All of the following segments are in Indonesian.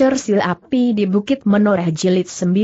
Cersil api di Bukit Menoreh Jilid 9.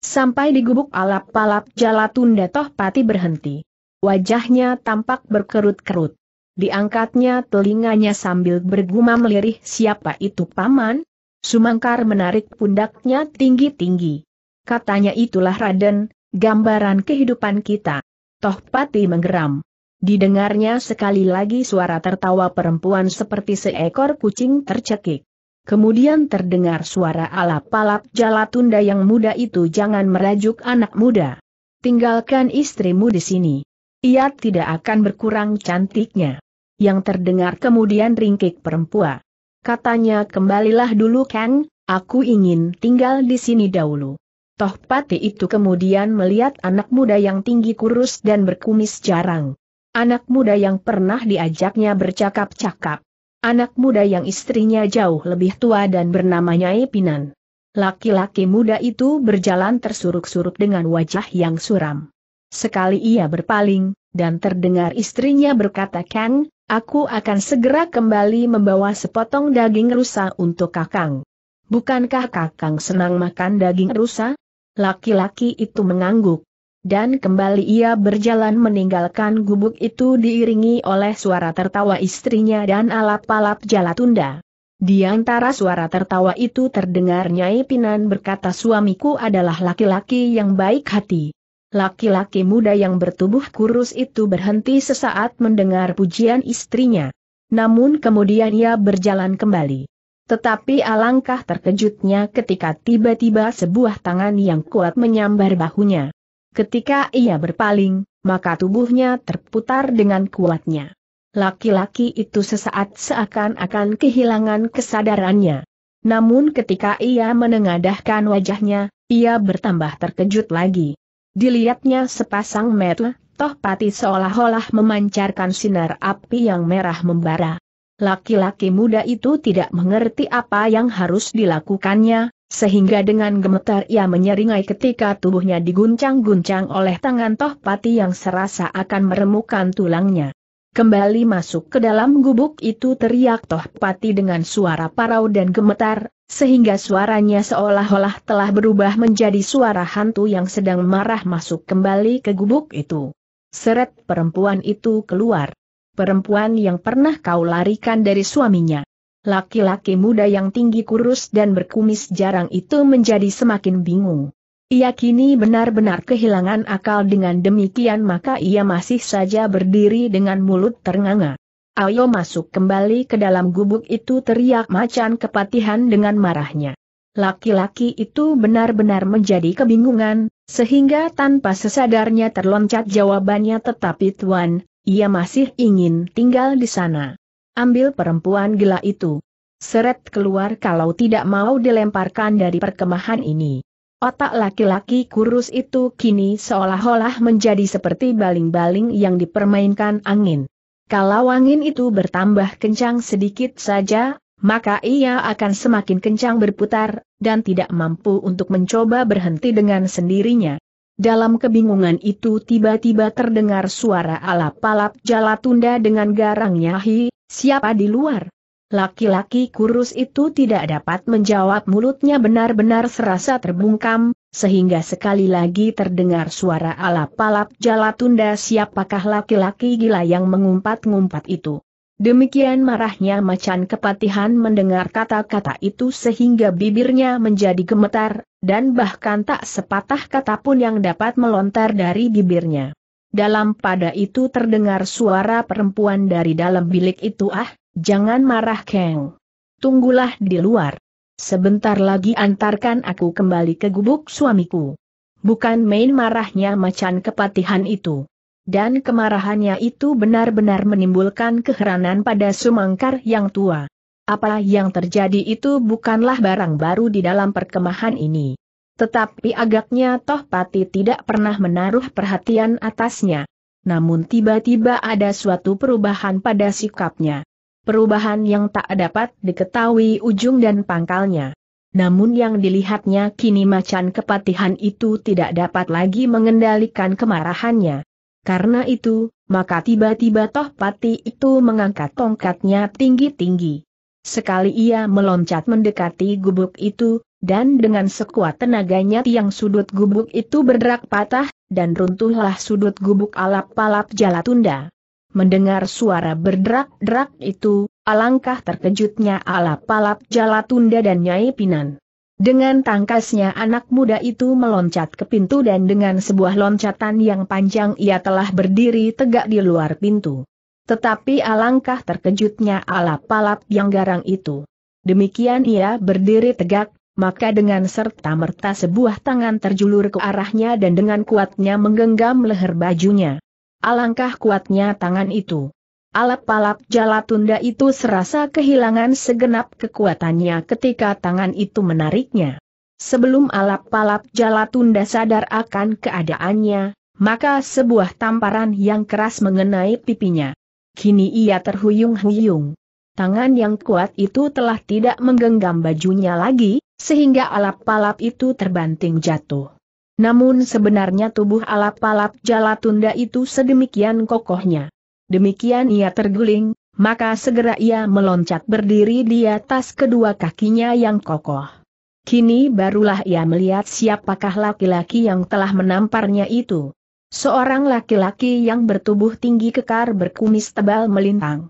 Sampai di gubuk alap-alap Jalatunda Pati berhenti. Wajahnya tampak berkerut-kerut. Diangkatnya telinganya sambil bergumam lirih siapa itu paman? Sumangkar menarik pundaknya tinggi-tinggi. Katanya itulah Raden, gambaran kehidupan kita. Toh Pati menggeram. Didengarnya sekali lagi suara tertawa perempuan seperti seekor kucing tercekik. Kemudian terdengar suara alap-alap jalatunda yang muda itu jangan merajuk anak muda. Tinggalkan istrimu di sini. Ia tidak akan berkurang cantiknya. Yang terdengar kemudian ringkik perempuan. Katanya kembalilah dulu Kang, aku ingin tinggal di sini dahulu. Toh Pati itu kemudian melihat anak muda yang tinggi kurus dan berkumis jarang. Anak muda yang pernah diajaknya bercakap-cakap anak muda yang istrinya jauh lebih tua dan bernama Nyai Pinan. Laki-laki muda itu berjalan tersuruk suruk dengan wajah yang suram. Sekali ia berpaling, dan terdengar istrinya berkata Kang, aku akan segera kembali membawa sepotong daging rusa untuk kakang. Bukankah kakang senang makan daging rusa? Laki-laki itu mengangguk, dan kembali ia berjalan meninggalkan gubuk itu diiringi oleh suara tertawa istrinya dan alap-alap tunda. Di antara suara tertawa itu terdengar Nyai Pinan berkata suamiku adalah laki-laki yang baik hati. Laki-laki muda yang bertubuh kurus itu berhenti sesaat mendengar pujian istrinya. Namun kemudian ia berjalan kembali. Tetapi alangkah terkejutnya ketika tiba-tiba sebuah tangan yang kuat menyambar bahunya. Ketika ia berpaling, maka tubuhnya terputar dengan kuatnya. Laki-laki itu sesaat seakan-akan kehilangan kesadarannya. Namun ketika ia menengadahkan wajahnya, ia bertambah terkejut lagi. Dilihatnya sepasang mata, toh pati seolah-olah memancarkan sinar api yang merah membara. Laki-laki muda itu tidak mengerti apa yang harus dilakukannya, sehingga dengan gemetar ia menyeringai ketika tubuhnya diguncang-guncang oleh tangan Tohpati yang serasa akan meremukan tulangnya. Kembali masuk ke dalam gubuk itu teriak Tohpati dengan suara parau dan gemetar, sehingga suaranya seolah-olah telah berubah menjadi suara hantu yang sedang marah masuk kembali ke gubuk itu. Seret perempuan itu keluar. Perempuan yang pernah kau larikan dari suaminya. Laki-laki muda yang tinggi kurus dan berkumis jarang itu menjadi semakin bingung. Ia kini benar-benar kehilangan akal dengan demikian maka ia masih saja berdiri dengan mulut ternganga. Ayo masuk kembali ke dalam gubuk itu teriak macan kepatihan dengan marahnya. Laki-laki itu benar-benar menjadi kebingungan, sehingga tanpa sesadarnya terloncat jawabannya tetapi tuan, ia masih ingin tinggal di sana. Ambil perempuan gila itu. Seret keluar kalau tidak mau dilemparkan dari perkemahan ini. Otak laki-laki kurus itu kini seolah-olah menjadi seperti baling-baling yang dipermainkan angin. Kalau angin itu bertambah kencang sedikit saja, maka ia akan semakin kencang berputar, dan tidak mampu untuk mencoba berhenti dengan sendirinya. Dalam kebingungan itu tiba-tiba terdengar suara alap-alap tunda dengan garang, hi, siapa di luar? Laki-laki kurus itu tidak dapat menjawab mulutnya benar-benar serasa terbungkam, sehingga sekali lagi terdengar suara alap-alap tunda siapakah laki-laki gila yang mengumpat-ngumpat itu. Demikian marahnya macan kepatihan mendengar kata-kata itu sehingga bibirnya menjadi gemetar, dan bahkan tak sepatah kata pun yang dapat melontar dari bibirnya. Dalam pada itu terdengar suara perempuan dari dalam bilik itu ah, jangan marah Kang. Tunggulah di luar. Sebentar lagi antarkan aku kembali ke gubuk suamiku. Bukan main marahnya macan kepatihan itu dan kemarahannya itu benar-benar menimbulkan keheranan pada Sumangkar yang tua. Apa yang terjadi itu bukanlah barang baru di dalam perkemahan ini. Tetapi agaknya Toh Pati tidak pernah menaruh perhatian atasnya. Namun tiba-tiba ada suatu perubahan pada sikapnya. Perubahan yang tak dapat diketahui ujung dan pangkalnya. Namun yang dilihatnya kini macan kepatihan itu tidak dapat lagi mengendalikan kemarahannya. Karena itu, maka tiba-tiba Toh Pati itu mengangkat tongkatnya tinggi-tinggi. Sekali ia meloncat mendekati gubuk itu, dan dengan sekuat tenaganya tiang sudut gubuk itu berderak patah, dan runtuhlah sudut gubuk alap-alap jalatunda. Mendengar suara berderak-derak itu, alangkah terkejutnya alap-alap jalatunda dan Nyai Pinan. Dengan tangkasnya anak muda itu meloncat ke pintu dan dengan sebuah loncatan yang panjang ia telah berdiri tegak di luar pintu. Tetapi alangkah terkejutnya alap-alap yang garang itu. Demikian ia berdiri tegak, maka dengan serta merta sebuah tangan terjulur ke arahnya dan dengan kuatnya menggenggam leher bajunya. Alangkah kuatnya tangan itu. Alap-alap jalatunda itu serasa kehilangan segenap kekuatannya ketika tangan itu menariknya. Sebelum alap-alap jalatunda sadar akan keadaannya, maka sebuah tamparan yang keras mengenai pipinya. Kini ia terhuyung-huyung. Tangan yang kuat itu telah tidak menggenggam bajunya lagi, sehingga alap-alap itu terbanting jatuh. Namun sebenarnya tubuh alap-alap jalatunda itu sedemikian kokohnya Demikian ia terguling, maka segera ia meloncat berdiri di atas kedua kakinya yang kokoh. Kini barulah ia melihat siapakah laki-laki yang telah menamparnya itu. Seorang laki-laki yang bertubuh tinggi kekar berkumis tebal melintang.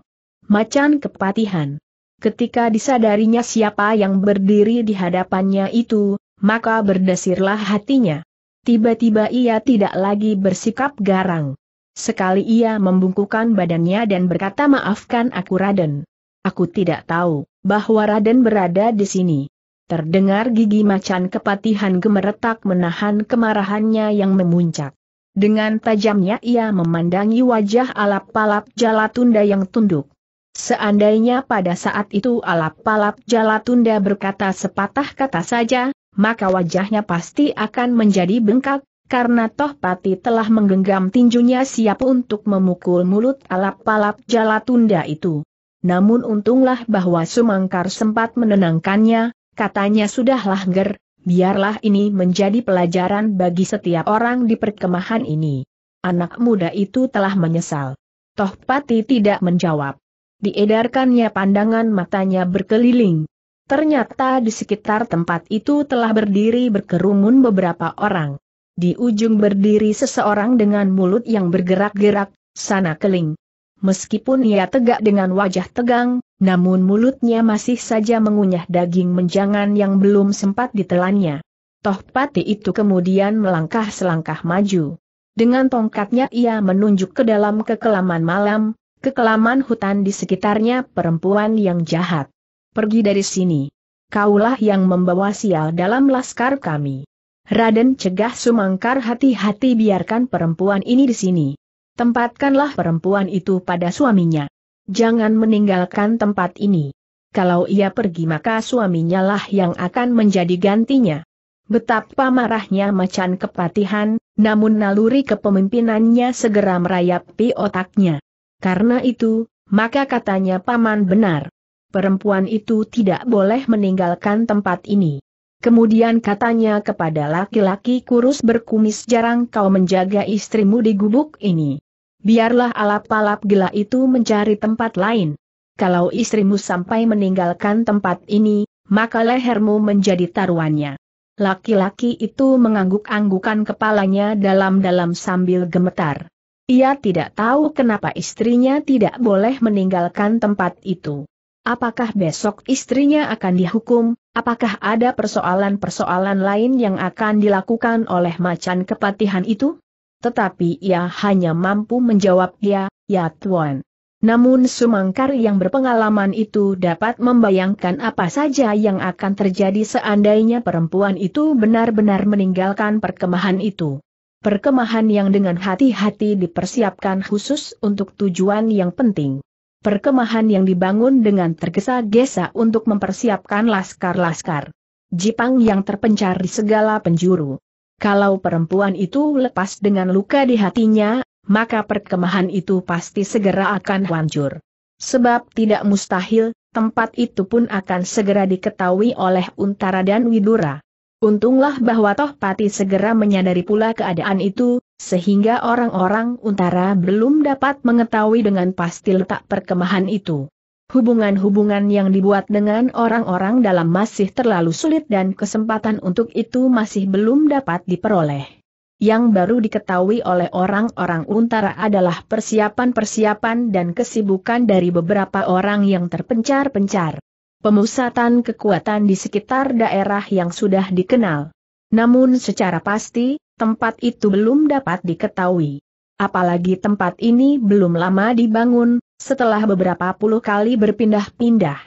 Macan kepatihan. Ketika disadarinya siapa yang berdiri di hadapannya itu, maka berdesirlah hatinya. Tiba-tiba ia tidak lagi bersikap garang. Sekali ia membungkukan badannya dan berkata maafkan aku Raden. Aku tidak tahu bahwa Raden berada di sini. Terdengar gigi macan kepatihan gemeretak menahan kemarahannya yang memuncak. Dengan tajamnya ia memandangi wajah alap palap jalatunda yang tunduk. Seandainya pada saat itu alap palap jalatunda berkata sepatah kata saja, maka wajahnya pasti akan menjadi bengkak, karena Toh Pati telah menggenggam tinjunya siap untuk memukul mulut alap-alap tunda itu. Namun untunglah bahwa Sumangkar sempat menenangkannya, katanya sudahlah ger, biarlah ini menjadi pelajaran bagi setiap orang di perkemahan ini. Anak muda itu telah menyesal. Toh Pati tidak menjawab. Diedarkannya pandangan matanya berkeliling. Ternyata di sekitar tempat itu telah berdiri berkerumun beberapa orang. Di ujung berdiri seseorang dengan mulut yang bergerak-gerak, sana keling. Meskipun ia tegak dengan wajah tegang, namun mulutnya masih saja mengunyah daging menjangan yang belum sempat ditelannya. Toh pati itu kemudian melangkah selangkah maju. Dengan tongkatnya ia menunjuk ke dalam kekelaman malam, kekelaman hutan di sekitarnya perempuan yang jahat. Pergi dari sini. Kaulah yang membawa sial dalam laskar kami. Raden cegah Sumangkar hati-hati biarkan perempuan ini di sini. Tempatkanlah perempuan itu pada suaminya. Jangan meninggalkan tempat ini. Kalau ia pergi maka suaminya lah yang akan menjadi gantinya. Betapa marahnya macan kepatihan, namun naluri kepemimpinannya segera merayapi otaknya. Karena itu, maka katanya paman benar. Perempuan itu tidak boleh meninggalkan tempat ini. Kemudian katanya kepada laki-laki kurus berkumis jarang kau menjaga istrimu di gubuk ini. Biarlah alap-alap gila itu mencari tempat lain. Kalau istrimu sampai meninggalkan tempat ini, maka lehermu menjadi taruhannya. Laki-laki itu mengangguk-anggukan kepalanya dalam-dalam sambil gemetar. Ia tidak tahu kenapa istrinya tidak boleh meninggalkan tempat itu. Apakah besok istrinya akan dihukum, Apakah ada persoalan-persoalan lain yang akan dilakukan oleh macan kepatihan itu? Tetapi ia hanya mampu menjawab ya, ya tuan. Namun Sumangkar yang berpengalaman itu dapat membayangkan apa saja yang akan terjadi seandainya perempuan itu benar-benar meninggalkan perkemahan itu. Perkemahan yang dengan hati-hati dipersiapkan khusus untuk tujuan yang penting perkemahan yang dibangun dengan tergesa-gesa untuk mempersiapkan laskar-laskar. Jipang yang terpencar di segala penjuru. Kalau perempuan itu lepas dengan luka di hatinya, maka perkemahan itu pasti segera akan hancur. Sebab tidak mustahil, tempat itu pun akan segera diketahui oleh Untara dan Widura. Untunglah bahwa Tohpati segera menyadari pula keadaan itu, sehingga orang-orang Untara belum dapat mengetahui dengan pasti letak perkemahan itu. Hubungan-hubungan yang dibuat dengan orang-orang dalam masih terlalu sulit dan kesempatan untuk itu masih belum dapat diperoleh. Yang baru diketahui oleh orang-orang Untara adalah persiapan-persiapan dan kesibukan dari beberapa orang yang terpencar-pencar pemusatan kekuatan di sekitar daerah yang sudah dikenal. Namun secara pasti, tempat itu belum dapat diketahui. Apalagi tempat ini belum lama dibangun, setelah beberapa puluh kali berpindah-pindah.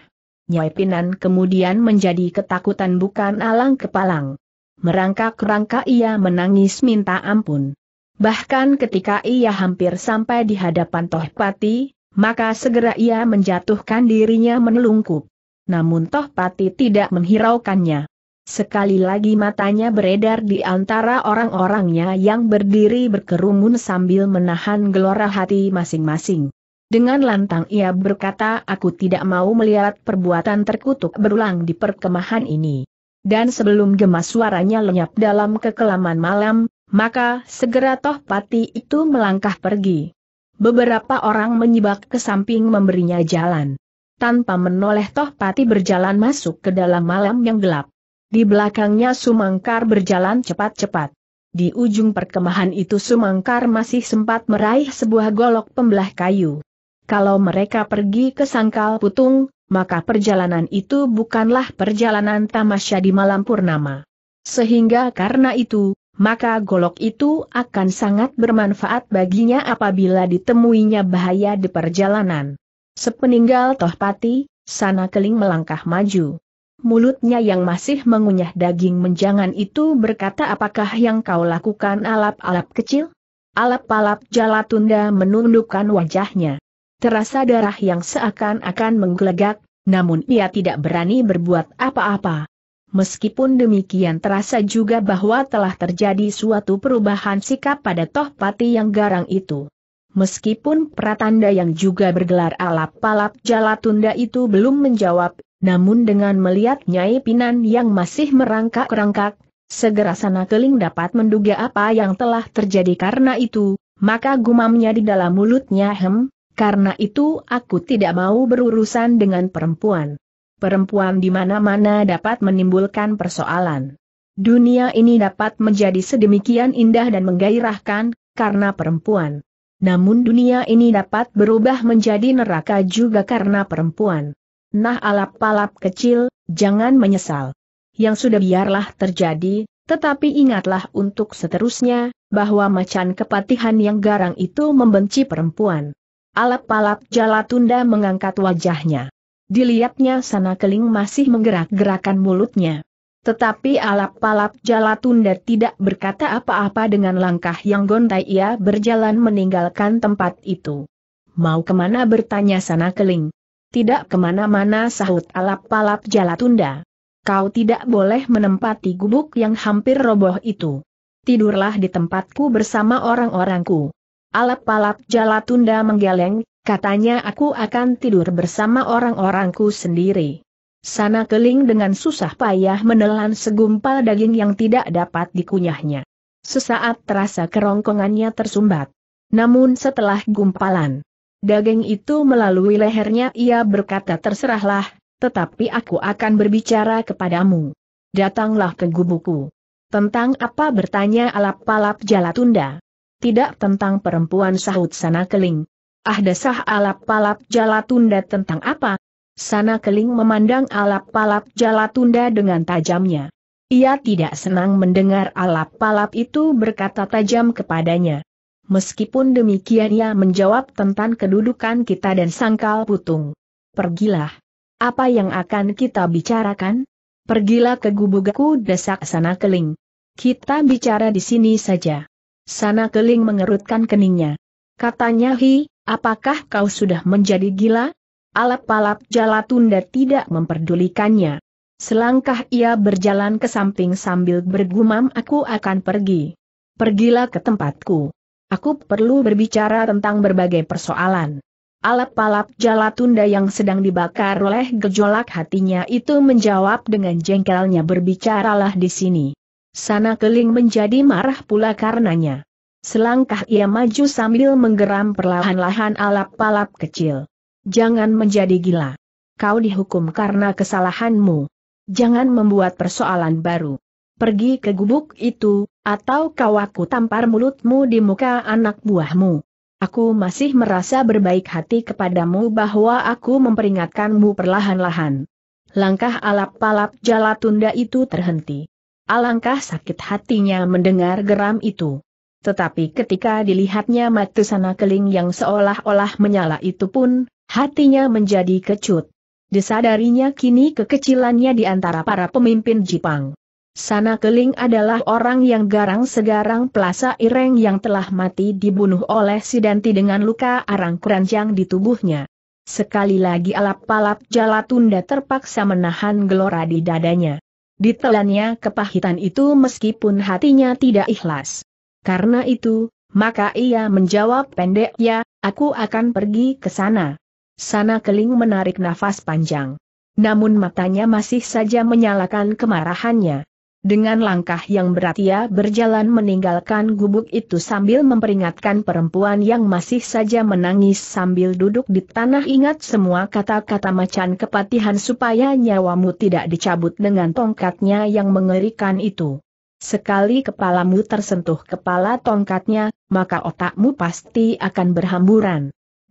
Nyai Pinan kemudian menjadi ketakutan bukan alang kepalang. Merangkak-rangkak ia menangis minta ampun. Bahkan ketika ia hampir sampai di hadapan Tohpati, maka segera ia menjatuhkan dirinya menelungkup namun toh Pati tidak menghiraukannya. Sekali lagi matanya beredar di antara orang-orangnya yang berdiri berkerumun sambil menahan gelora hati masing-masing. Dengan lantang ia berkata aku tidak mau melihat perbuatan terkutuk berulang di perkemahan ini. Dan sebelum gemas suaranya lenyap dalam kekelaman malam, maka segera toh pati itu melangkah pergi. Beberapa orang menyibak ke samping memberinya jalan tanpa menoleh Toh Pati berjalan masuk ke dalam malam yang gelap. Di belakangnya Sumangkar berjalan cepat-cepat. Di ujung perkemahan itu Sumangkar masih sempat meraih sebuah golok pembelah kayu. Kalau mereka pergi ke Sangkal Putung, maka perjalanan itu bukanlah perjalanan tamasya di malam purnama. Sehingga karena itu, maka golok itu akan sangat bermanfaat baginya apabila ditemuinya bahaya di perjalanan. Sepeninggal Tohpati, Sana Keling melangkah maju. Mulutnya yang masih mengunyah daging menjangan itu berkata apakah yang kau lakukan alap-alap kecil? Alap-alap Jalatunda menundukkan wajahnya. Terasa darah yang seakan-akan menggelegak, namun ia tidak berani berbuat apa-apa. Meskipun demikian terasa juga bahwa telah terjadi suatu perubahan sikap pada Tohpati yang garang itu. Meskipun Pratanda yang juga bergelar alap Palap Jalatunda itu belum menjawab, namun dengan melihat Nyai Pinan yang masih merangkak-rangkak, segera sana keling dapat menduga apa yang telah terjadi karena itu, maka gumamnya di dalam mulutnya hem, karena itu aku tidak mau berurusan dengan perempuan. Perempuan di mana-mana dapat menimbulkan persoalan. Dunia ini dapat menjadi sedemikian indah dan menggairahkan, karena perempuan. Namun dunia ini dapat berubah menjadi neraka juga karena perempuan. Nah alap-alap kecil, jangan menyesal. Yang sudah biarlah terjadi, tetapi ingatlah untuk seterusnya, bahwa macan kepatihan yang garang itu membenci perempuan. Alap-alap jalatunda mengangkat wajahnya. Dilihatnya sana keling masih menggerak-gerakan mulutnya. Tetapi alap-alap Jalatunda tidak berkata apa-apa dengan langkah yang gontai ia berjalan meninggalkan tempat itu. Mau kemana bertanya sana keling? Tidak kemana-mana sahut alap-alap Jalatunda. Kau tidak boleh menempati gubuk yang hampir roboh itu. Tidurlah di tempatku bersama orang-orangku. Alap-alap Jalatunda menggeleng, katanya aku akan tidur bersama orang-orangku sendiri sana keling dengan susah payah menelan segumpal daging yang tidak dapat dikunyahnya. Sesaat terasa kerongkongannya tersumbat. Namun setelah gumpalan, daging itu melalui lehernya ia berkata terserahlah, tetapi aku akan berbicara kepadamu. Datanglah ke gubuku. Tentang apa bertanya alap-alap jalatunda? Tidak tentang perempuan sahut sana keling. Ah desah alap-alap jalatunda tentang apa? Sana Keling memandang alap jala tunda dengan tajamnya. Ia tidak senang mendengar alap palap itu berkata tajam kepadanya. Meskipun demikian ia menjawab tentang kedudukan kita dan sangkal putung. Pergilah. Apa yang akan kita bicarakan? Pergilah ke gubugaku desak sana keling. Kita bicara di sini saja. Sana keling mengerutkan keningnya. Katanya hi, apakah kau sudah menjadi gila? Alap-alap Jalatunda tidak memperdulikannya. Selangkah ia berjalan ke samping sambil bergumam aku akan pergi. Pergilah ke tempatku. Aku perlu berbicara tentang berbagai persoalan. Alap-alap Jalatunda yang sedang dibakar oleh gejolak hatinya itu menjawab dengan jengkelnya berbicaralah di sini. Sana keling menjadi marah pula karenanya. Selangkah ia maju sambil menggeram perlahan-lahan alap-alap kecil. Jangan menjadi gila. Kau dihukum karena kesalahanmu. Jangan membuat persoalan baru. Pergi ke gubuk itu, atau kau aku tampar mulutmu di muka anak buahmu. Aku masih merasa berbaik hati kepadamu bahwa aku memperingatkanmu perlahan-lahan. Langkah alap-alap tunda itu terhenti. Alangkah sakit hatinya mendengar geram itu. Tetapi ketika dilihatnya mata sana keling yang seolah-olah menyala itu pun, Hatinya menjadi kecut. Disadarinya kini kekecilannya di antara para pemimpin Jepang. Sana Keling adalah orang yang garang segarang pelasa ireng yang telah mati dibunuh oleh Sidanti dengan luka arang keranjang di tubuhnya. Sekali lagi alap-alap Jalatunda terpaksa menahan gelora di dadanya. Ditelannya kepahitan itu meskipun hatinya tidak ikhlas. Karena itu, maka ia menjawab pendek ya, aku akan pergi ke sana. Sana Keling menarik nafas panjang. Namun matanya masih saja menyalakan kemarahannya. Dengan langkah yang berat ia berjalan meninggalkan gubuk itu sambil memperingatkan perempuan yang masih saja menangis sambil duduk di tanah ingat semua kata-kata macan kepatihan supaya nyawamu tidak dicabut dengan tongkatnya yang mengerikan itu. Sekali kepalamu tersentuh kepala tongkatnya, maka otakmu pasti akan berhamburan.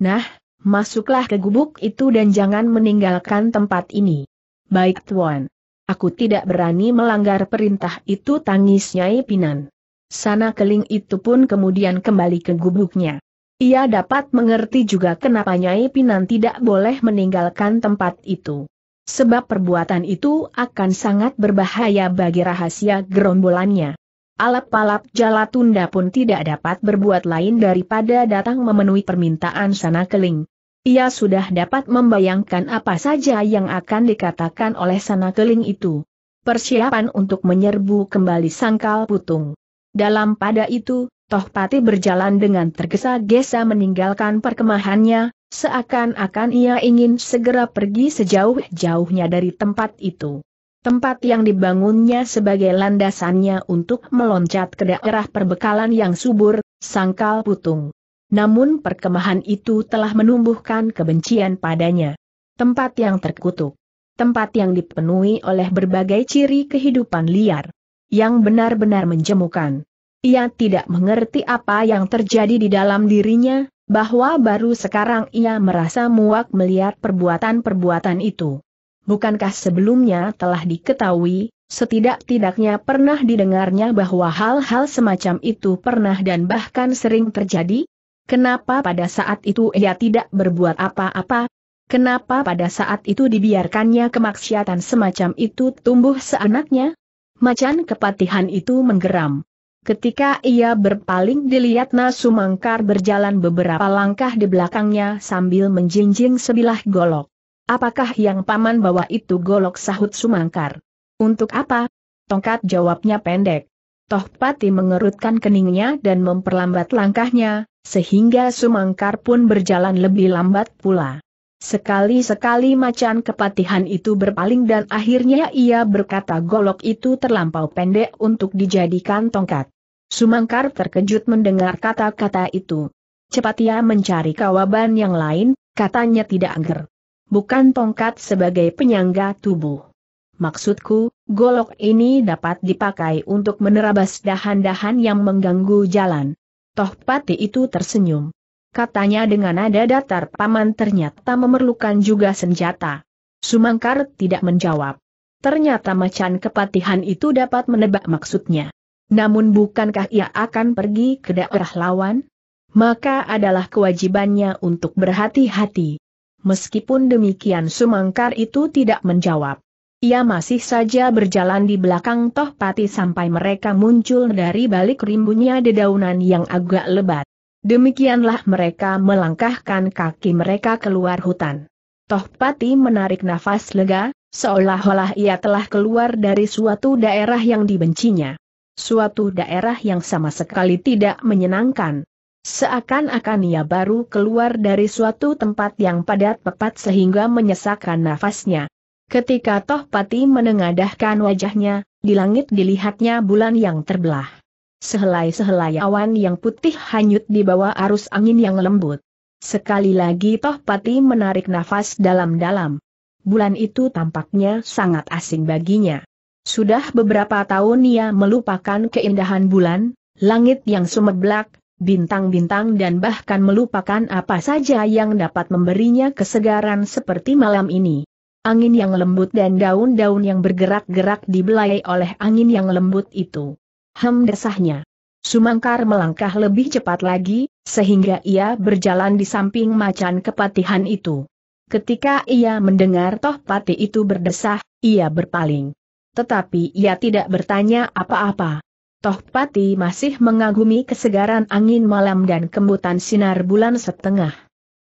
Nah, Masuklah ke gubuk itu dan jangan meninggalkan tempat ini. Baik Tuan. Aku tidak berani melanggar perintah itu tangis Nyai Pinan. Sana keling itu pun kemudian kembali ke gubuknya. Ia dapat mengerti juga kenapa Nyai Pinan tidak boleh meninggalkan tempat itu. Sebab perbuatan itu akan sangat berbahaya bagi rahasia gerombolannya. Alap-alap jala tunda pun tidak dapat berbuat lain daripada datang memenuhi permintaan sana keling. Ia sudah dapat membayangkan apa saja yang akan dikatakan oleh sana keling itu. Persiapan untuk menyerbu kembali sangkal putung. Dalam pada itu, Tohpati berjalan dengan tergesa-gesa meninggalkan perkemahannya, seakan-akan ia ingin segera pergi sejauh-jauhnya dari tempat itu tempat yang dibangunnya sebagai landasannya untuk meloncat ke daerah perbekalan yang subur, sangkal putung. Namun perkemahan itu telah menumbuhkan kebencian padanya. Tempat yang terkutuk. Tempat yang dipenuhi oleh berbagai ciri kehidupan liar. Yang benar-benar menjemukan. Ia tidak mengerti apa yang terjadi di dalam dirinya, bahwa baru sekarang ia merasa muak melihat perbuatan-perbuatan itu bukankah sebelumnya telah diketahui, setidak-tidaknya pernah didengarnya bahwa hal-hal semacam itu pernah dan bahkan sering terjadi? Kenapa pada saat itu ia tidak berbuat apa-apa? Kenapa pada saat itu dibiarkannya kemaksiatan semacam itu tumbuh seanaknya? Macan kepatihan itu menggeram. Ketika ia berpaling dilihat Nasumangkar berjalan beberapa langkah di belakangnya sambil menjinjing sebilah golok. Apakah yang paman bawa itu golok sahut sumangkar? Untuk apa? Tongkat jawabnya pendek. Toh Pati mengerutkan keningnya dan memperlambat langkahnya, sehingga sumangkar pun berjalan lebih lambat pula. Sekali-sekali macan kepatihan itu berpaling dan akhirnya ia berkata golok itu terlampau pendek untuk dijadikan tongkat. Sumangkar terkejut mendengar kata-kata itu. Cepat ia mencari kawaban yang lain, katanya tidak angger bukan tongkat sebagai penyangga tubuh. Maksudku, golok ini dapat dipakai untuk menerabas dahan-dahan yang mengganggu jalan. Toh Pati itu tersenyum. Katanya dengan nada datar paman ternyata memerlukan juga senjata. Sumangkar tidak menjawab. Ternyata macan kepatihan itu dapat menebak maksudnya. Namun bukankah ia akan pergi ke daerah lawan? Maka adalah kewajibannya untuk berhati-hati meskipun demikian Sumangkar itu tidak menjawab. Ia masih saja berjalan di belakang Tohpati sampai mereka muncul dari balik rimbunnya dedaunan yang agak lebat. Demikianlah mereka melangkahkan kaki mereka keluar hutan. Tohpati menarik nafas lega, seolah-olah ia telah keluar dari suatu daerah yang dibencinya. Suatu daerah yang sama sekali tidak menyenangkan, Seakan-akan ia baru keluar dari suatu tempat yang padat pepat sehingga menyesakkan nafasnya. Ketika Tohpati menengadahkan wajahnya, di langit dilihatnya bulan yang terbelah. Sehelai-sehelai awan yang putih hanyut di bawah arus angin yang lembut. Sekali lagi Tohpati menarik nafas dalam-dalam. Bulan itu tampaknya sangat asing baginya. Sudah beberapa tahun ia melupakan keindahan bulan, langit yang sumeblak, bintang-bintang dan bahkan melupakan apa saja yang dapat memberinya kesegaran seperti malam ini. Angin yang lembut dan daun-daun yang bergerak-gerak dibelai oleh angin yang lembut itu. Hem desahnya. Sumangkar melangkah lebih cepat lagi, sehingga ia berjalan di samping macan kepatihan itu. Ketika ia mendengar toh pati itu berdesah, ia berpaling. Tetapi ia tidak bertanya apa-apa. Tohpati masih mengagumi kesegaran angin malam dan kembutan sinar bulan setengah.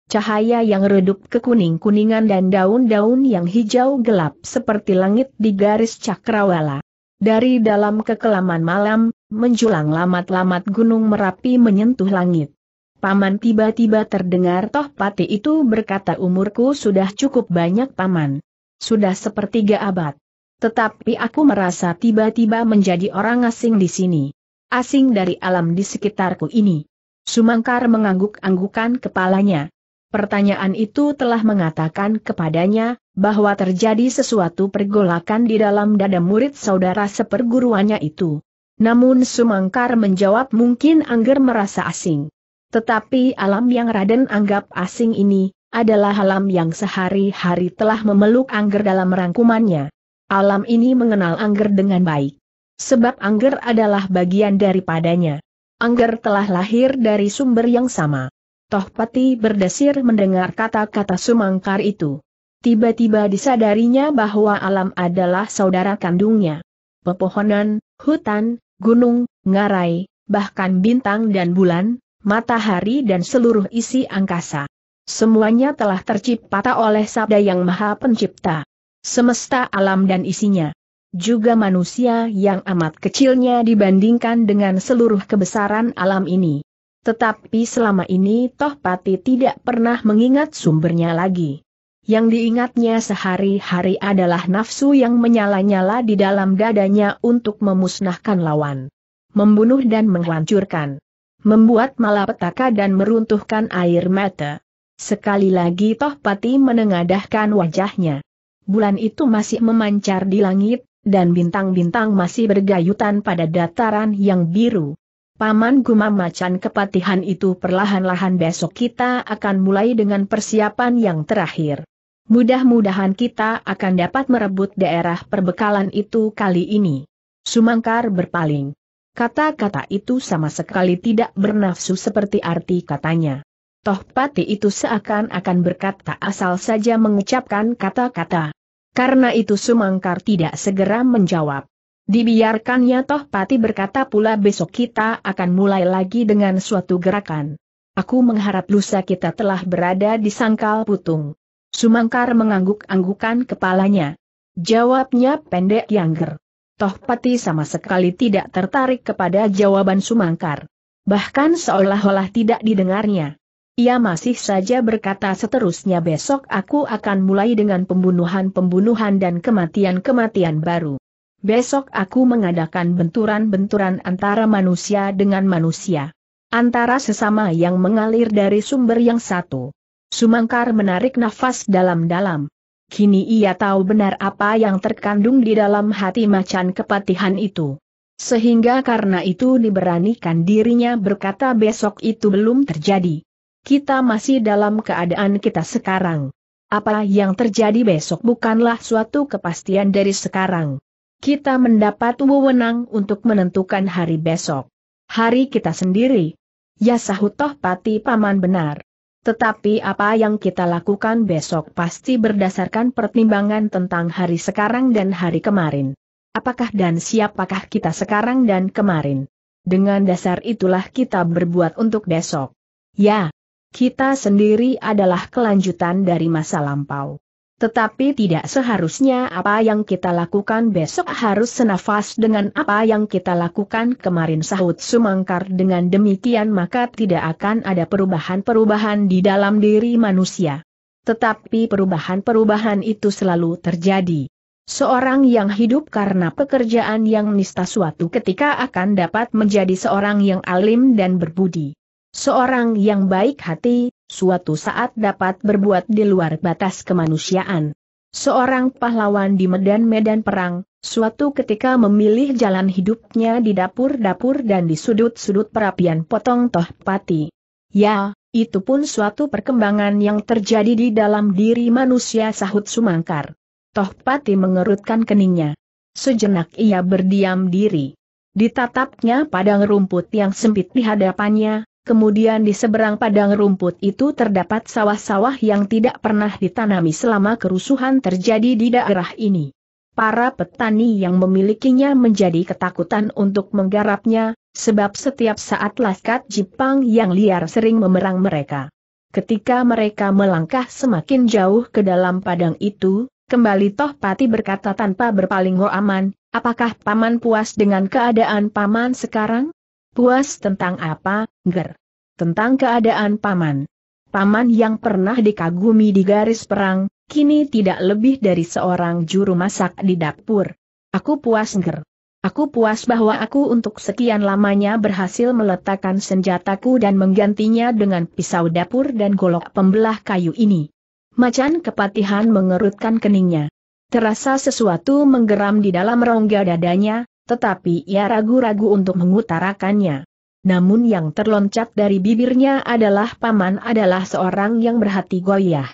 Cahaya yang redup kekuning-kuningan dan daun-daun yang hijau gelap seperti langit di garis cakrawala. Dari dalam kekelaman malam, menjulang lamat-lamat gunung Merapi menyentuh langit. Paman tiba-tiba terdengar Tohpati itu berkata umurku sudah cukup banyak paman. Sudah sepertiga abad. Tetapi aku merasa tiba-tiba menjadi orang asing di sini. Asing dari alam di sekitarku ini. Sumangkar mengangguk-anggukan kepalanya. Pertanyaan itu telah mengatakan kepadanya, bahwa terjadi sesuatu pergolakan di dalam dada murid saudara seperguruannya itu. Namun Sumangkar menjawab mungkin Angger merasa asing. Tetapi alam yang Raden anggap asing ini, adalah alam yang sehari-hari telah memeluk Angger dalam rangkumannya. Alam ini mengenal Angger dengan baik. Sebab Angger adalah bagian daripadanya. Angger telah lahir dari sumber yang sama. Tohpati berdesir mendengar kata-kata Sumangkar itu. Tiba-tiba disadarinya bahwa alam adalah saudara kandungnya. Pepohonan, hutan, gunung, ngarai, bahkan bintang dan bulan, matahari dan seluruh isi angkasa. Semuanya telah tercipta oleh sabda yang maha pencipta semesta alam dan isinya. Juga manusia yang amat kecilnya dibandingkan dengan seluruh kebesaran alam ini. Tetapi selama ini Tohpati tidak pernah mengingat sumbernya lagi. Yang diingatnya sehari-hari adalah nafsu yang menyala-nyala di dalam dadanya untuk memusnahkan lawan. Membunuh dan menghancurkan. Membuat malapetaka dan meruntuhkan air mata. Sekali lagi Tohpati menengadahkan wajahnya bulan itu masih memancar di langit, dan bintang-bintang masih bergayutan pada dataran yang biru. Paman gumam macan kepatihan itu perlahan-lahan besok kita akan mulai dengan persiapan yang terakhir. Mudah-mudahan kita akan dapat merebut daerah perbekalan itu kali ini. Sumangkar berpaling. Kata-kata itu sama sekali tidak bernafsu seperti arti katanya. Toh pati itu seakan-akan berkata asal saja mengucapkan kata-kata. Karena itu Sumangkar tidak segera menjawab. Dibiarkannya toh Pati berkata pula besok kita akan mulai lagi dengan suatu gerakan. Aku mengharap lusa kita telah berada di sangkal putung. Sumangkar mengangguk-anggukan kepalanya. Jawabnya pendek Yangger. Toh Pati sama sekali tidak tertarik kepada jawaban Sumangkar. Bahkan seolah-olah tidak didengarnya. Ia masih saja berkata seterusnya besok aku akan mulai dengan pembunuhan-pembunuhan dan kematian-kematian baru. Besok aku mengadakan benturan-benturan antara manusia dengan manusia. Antara sesama yang mengalir dari sumber yang satu. Sumangkar menarik nafas dalam-dalam. Kini ia tahu benar apa yang terkandung di dalam hati macan kepatihan itu. Sehingga karena itu diberanikan dirinya berkata besok itu belum terjadi kita masih dalam keadaan kita sekarang. Apa yang terjadi besok bukanlah suatu kepastian dari sekarang. Kita mendapat wewenang untuk menentukan hari besok. Hari kita sendiri. Ya sahut toh pati paman benar. Tetapi apa yang kita lakukan besok pasti berdasarkan pertimbangan tentang hari sekarang dan hari kemarin. Apakah dan siapakah kita sekarang dan kemarin? Dengan dasar itulah kita berbuat untuk besok. Ya, kita sendiri adalah kelanjutan dari masa lampau. Tetapi tidak seharusnya apa yang kita lakukan besok harus senafas dengan apa yang kita lakukan kemarin sahut Sumangkar dengan demikian maka tidak akan ada perubahan-perubahan di dalam diri manusia. Tetapi perubahan-perubahan itu selalu terjadi. Seorang yang hidup karena pekerjaan yang nista suatu ketika akan dapat menjadi seorang yang alim dan berbudi. Seorang yang baik hati, suatu saat dapat berbuat di luar batas kemanusiaan. Seorang pahlawan di medan-medan perang, suatu ketika memilih jalan hidupnya di dapur-dapur dan di sudut-sudut perapian potong toh pati. Ya, itu pun suatu perkembangan yang terjadi di dalam diri manusia sahut Sumangkar. Toh pati mengerutkan keningnya. Sejenak ia berdiam diri. Ditatapnya padang rumput yang sempit di hadapannya, Kemudian di seberang padang rumput itu terdapat sawah-sawah yang tidak pernah ditanami selama kerusuhan terjadi di daerah ini. Para petani yang memilikinya menjadi ketakutan untuk menggarapnya, sebab setiap saat laskat Jepang yang liar sering memerang mereka. Ketika mereka melangkah semakin jauh ke dalam padang itu, kembali Toh Pati berkata tanpa berpaling Ho Aman, apakah Paman puas dengan keadaan Paman sekarang? Puas tentang apa, Ger. Tentang keadaan paman. Paman yang pernah dikagumi di garis perang, kini tidak lebih dari seorang juru masak di dapur. Aku puas Ger. Aku puas bahwa aku untuk sekian lamanya berhasil meletakkan senjataku dan menggantinya dengan pisau dapur dan golok pembelah kayu ini. Macan kepatihan mengerutkan keningnya. Terasa sesuatu menggeram di dalam rongga dadanya, tetapi ia ragu-ragu untuk mengutarakannya namun yang terloncat dari bibirnya adalah paman adalah seorang yang berhati goyah.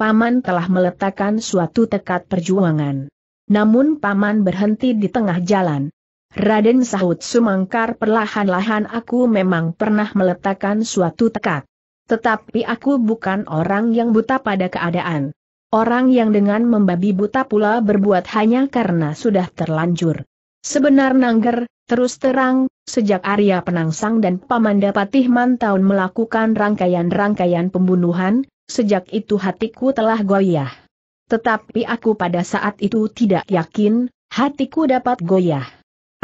Paman telah meletakkan suatu tekad perjuangan. Namun paman berhenti di tengah jalan. Raden sahut Sumangkar perlahan-lahan aku memang pernah meletakkan suatu tekad. Tetapi aku bukan orang yang buta pada keadaan. Orang yang dengan membabi buta pula berbuat hanya karena sudah terlanjur. Sebenar Nangger, Terus terang, sejak Arya Penangsang dan Pamanda Patih Mantaun melakukan rangkaian-rangkaian pembunuhan, sejak itu hatiku telah goyah. Tetapi aku pada saat itu tidak yakin, hatiku dapat goyah.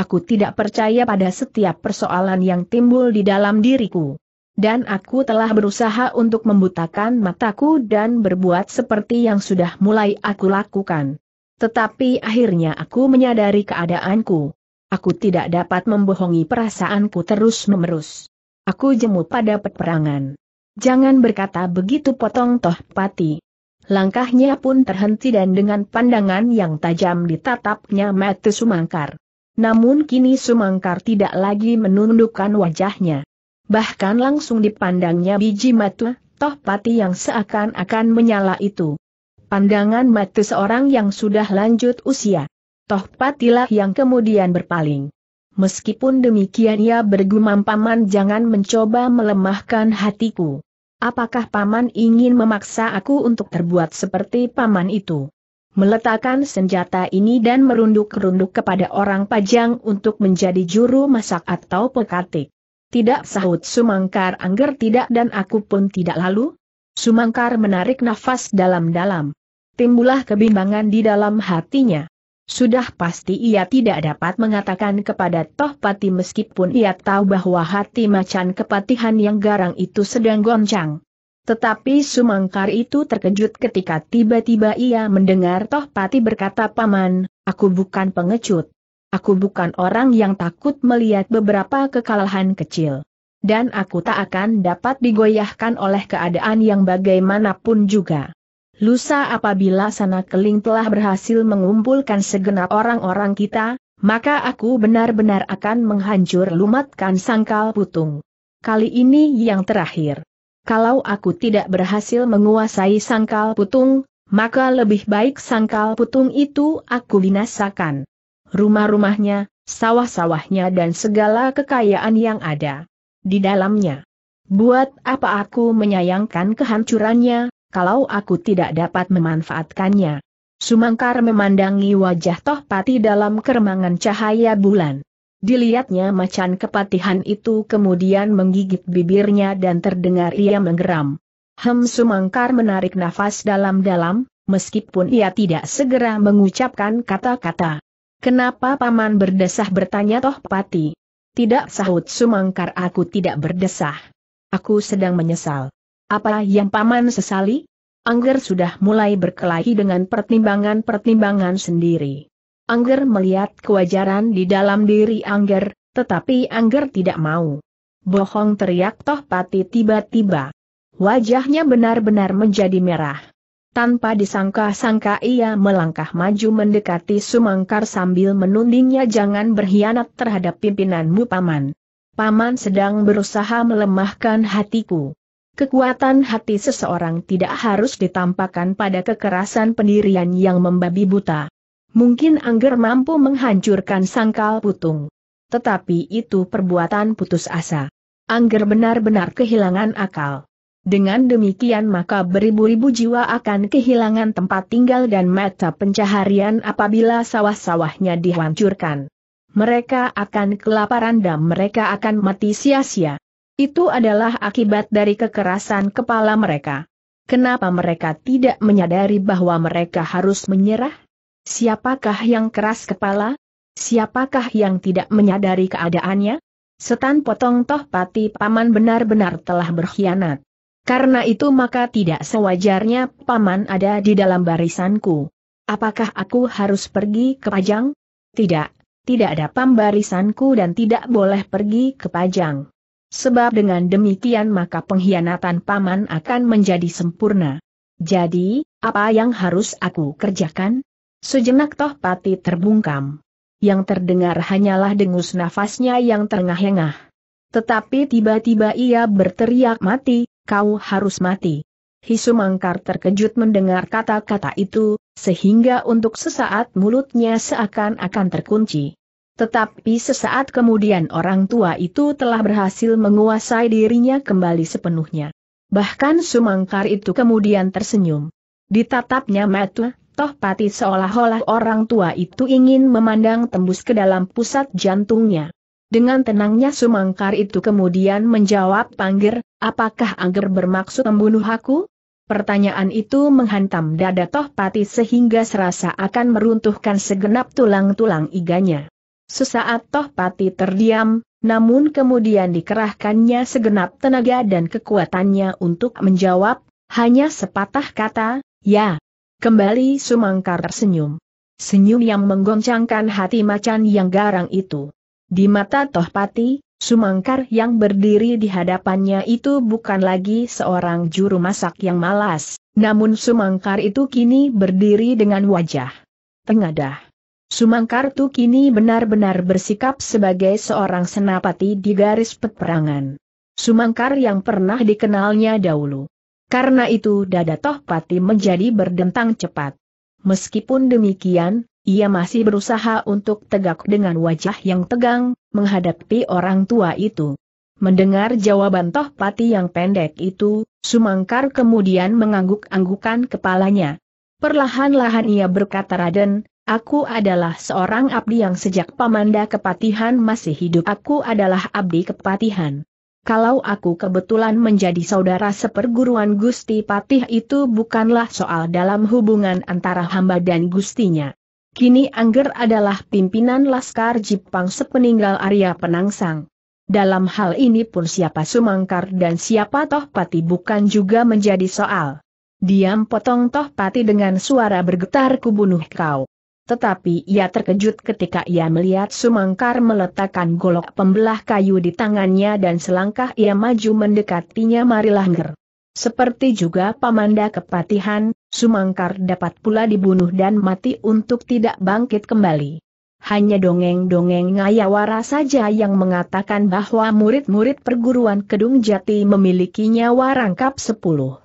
Aku tidak percaya pada setiap persoalan yang timbul di dalam diriku. Dan aku telah berusaha untuk membutakan mataku dan berbuat seperti yang sudah mulai aku lakukan. Tetapi akhirnya aku menyadari keadaanku. Aku tidak dapat membohongi perasaanku terus memerus. Aku jemu pada peperangan. Jangan berkata begitu potong toh pati. Langkahnya pun terhenti dan dengan pandangan yang tajam ditatapnya mata Sumangkar. Namun kini Sumangkar tidak lagi menundukkan wajahnya. Bahkan langsung dipandangnya biji mata, toh pati yang seakan-akan menyala itu. Pandangan mata seorang yang sudah lanjut usia. Toh Patilah yang kemudian berpaling. Meskipun demikian ia bergumam paman jangan mencoba melemahkan hatiku. Apakah paman ingin memaksa aku untuk terbuat seperti paman itu? Meletakkan senjata ini dan merunduk-runduk kepada orang pajang untuk menjadi juru masak atau pekatik. Tidak sahut Sumangkar angger tidak dan aku pun tidak lalu. Sumangkar menarik nafas dalam-dalam. Timbulah kebimbangan di dalam hatinya. Sudah pasti ia tidak dapat mengatakan kepada Tohpati meskipun ia tahu bahwa hati macan kepatihan yang garang itu sedang goncang. Tetapi Sumangkar itu terkejut ketika tiba-tiba ia mendengar Tohpati berkata Paman, aku bukan pengecut. Aku bukan orang yang takut melihat beberapa kekalahan kecil. Dan aku tak akan dapat digoyahkan oleh keadaan yang bagaimanapun juga. Lusa apabila sana keling telah berhasil mengumpulkan segenap orang-orang kita, maka aku benar-benar akan menghancur lumatkan sangkal putung. Kali ini yang terakhir. Kalau aku tidak berhasil menguasai sangkal putung, maka lebih baik sangkal putung itu aku binasakan. Rumah-rumahnya, sawah-sawahnya dan segala kekayaan yang ada di dalamnya. Buat apa aku menyayangkan kehancurannya, kalau aku tidak dapat memanfaatkannya. Sumangkar memandangi wajah Tohpati dalam keremangan cahaya bulan. Dilihatnya macan kepatihan itu kemudian menggigit bibirnya dan terdengar ia menggeram. Hem Sumangkar menarik nafas dalam-dalam, meskipun ia tidak segera mengucapkan kata-kata. Kenapa paman berdesah bertanya Tohpati? Tidak sahut Sumangkar aku tidak berdesah. Aku sedang menyesal. Apa yang paman sesali? Angger sudah mulai berkelahi dengan pertimbangan-pertimbangan sendiri. Angger melihat kewajaran di dalam diri Angger, tetapi Angger tidak mau. Bohong teriak Toh Pati tiba-tiba. Wajahnya benar-benar menjadi merah. Tanpa disangka-sangka ia melangkah maju mendekati Sumangkar sambil menundingnya jangan berkhianat terhadap pimpinanmu paman. Paman sedang berusaha melemahkan hatiku. Kekuatan hati seseorang tidak harus ditampakkan pada kekerasan pendirian yang membabi buta. Mungkin Angger mampu menghancurkan sangkal putung. Tetapi itu perbuatan putus asa. Angger benar-benar kehilangan akal. Dengan demikian maka beribu-ribu jiwa akan kehilangan tempat tinggal dan mata pencaharian apabila sawah-sawahnya dihancurkan. Mereka akan kelaparan dan mereka akan mati sia-sia. Itu adalah akibat dari kekerasan kepala mereka. Kenapa mereka tidak menyadari bahwa mereka harus menyerah? Siapakah yang keras kepala? Siapakah yang tidak menyadari keadaannya? Setan potong toh pati paman benar-benar telah berkhianat. Karena itu maka tidak sewajarnya paman ada di dalam barisanku. Apakah aku harus pergi ke Pajang? Tidak, tidak ada pam barisanku dan tidak boleh pergi ke Pajang. Sebab dengan demikian maka pengkhianatan paman akan menjadi sempurna. Jadi, apa yang harus aku kerjakan? Sejenak toh pati terbungkam. Yang terdengar hanyalah dengus nafasnya yang terengah-engah. Tetapi tiba-tiba ia berteriak mati, kau harus mati. Hisumangkar terkejut mendengar kata-kata itu, sehingga untuk sesaat mulutnya seakan-akan terkunci. Tetapi sesaat kemudian orang tua itu telah berhasil menguasai dirinya kembali sepenuhnya. Bahkan Sumangkar itu kemudian tersenyum. Ditatapnya Matu, toh pati seolah-olah orang tua itu ingin memandang tembus ke dalam pusat jantungnya. Dengan tenangnya Sumangkar itu kemudian menjawab Panggir, apakah Angger bermaksud membunuh aku? Pertanyaan itu menghantam dada Tohpati sehingga serasa akan meruntuhkan segenap tulang-tulang iganya. Sesaat Toh Pati terdiam, namun kemudian dikerahkannya segenap tenaga dan kekuatannya untuk menjawab, hanya sepatah kata, ya. Kembali Sumangkar tersenyum. Senyum yang menggoncangkan hati macan yang garang itu. Di mata Tohpati, Sumangkar yang berdiri di hadapannya itu bukan lagi seorang juru masak yang malas, namun Sumangkar itu kini berdiri dengan wajah tengadah. Sumangkartu kini benar-benar bersikap sebagai seorang senapati di garis peperangan. Sumangkar yang pernah dikenalnya dahulu. Karena itu dada Tohpati menjadi berdentang cepat. Meskipun demikian, ia masih berusaha untuk tegak dengan wajah yang tegang, menghadapi orang tua itu. Mendengar jawaban Tohpati yang pendek itu, Sumangkar kemudian mengangguk-anggukan kepalanya. Perlahan-lahan ia berkata Raden, Aku adalah seorang abdi yang sejak Pamanda Kepatihan masih hidup aku adalah abdi Kepatihan. Kalau aku kebetulan menjadi saudara seperguruan Gusti Patih itu bukanlah soal dalam hubungan antara hamba dan gustinya. Kini Angger adalah pimpinan Laskar Jepang sepeninggal Arya Penangsang. Dalam hal ini pun siapa Sumangkar dan siapa Tohpati bukan juga menjadi soal. Diam potong Tohpati dengan suara bergetar kubunuh kau. Tetapi ia terkejut ketika ia melihat Sumangkar meletakkan golok pembelah kayu di tangannya dan selangkah ia maju mendekatinya marilah nger. Seperti juga pamanda kepatihan, Sumangkar dapat pula dibunuh dan mati untuk tidak bangkit kembali. Hanya dongeng-dongeng Ngayawara saja yang mengatakan bahwa murid-murid perguruan Kedung Jati memiliki nyawa rangkap sepuluh.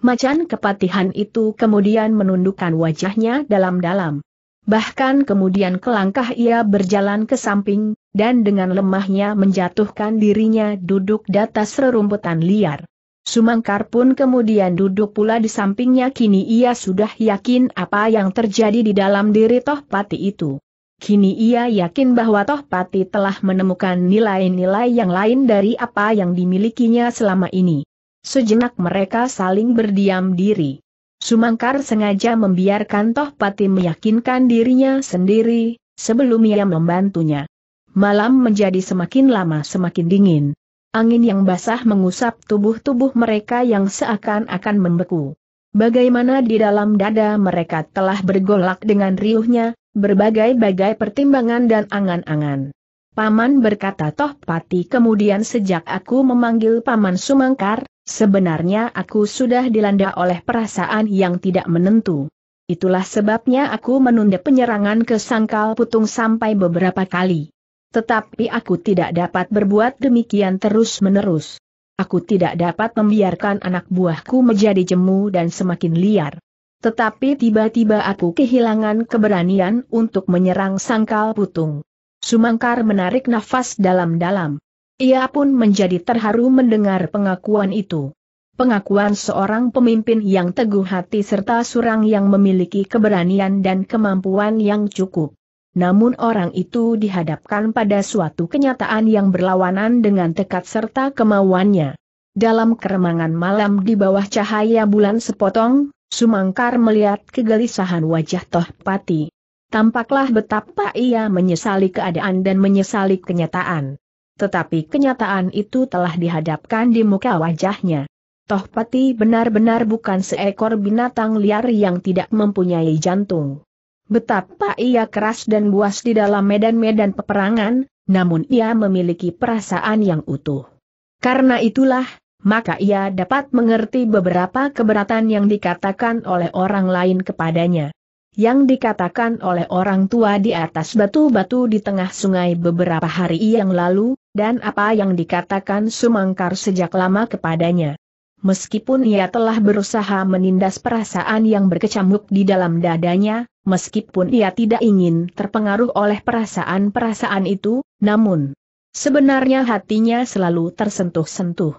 Macan kepatihan itu kemudian menundukkan wajahnya dalam-dalam. Bahkan kemudian kelangkah ia berjalan ke samping, dan dengan lemahnya menjatuhkan dirinya duduk di atas rerumputan liar. Sumangkar pun kemudian duduk pula di sampingnya kini ia sudah yakin apa yang terjadi di dalam diri Tohpati itu. Kini ia yakin bahwa Tohpati telah menemukan nilai-nilai yang lain dari apa yang dimilikinya selama ini. Sejenak mereka saling berdiam diri. Sumangkar sengaja membiarkan Toh Pati meyakinkan dirinya sendiri, sebelum ia membantunya. Malam menjadi semakin lama semakin dingin. Angin yang basah mengusap tubuh-tubuh mereka yang seakan-akan membeku. Bagaimana di dalam dada mereka telah bergolak dengan riuhnya, berbagai-bagai pertimbangan dan angan-angan. Paman berkata Toh Pati kemudian sejak aku memanggil Paman Sumangkar, sebenarnya aku sudah dilanda oleh perasaan yang tidak menentu. Itulah sebabnya aku menunda penyerangan ke Sangkal Putung sampai beberapa kali. Tetapi aku tidak dapat berbuat demikian terus-menerus. Aku tidak dapat membiarkan anak buahku menjadi jemu dan semakin liar. Tetapi tiba-tiba aku kehilangan keberanian untuk menyerang Sangkal Putung. Sumangkar menarik nafas dalam-dalam. Ia pun menjadi terharu mendengar pengakuan itu. Pengakuan seorang pemimpin yang teguh hati serta surang yang memiliki keberanian dan kemampuan yang cukup. Namun orang itu dihadapkan pada suatu kenyataan yang berlawanan dengan tekad serta kemauannya. Dalam keremangan malam di bawah cahaya bulan sepotong, Sumangkar melihat kegelisahan wajah Tohpati. Tampaklah betapa ia menyesali keadaan dan menyesali kenyataan. Tetapi kenyataan itu telah dihadapkan di muka wajahnya. Toh Pati benar-benar bukan seekor binatang liar yang tidak mempunyai jantung. Betapa ia keras dan buas di dalam medan-medan peperangan, namun ia memiliki perasaan yang utuh. Karena itulah, maka ia dapat mengerti beberapa keberatan yang dikatakan oleh orang lain kepadanya yang dikatakan oleh orang tua di atas batu-batu di tengah sungai beberapa hari yang lalu, dan apa yang dikatakan Sumangkar sejak lama kepadanya. Meskipun ia telah berusaha menindas perasaan yang berkecamuk di dalam dadanya, meskipun ia tidak ingin terpengaruh oleh perasaan-perasaan itu, namun sebenarnya hatinya selalu tersentuh-sentuh.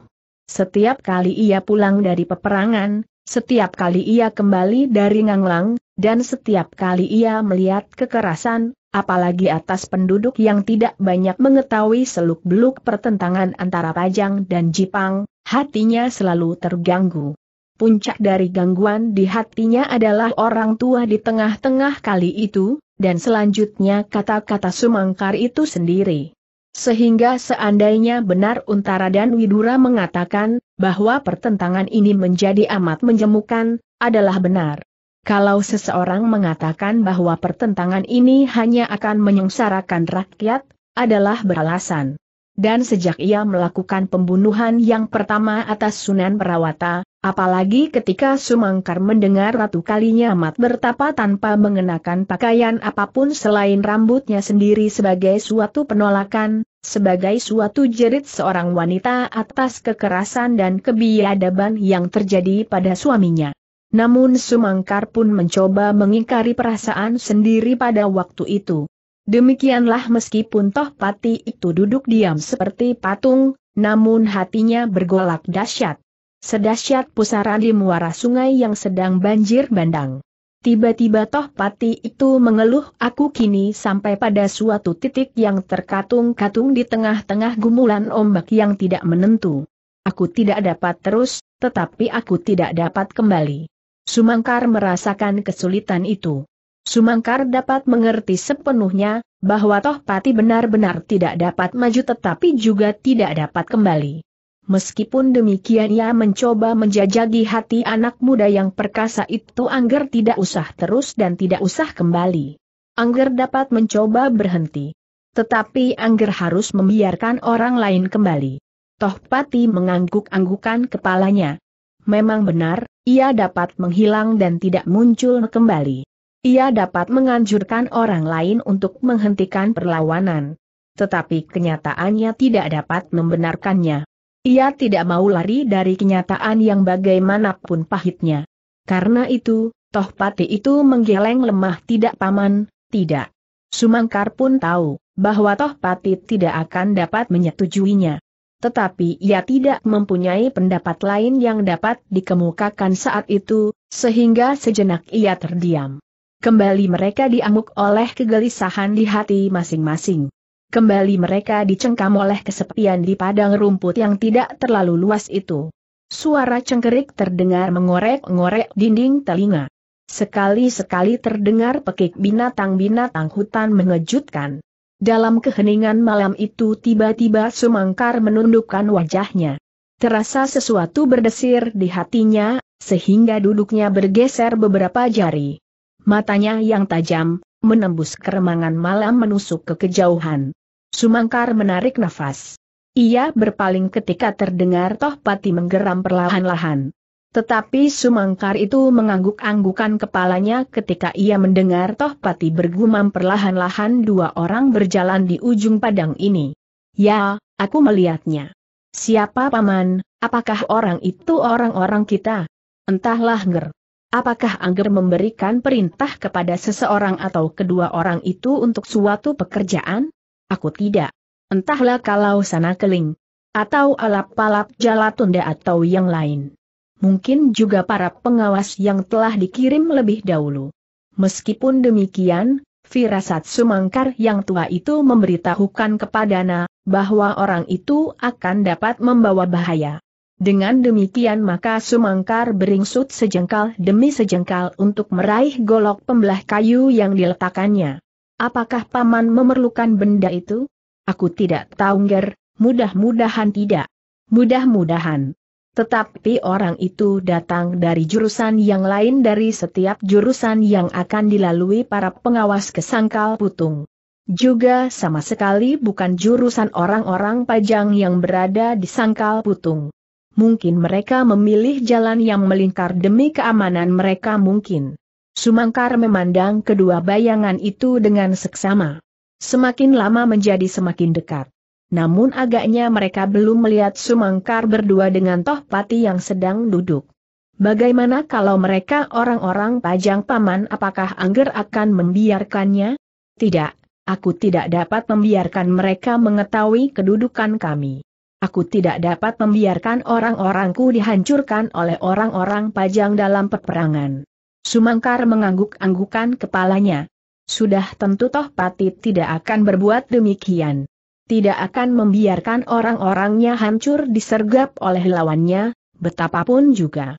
Setiap kali ia pulang dari peperangan, setiap kali ia kembali dari Nganglang, dan setiap kali ia melihat kekerasan, apalagi atas penduduk yang tidak banyak mengetahui seluk-beluk pertentangan antara Pajang dan Jipang, hatinya selalu terganggu. Puncak dari gangguan di hatinya adalah orang tua di tengah-tengah kali itu, dan selanjutnya kata-kata Sumangkar itu sendiri. Sehingga seandainya benar Untara dan Widura mengatakan, bahwa pertentangan ini menjadi amat menjemukan, adalah benar. Kalau seseorang mengatakan bahwa pertentangan ini hanya akan menyengsarakan rakyat, adalah beralasan. Dan sejak ia melakukan pembunuhan yang pertama atas Sunan Perawata, apalagi ketika Sumangkar mendengar Ratu kalinya amat bertapa tanpa mengenakan pakaian apapun selain rambutnya sendiri sebagai suatu penolakan, sebagai suatu jerit seorang wanita atas kekerasan dan kebiadaban yang terjadi pada suaminya. Namun Sumangkar pun mencoba mengingkari perasaan sendiri pada waktu itu. Demikianlah meskipun toh pati itu duduk diam seperti patung, namun hatinya bergolak dahsyat. Sedahsyat pusara di muara sungai yang sedang banjir bandang. Tiba-tiba toh pati itu mengeluh aku kini sampai pada suatu titik yang terkatung-katung di tengah-tengah gumulan ombak yang tidak menentu. Aku tidak dapat terus, tetapi aku tidak dapat kembali. Sumangkar merasakan kesulitan itu. Sumangkar dapat mengerti sepenuhnya, bahwa toh pati benar-benar tidak dapat maju tetapi juga tidak dapat kembali. Meskipun demikian ia mencoba menjajagi hati anak muda yang perkasa itu Angger tidak usah terus dan tidak usah kembali. Angger dapat mencoba berhenti. Tetapi Angger harus membiarkan orang lain kembali. Tohpati mengangguk-anggukan kepalanya. Memang benar, ia dapat menghilang dan tidak muncul kembali. Ia dapat menganjurkan orang lain untuk menghentikan perlawanan. Tetapi kenyataannya tidak dapat membenarkannya. Ia tidak mau lari dari kenyataan yang bagaimanapun pahitnya. Karena itu, toh pati itu menggeleng lemah tidak paman, tidak. Sumangkar pun tahu, bahwa toh pati tidak akan dapat menyetujuinya. Tetapi ia tidak mempunyai pendapat lain yang dapat dikemukakan saat itu, sehingga sejenak ia terdiam. Kembali mereka diamuk oleh kegelisahan di hati masing-masing kembali mereka dicengkam oleh kesepian di padang rumput yang tidak terlalu luas itu. Suara cengkerik terdengar mengorek-ngorek dinding telinga. Sekali-sekali terdengar pekik binatang-binatang hutan mengejutkan. Dalam keheningan malam itu tiba-tiba Sumangkar menundukkan wajahnya. Terasa sesuatu berdesir di hatinya, sehingga duduknya bergeser beberapa jari. Matanya yang tajam, menembus keremangan malam menusuk ke kejauhan. Sumangkar menarik nafas. Ia berpaling ketika terdengar Tohpati menggeram perlahan-lahan. Tetapi Sumangkar itu mengangguk-anggukan kepalanya ketika ia mendengar Tohpati bergumam perlahan-lahan dua orang berjalan di ujung padang ini. Ya, aku melihatnya. Siapa paman, apakah orang itu orang-orang kita? Entahlah ger. Apakah Angger memberikan perintah kepada seseorang atau kedua orang itu untuk suatu pekerjaan? Aku tidak. Entahlah kalau sana keling. Atau alap-alap jalatunda atau yang lain. Mungkin juga para pengawas yang telah dikirim lebih dahulu. Meskipun demikian, firasat Sumangkar yang tua itu memberitahukan kepada na bahwa orang itu akan dapat membawa bahaya. Dengan demikian maka Sumangkar beringsut sejengkal demi sejengkal untuk meraih golok pembelah kayu yang diletakkannya. Apakah paman memerlukan benda itu? Aku tidak tahu ger. mudah-mudahan tidak. Mudah-mudahan. Tetapi orang itu datang dari jurusan yang lain dari setiap jurusan yang akan dilalui para pengawas kesangkal putung juga sama sekali bukan jurusan orang-orang pajang yang berada di sangkal putung. Mungkin mereka memilih jalan yang melingkar demi keamanan mereka mungkin. Sumangkar memandang kedua bayangan itu dengan seksama. Semakin lama menjadi semakin dekat. Namun agaknya mereka belum melihat Sumangkar berdua dengan Tohpati yang sedang duduk. Bagaimana kalau mereka orang-orang pajang paman apakah Angger akan membiarkannya? Tidak, aku tidak dapat membiarkan mereka mengetahui kedudukan kami. Aku tidak dapat membiarkan orang-orangku dihancurkan oleh orang-orang pajang dalam peperangan. Sumangkar mengangguk-anggukan kepalanya. Sudah tentu toh Patit tidak akan berbuat demikian. Tidak akan membiarkan orang-orangnya hancur disergap oleh lawannya, betapapun juga.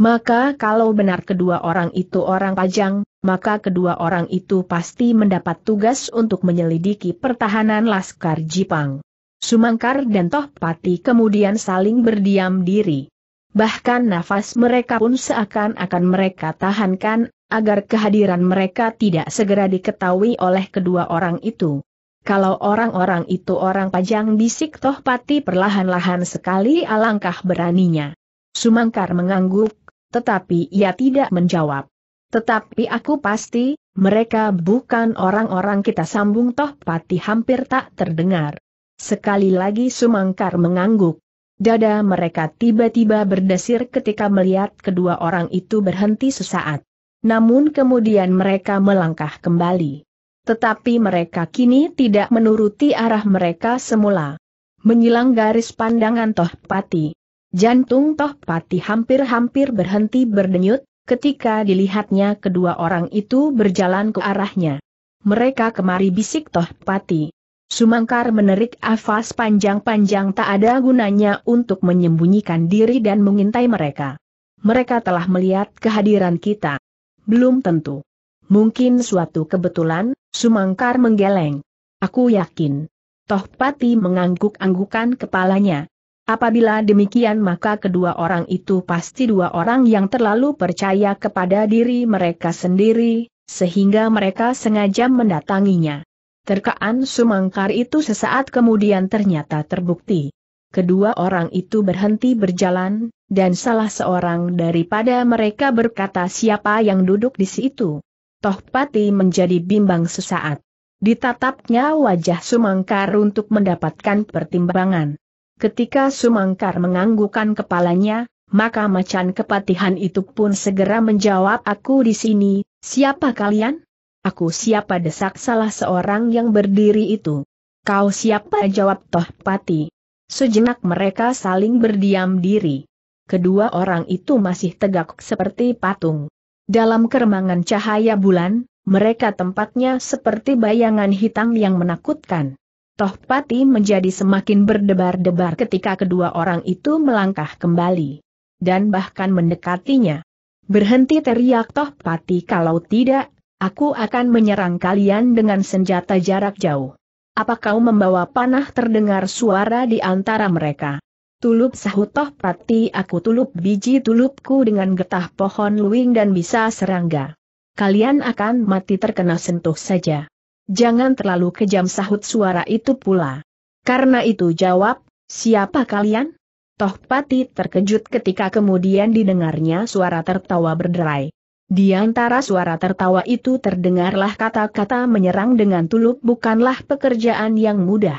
Maka kalau benar kedua orang itu orang pajang, maka kedua orang itu pasti mendapat tugas untuk menyelidiki pertahanan Laskar Jipang. Sumangkar dan Tohpati kemudian saling berdiam diri. Bahkan nafas mereka pun seakan-akan mereka tahankan, agar kehadiran mereka tidak segera diketahui oleh kedua orang itu. Kalau orang-orang itu orang pajang bisik Tohpati perlahan-lahan sekali alangkah beraninya. Sumangkar mengangguk, tetapi ia tidak menjawab. Tetapi aku pasti, mereka bukan orang-orang kita sambung Tohpati hampir tak terdengar. Sekali lagi Sumangkar mengangguk. Dada mereka tiba-tiba berdesir ketika melihat kedua orang itu berhenti sesaat. Namun kemudian mereka melangkah kembali. Tetapi mereka kini tidak menuruti arah mereka semula. Menyilang garis pandangan Tohpati. Jantung Tohpati hampir-hampir berhenti berdenyut, ketika dilihatnya kedua orang itu berjalan ke arahnya. Mereka kemari bisik Tohpati. Sumangkar menerik afas panjang-panjang tak ada gunanya untuk menyembunyikan diri dan mengintai mereka. Mereka telah melihat kehadiran kita. Belum tentu. Mungkin suatu kebetulan, Sumangkar menggeleng. Aku yakin. Tohpati mengangguk-anggukan kepalanya. Apabila demikian maka kedua orang itu pasti dua orang yang terlalu percaya kepada diri mereka sendiri, sehingga mereka sengaja mendatanginya. Terkaan Sumangkar itu sesaat kemudian ternyata terbukti. Kedua orang itu berhenti berjalan, dan salah seorang daripada mereka berkata siapa yang duduk di situ. Tohpati menjadi bimbang sesaat. Ditatapnya wajah Sumangkar untuk mendapatkan pertimbangan. Ketika Sumangkar menganggukan kepalanya, maka macan kepatihan itu pun segera menjawab aku di sini, siapa kalian? Aku siapa desak salah seorang yang berdiri itu. Kau siapa jawab Tohpati. Sejenak mereka saling berdiam diri. Kedua orang itu masih tegak seperti patung. Dalam keremangan cahaya bulan, mereka tempatnya seperti bayangan hitam yang menakutkan. Tohpati menjadi semakin berdebar-debar ketika kedua orang itu melangkah kembali. Dan bahkan mendekatinya. Berhenti teriak Tohpati kalau tidak, Aku akan menyerang kalian dengan senjata jarak jauh. Apa kau membawa panah terdengar suara di antara mereka? Tulup sahutoh pati aku tulup biji tulupku dengan getah pohon luing dan bisa serangga. Kalian akan mati terkena sentuh saja. Jangan terlalu kejam sahut suara itu pula. Karena itu jawab, siapa kalian? Toh pati terkejut ketika kemudian didengarnya suara tertawa berderai. Di antara suara tertawa itu terdengarlah kata-kata menyerang dengan tulup bukanlah pekerjaan yang mudah.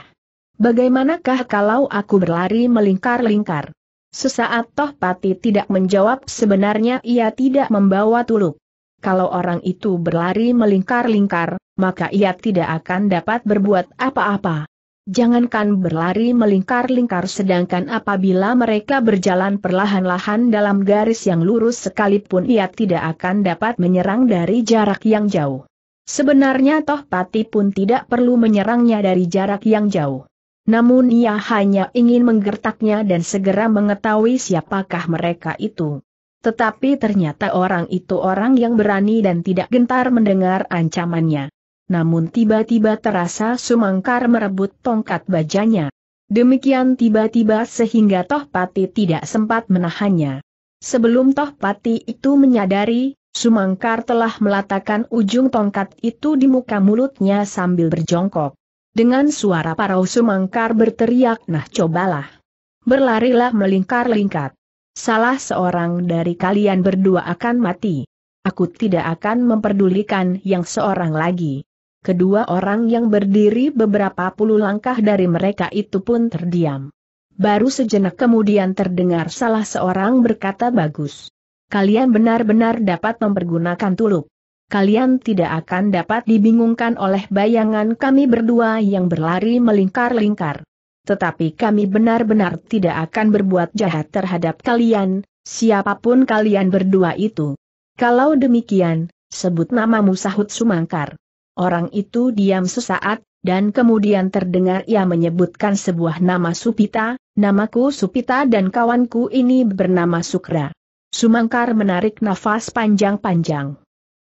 Bagaimanakah kalau aku berlari melingkar-lingkar? Sesaat toh Pati tidak menjawab sebenarnya ia tidak membawa tulup. Kalau orang itu berlari melingkar-lingkar, maka ia tidak akan dapat berbuat apa-apa. Jangankan berlari melingkar-lingkar sedangkan apabila mereka berjalan perlahan-lahan dalam garis yang lurus sekalipun ia tidak akan dapat menyerang dari jarak yang jauh. Sebenarnya toh Pati pun tidak perlu menyerangnya dari jarak yang jauh. Namun ia hanya ingin menggertaknya dan segera mengetahui siapakah mereka itu. Tetapi ternyata orang itu orang yang berani dan tidak gentar mendengar ancamannya namun tiba-tiba terasa Sumangkar merebut tongkat bajanya. Demikian tiba-tiba sehingga Tohpati tidak sempat menahannya. Sebelum Tohpati itu menyadari, Sumangkar telah meletakkan ujung tongkat itu di muka mulutnya sambil berjongkok. Dengan suara parau Sumangkar berteriak nah cobalah. Berlarilah melingkar-lingkat. Salah seorang dari kalian berdua akan mati. Aku tidak akan memperdulikan yang seorang lagi. Kedua orang yang berdiri beberapa puluh langkah dari mereka itu pun terdiam. Baru sejenak kemudian terdengar salah seorang berkata bagus. Kalian benar-benar dapat mempergunakan tulup. Kalian tidak akan dapat dibingungkan oleh bayangan kami berdua yang berlari melingkar-lingkar. Tetapi kami benar-benar tidak akan berbuat jahat terhadap kalian, siapapun kalian berdua itu. Kalau demikian, sebut namamu sahut Sumangkar. Orang itu diam sesaat, dan kemudian terdengar ia menyebutkan sebuah nama Supita, namaku Supita dan kawanku ini bernama Sukra. Sumangkar menarik nafas panjang-panjang.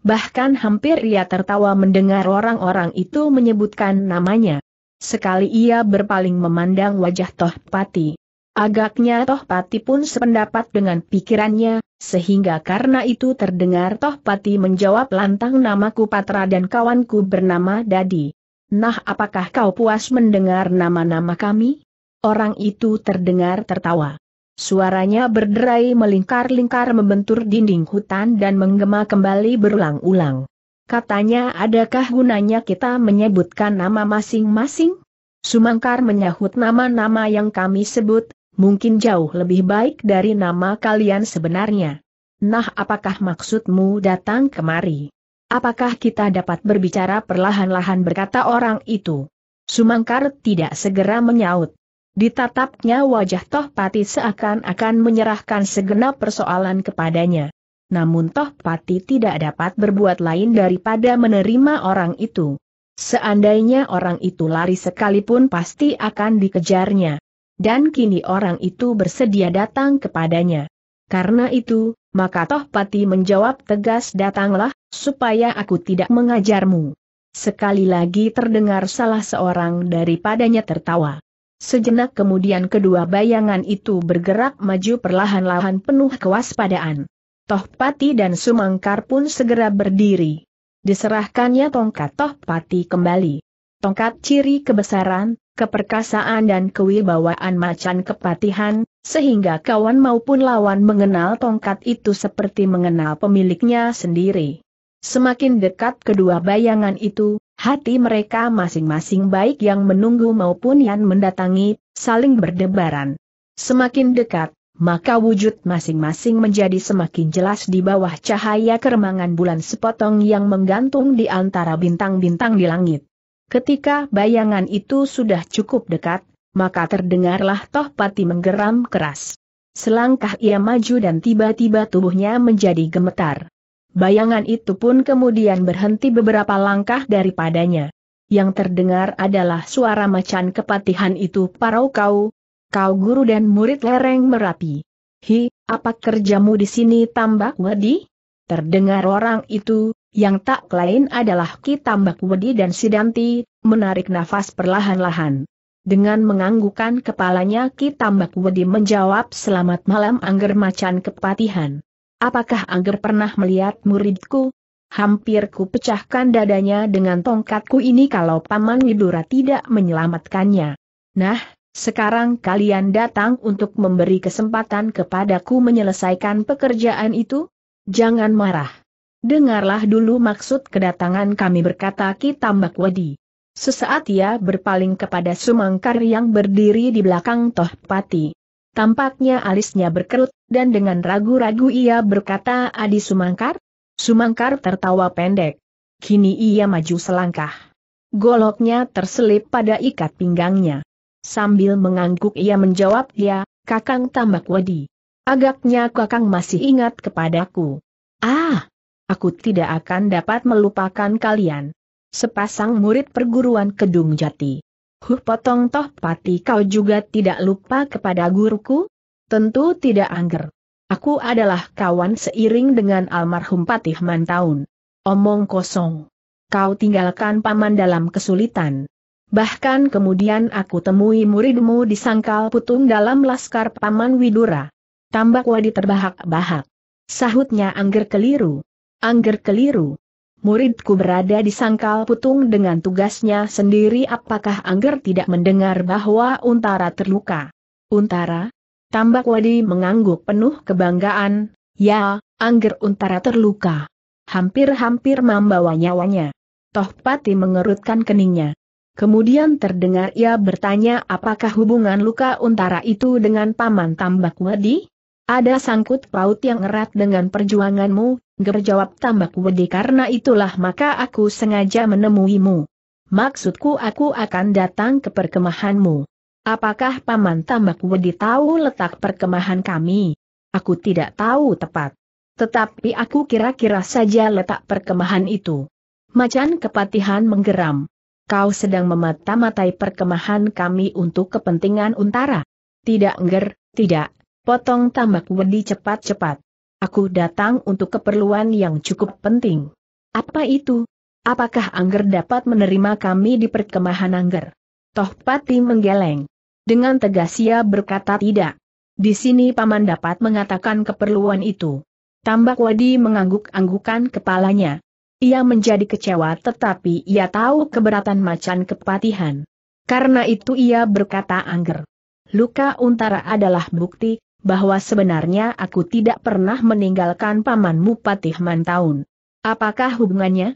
Bahkan hampir ia tertawa mendengar orang-orang itu menyebutkan namanya. Sekali ia berpaling memandang wajah Tohpati. Agaknya Tohpati pun sependapat dengan pikirannya, sehingga karena itu terdengar Tohpati menjawab lantang namaku Patra dan kawanku bernama Dadi. Nah apakah kau puas mendengar nama-nama kami? Orang itu terdengar tertawa. Suaranya berderai melingkar-lingkar membentur dinding hutan dan menggema kembali berulang-ulang. Katanya adakah gunanya kita menyebutkan nama masing-masing? Sumangkar menyahut nama-nama yang kami sebut, mungkin jauh lebih baik dari nama kalian sebenarnya. Nah apakah maksudmu datang kemari? Apakah kita dapat berbicara perlahan-lahan berkata orang itu? Sumangkar tidak segera menyaut. Ditatapnya wajah Tohpati seakan-akan menyerahkan segenap persoalan kepadanya. Namun Tohpati tidak dapat berbuat lain daripada menerima orang itu. Seandainya orang itu lari sekalipun pasti akan dikejarnya dan kini orang itu bersedia datang kepadanya. Karena itu, maka Tohpati menjawab tegas datanglah, supaya aku tidak mengajarmu. Sekali lagi terdengar salah seorang daripadanya tertawa. Sejenak kemudian kedua bayangan itu bergerak maju perlahan-lahan penuh kewaspadaan. Tohpati dan Sumangkar pun segera berdiri. Diserahkannya tongkat Tohpati kembali. Tongkat ciri kebesaran, keperkasaan dan kewibawaan macan kepatihan, sehingga kawan maupun lawan mengenal tongkat itu seperti mengenal pemiliknya sendiri. Semakin dekat kedua bayangan itu, hati mereka masing-masing baik yang menunggu maupun yang mendatangi, saling berdebaran. Semakin dekat, maka wujud masing-masing menjadi semakin jelas di bawah cahaya keremangan bulan sepotong yang menggantung di antara bintang-bintang di langit. Ketika bayangan itu sudah cukup dekat, maka terdengarlah Tohpati menggeram keras. Selangkah ia maju dan tiba-tiba tubuhnya menjadi gemetar. Bayangan itu pun kemudian berhenti beberapa langkah daripadanya. Yang terdengar adalah suara macan kepatihan itu parau kau, kau guru dan murid lereng merapi. Hi, apa kerjamu di sini tambak wadi? Terdengar orang itu, yang tak lain adalah Ki Tambak Wedi dan Sidanti, menarik nafas perlahan-lahan. Dengan menganggukan kepalanya Ki Tambak Wedi menjawab selamat malam Angger Macan Kepatihan. Apakah Angger pernah melihat muridku? Hampir ku pecahkan dadanya dengan tongkatku ini kalau Paman Widura tidak menyelamatkannya. Nah, sekarang kalian datang untuk memberi kesempatan kepadaku menyelesaikan pekerjaan itu? Jangan marah. Dengarlah dulu maksud kedatangan kami berkata Ki Tambak Wedi. Sesaat ia berpaling kepada Sumangkar yang berdiri di belakang Toh Pati. Tampaknya alisnya berkerut, dan dengan ragu-ragu ia berkata Adi Sumangkar? Sumangkar tertawa pendek. Kini ia maju selangkah. Goloknya terselip pada ikat pinggangnya. Sambil mengangguk ia menjawab ya, Kakang Tambak Wedi. Agaknya Kakang masih ingat kepadaku. Ah, aku tidak akan dapat melupakan kalian. Sepasang murid perguruan Kedung Jati. Huh potong toh pati kau juga tidak lupa kepada guruku? Tentu tidak angger. Aku adalah kawan seiring dengan almarhum Patih Mantaun. Omong kosong. Kau tinggalkan paman dalam kesulitan. Bahkan kemudian aku temui muridmu di sangkal putung dalam laskar paman Widura. Tambak wadi terbahak-bahak. Sahutnya angger keliru. Angger keliru. Muridku berada di sangkal putung dengan tugasnya sendiri apakah Angger tidak mendengar bahwa Untara terluka? Untara? Tambak Wadi mengangguk penuh kebanggaan, ya, Angger Untara terluka. Hampir-hampir membawa nyawanya. Toh Pati mengerutkan keningnya. Kemudian terdengar ia bertanya apakah hubungan luka Untara itu dengan Paman Tambak Wadi? Ada sangkut paut yang erat dengan perjuanganmu, Ger tambak wedi karena itulah maka aku sengaja menemuimu. Maksudku aku akan datang ke perkemahanmu. Apakah Paman Tambak Wedi tahu letak perkemahan kami? Aku tidak tahu tepat. Tetapi aku kira-kira saja letak perkemahan itu. Macan kepatihan menggeram. Kau sedang memata-matai perkemahan kami untuk kepentingan untara. Tidak engger, tidak, Potong tambak wedi cepat-cepat. Aku datang untuk keperluan yang cukup penting. Apa itu? Apakah Angger dapat menerima kami di perkemahan Angger? Toh Pati menggeleng. Dengan tegas ia berkata tidak. Di sini paman dapat mengatakan keperluan itu. Tambak Wadi mengangguk-anggukan kepalanya. Ia menjadi kecewa tetapi ia tahu keberatan macan kepatihan. Karena itu ia berkata angger. Luka untara adalah bukti bahwa sebenarnya aku tidak pernah meninggalkan pamanmu Patih Mantaun. Apakah hubungannya?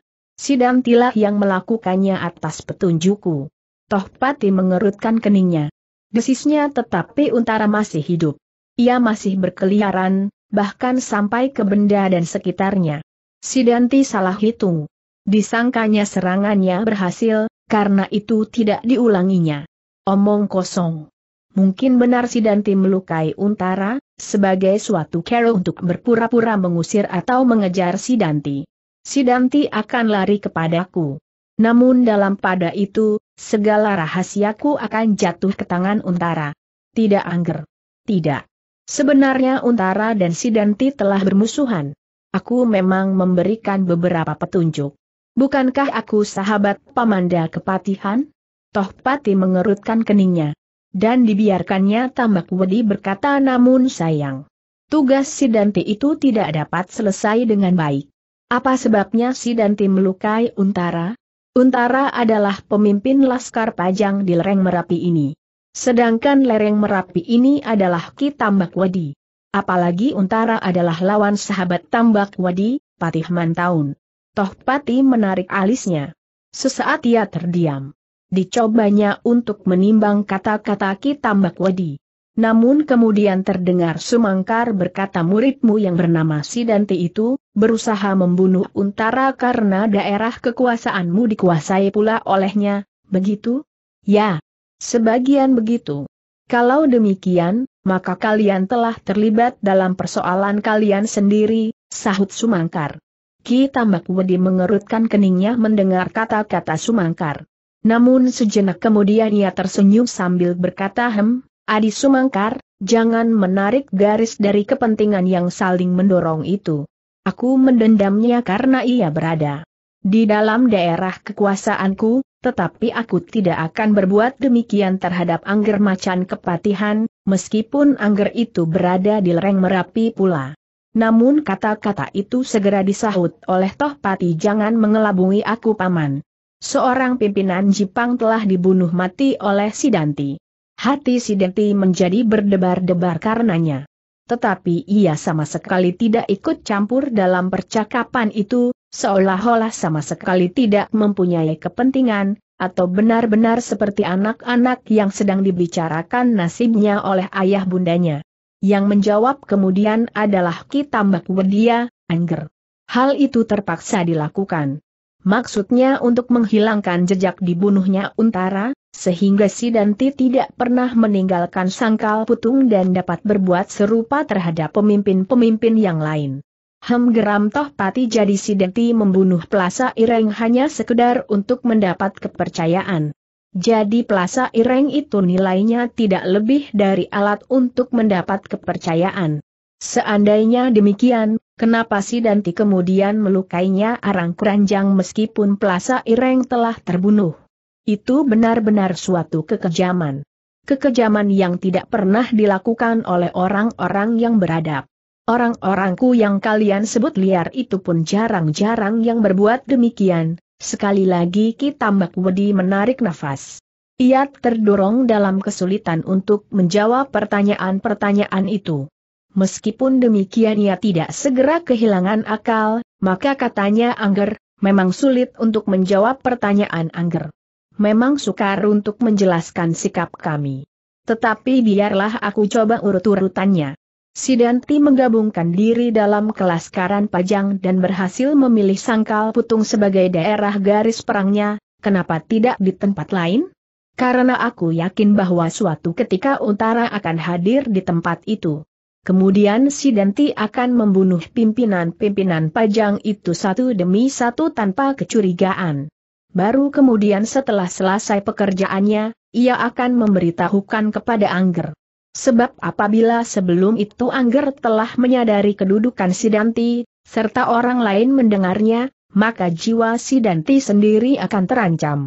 lah yang melakukannya atas petunjukku. Toh Patih mengerutkan keningnya. Desisnya tetapi Untara masih hidup. Ia masih berkeliaran, bahkan sampai ke benda dan sekitarnya. Sidanti salah hitung. Disangkanya serangannya berhasil, karena itu tidak diulanginya. Omong kosong. Mungkin benar si Danti melukai Untara, sebagai suatu cara untuk berpura-pura mengusir atau mengejar si Danti. Si Danti akan lari kepadaku. Namun dalam pada itu, segala rahasiaku akan jatuh ke tangan Untara. Tidak angger. Tidak. Sebenarnya Untara dan si Danti telah bermusuhan. Aku memang memberikan beberapa petunjuk. Bukankah aku sahabat Pamanda Kepatihan? Toh Pati mengerutkan keningnya dan dibiarkannya tambak wedi berkata namun sayang. Tugas si Danti itu tidak dapat selesai dengan baik. Apa sebabnya si Danti melukai Untara? Untara adalah pemimpin Laskar Pajang di lereng Merapi ini. Sedangkan lereng Merapi ini adalah Ki Tambak Wedi. Apalagi Untara adalah lawan sahabat Tambak Wadi, Patih Mantaun. Toh Patih menarik alisnya. Sesaat ia terdiam dicobanya untuk menimbang kata-kata Tambak Wedi. Namun kemudian terdengar Sumangkar berkata muridmu yang bernama Sidanti itu, berusaha membunuh Untara karena daerah kekuasaanmu dikuasai pula olehnya, begitu? Ya, sebagian begitu. Kalau demikian, maka kalian telah terlibat dalam persoalan kalian sendiri, sahut Sumangkar. Ki Tambak Wedi mengerutkan keningnya mendengar kata-kata Sumangkar. Namun sejenak kemudian ia tersenyum sambil berkata hem, Adi Sumangkar, jangan menarik garis dari kepentingan yang saling mendorong itu. Aku mendendamnya karena ia berada di dalam daerah kekuasaanku, tetapi aku tidak akan berbuat demikian terhadap angger macan kepatihan, meskipun angger itu berada di lereng Merapi pula. Namun kata-kata itu segera disahut oleh Tohpati, jangan mengelabui aku paman. Seorang pimpinan Jepang telah dibunuh mati oleh Sidanti. Hati Sidanti menjadi berdebar-debar karenanya. Tetapi ia sama sekali tidak ikut campur dalam percakapan itu, seolah-olah sama sekali tidak mempunyai kepentingan, atau benar-benar seperti anak-anak yang sedang dibicarakan nasibnya oleh ayah bundanya. Yang menjawab kemudian adalah Kitambak Wedia, Angger. Hal itu terpaksa dilakukan. Maksudnya untuk menghilangkan jejak dibunuhnya Untara, sehingga si Danti tidak pernah meninggalkan sangkal putung dan dapat berbuat serupa terhadap pemimpin-pemimpin yang lain. Hem geram toh pati jadi si Danti membunuh Pelasa Ireng hanya sekedar untuk mendapat kepercayaan. Jadi Pelasa Ireng itu nilainya tidak lebih dari alat untuk mendapat kepercayaan. Seandainya demikian, Kenapa si Danti kemudian melukainya arang keranjang meskipun Pelasa Ireng telah terbunuh? Itu benar-benar suatu kekejaman. Kekejaman yang tidak pernah dilakukan oleh orang-orang yang beradab. Orang-orangku yang kalian sebut liar itu pun jarang-jarang yang berbuat demikian, sekali lagi kita Wedi menarik nafas. Ia terdorong dalam kesulitan untuk menjawab pertanyaan-pertanyaan itu. Meskipun demikian ia tidak segera kehilangan akal, maka katanya Angger, memang sulit untuk menjawab pertanyaan Angger. Memang sukar untuk menjelaskan sikap kami. Tetapi biarlah aku coba urut-urutannya. Sidanti menggabungkan diri dalam kelas karan pajang dan berhasil memilih sangkal putung sebagai daerah garis perangnya, kenapa tidak di tempat lain? Karena aku yakin bahwa suatu ketika utara akan hadir di tempat itu. Kemudian si Denti akan membunuh pimpinan-pimpinan pajang itu satu demi satu tanpa kecurigaan. Baru kemudian setelah selesai pekerjaannya, ia akan memberitahukan kepada Angger. Sebab apabila sebelum itu Angger telah menyadari kedudukan si Danti, serta orang lain mendengarnya, maka jiwa si Danti sendiri akan terancam.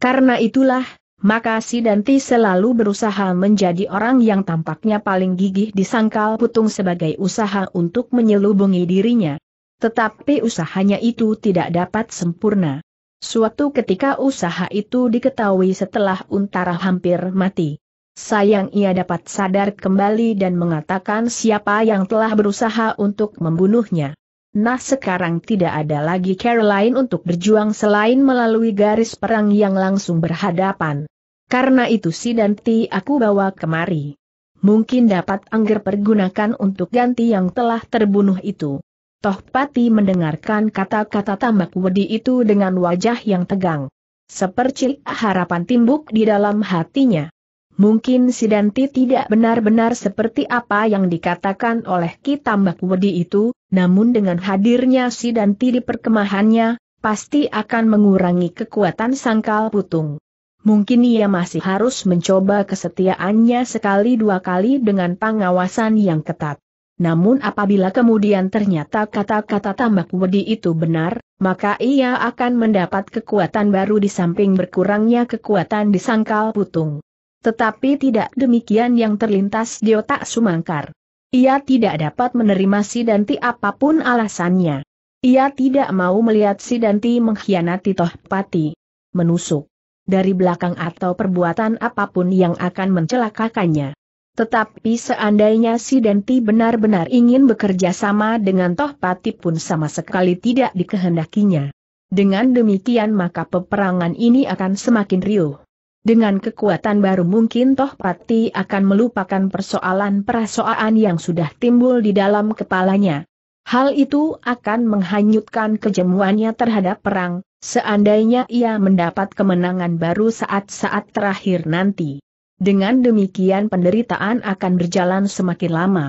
Karena itulah, maka si Danti selalu berusaha menjadi orang yang tampaknya paling gigih disangkal putung sebagai usaha untuk menyelubungi dirinya. Tetapi usahanya itu tidak dapat sempurna. Suatu ketika usaha itu diketahui setelah Untara hampir mati. Sayang ia dapat sadar kembali dan mengatakan siapa yang telah berusaha untuk membunuhnya. Nah sekarang tidak ada lagi Caroline untuk berjuang selain melalui garis perang yang langsung berhadapan. Karena itu si Danti aku bawa kemari. Mungkin dapat angger pergunakan untuk ganti yang telah terbunuh itu. Toh Pati mendengarkan kata-kata tambak wedi itu dengan wajah yang tegang. Sepercil harapan timbuk di dalam hatinya. Mungkin si Danti tidak benar-benar seperti apa yang dikatakan oleh Ki Tambak Wedi itu, namun dengan hadirnya si Danti di perkemahannya, pasti akan mengurangi kekuatan sangkal putung. Mungkin ia masih harus mencoba kesetiaannya sekali dua kali dengan pengawasan yang ketat. Namun apabila kemudian ternyata kata-kata tambak wedi itu benar, maka ia akan mendapat kekuatan baru di samping berkurangnya kekuatan di sangkal putung. Tetapi tidak demikian yang terlintas di otak Sumangkar. Ia tidak dapat menerima si Sidanti apapun alasannya. Ia tidak mau melihat si Sidanti mengkhianati Toh Pati. Menusuk. Dari belakang atau perbuatan apapun yang akan mencelakakannya. Tetapi seandainya si Sidanti benar-benar ingin bekerja sama dengan Toh Pati pun sama sekali tidak dikehendakinya. Dengan demikian maka peperangan ini akan semakin riuh. Dengan kekuatan baru mungkin Toh Pati akan melupakan persoalan-persoalan yang sudah timbul di dalam kepalanya. Hal itu akan menghanyutkan kejemuannya terhadap perang, seandainya ia mendapat kemenangan baru saat-saat terakhir nanti. Dengan demikian penderitaan akan berjalan semakin lama.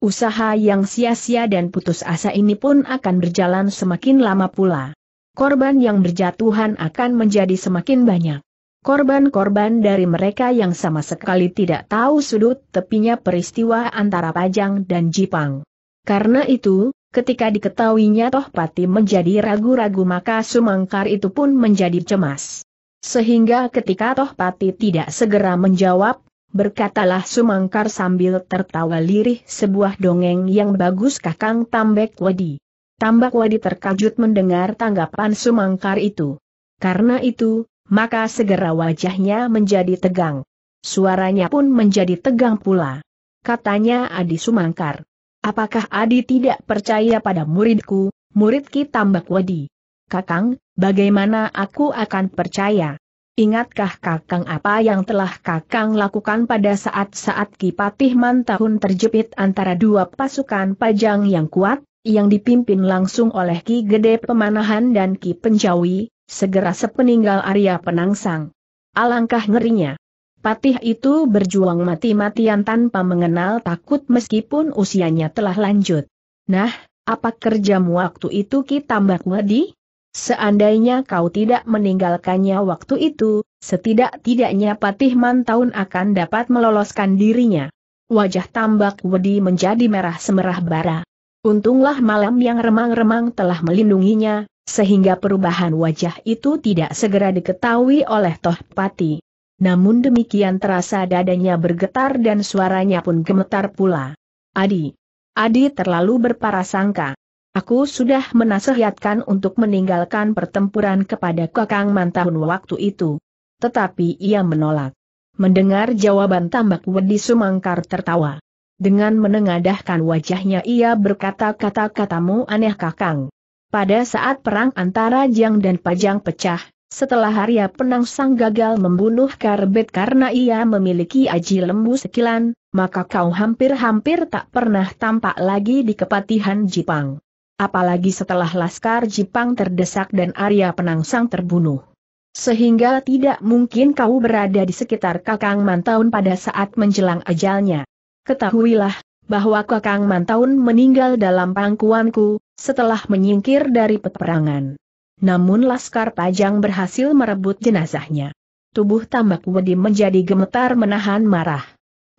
Usaha yang sia-sia dan putus asa ini pun akan berjalan semakin lama pula. Korban yang berjatuhan akan menjadi semakin banyak. Korban-korban dari mereka yang sama sekali tidak tahu sudut tepinya peristiwa antara Pajang dan Jipang. Karena itu, ketika diketahuinya Tohpati menjadi ragu-ragu maka Sumangkar itu pun menjadi cemas. Sehingga ketika Tohpati tidak segera menjawab, berkatalah Sumangkar sambil tertawa lirih sebuah dongeng yang bagus Kakang Tambek Wadi. Tambak Wadi terkejut mendengar tanggapan Sumangkar itu. Karena itu, maka segera wajahnya menjadi tegang. Suaranya pun menjadi tegang pula. Katanya Adi Sumangkar. Apakah Adi tidak percaya pada muridku, murid Ki Tambak Wadi? Kakang, bagaimana aku akan percaya? Ingatkah Kakang apa yang telah Kakang lakukan pada saat-saat Ki Patih Mantahun terjepit antara dua pasukan pajang yang kuat, yang dipimpin langsung oleh Ki Gede Pemanahan dan Ki Penjawi, Segera sepeninggal Arya Penangsang. Alangkah ngerinya. Patih itu berjuang mati-matian tanpa mengenal takut meskipun usianya telah lanjut. Nah, apa kerjamu waktu itu Ki Tambak Wadi? Seandainya kau tidak meninggalkannya waktu itu, setidak-tidaknya Patih Mantaun akan dapat meloloskan dirinya. Wajah Tambak Wedi menjadi merah semerah bara. Untunglah malam yang remang-remang telah melindunginya, sehingga perubahan wajah itu tidak segera diketahui oleh Tohpati. Namun demikian terasa dadanya bergetar dan suaranya pun gemetar pula. Adi. Adi terlalu berparasangka. Aku sudah menasehatkan untuk meninggalkan pertempuran kepada Kakang Mantahun waktu itu. Tetapi ia menolak. Mendengar jawaban tambak Wedi Sumangkar tertawa. Dengan menengadahkan wajahnya ia berkata kata-katamu aneh Kakang. Pada saat perang antara Jiang dan Pajang pecah, setelah Arya Penangsang gagal membunuh Karbet karena ia memiliki aji lembu sekilan, maka kau hampir-hampir tak pernah tampak lagi di kepatihan Jipang. Apalagi setelah Laskar Jipang terdesak dan Arya Penangsang terbunuh. Sehingga tidak mungkin kau berada di sekitar Kakang Mantaun pada saat menjelang ajalnya. Ketahuilah, bahwa Kakang Mantaun meninggal dalam pangkuanku, setelah menyingkir dari peperangan. Namun Laskar Pajang berhasil merebut jenazahnya. Tubuh Tambak Wedi menjadi gemetar menahan marah.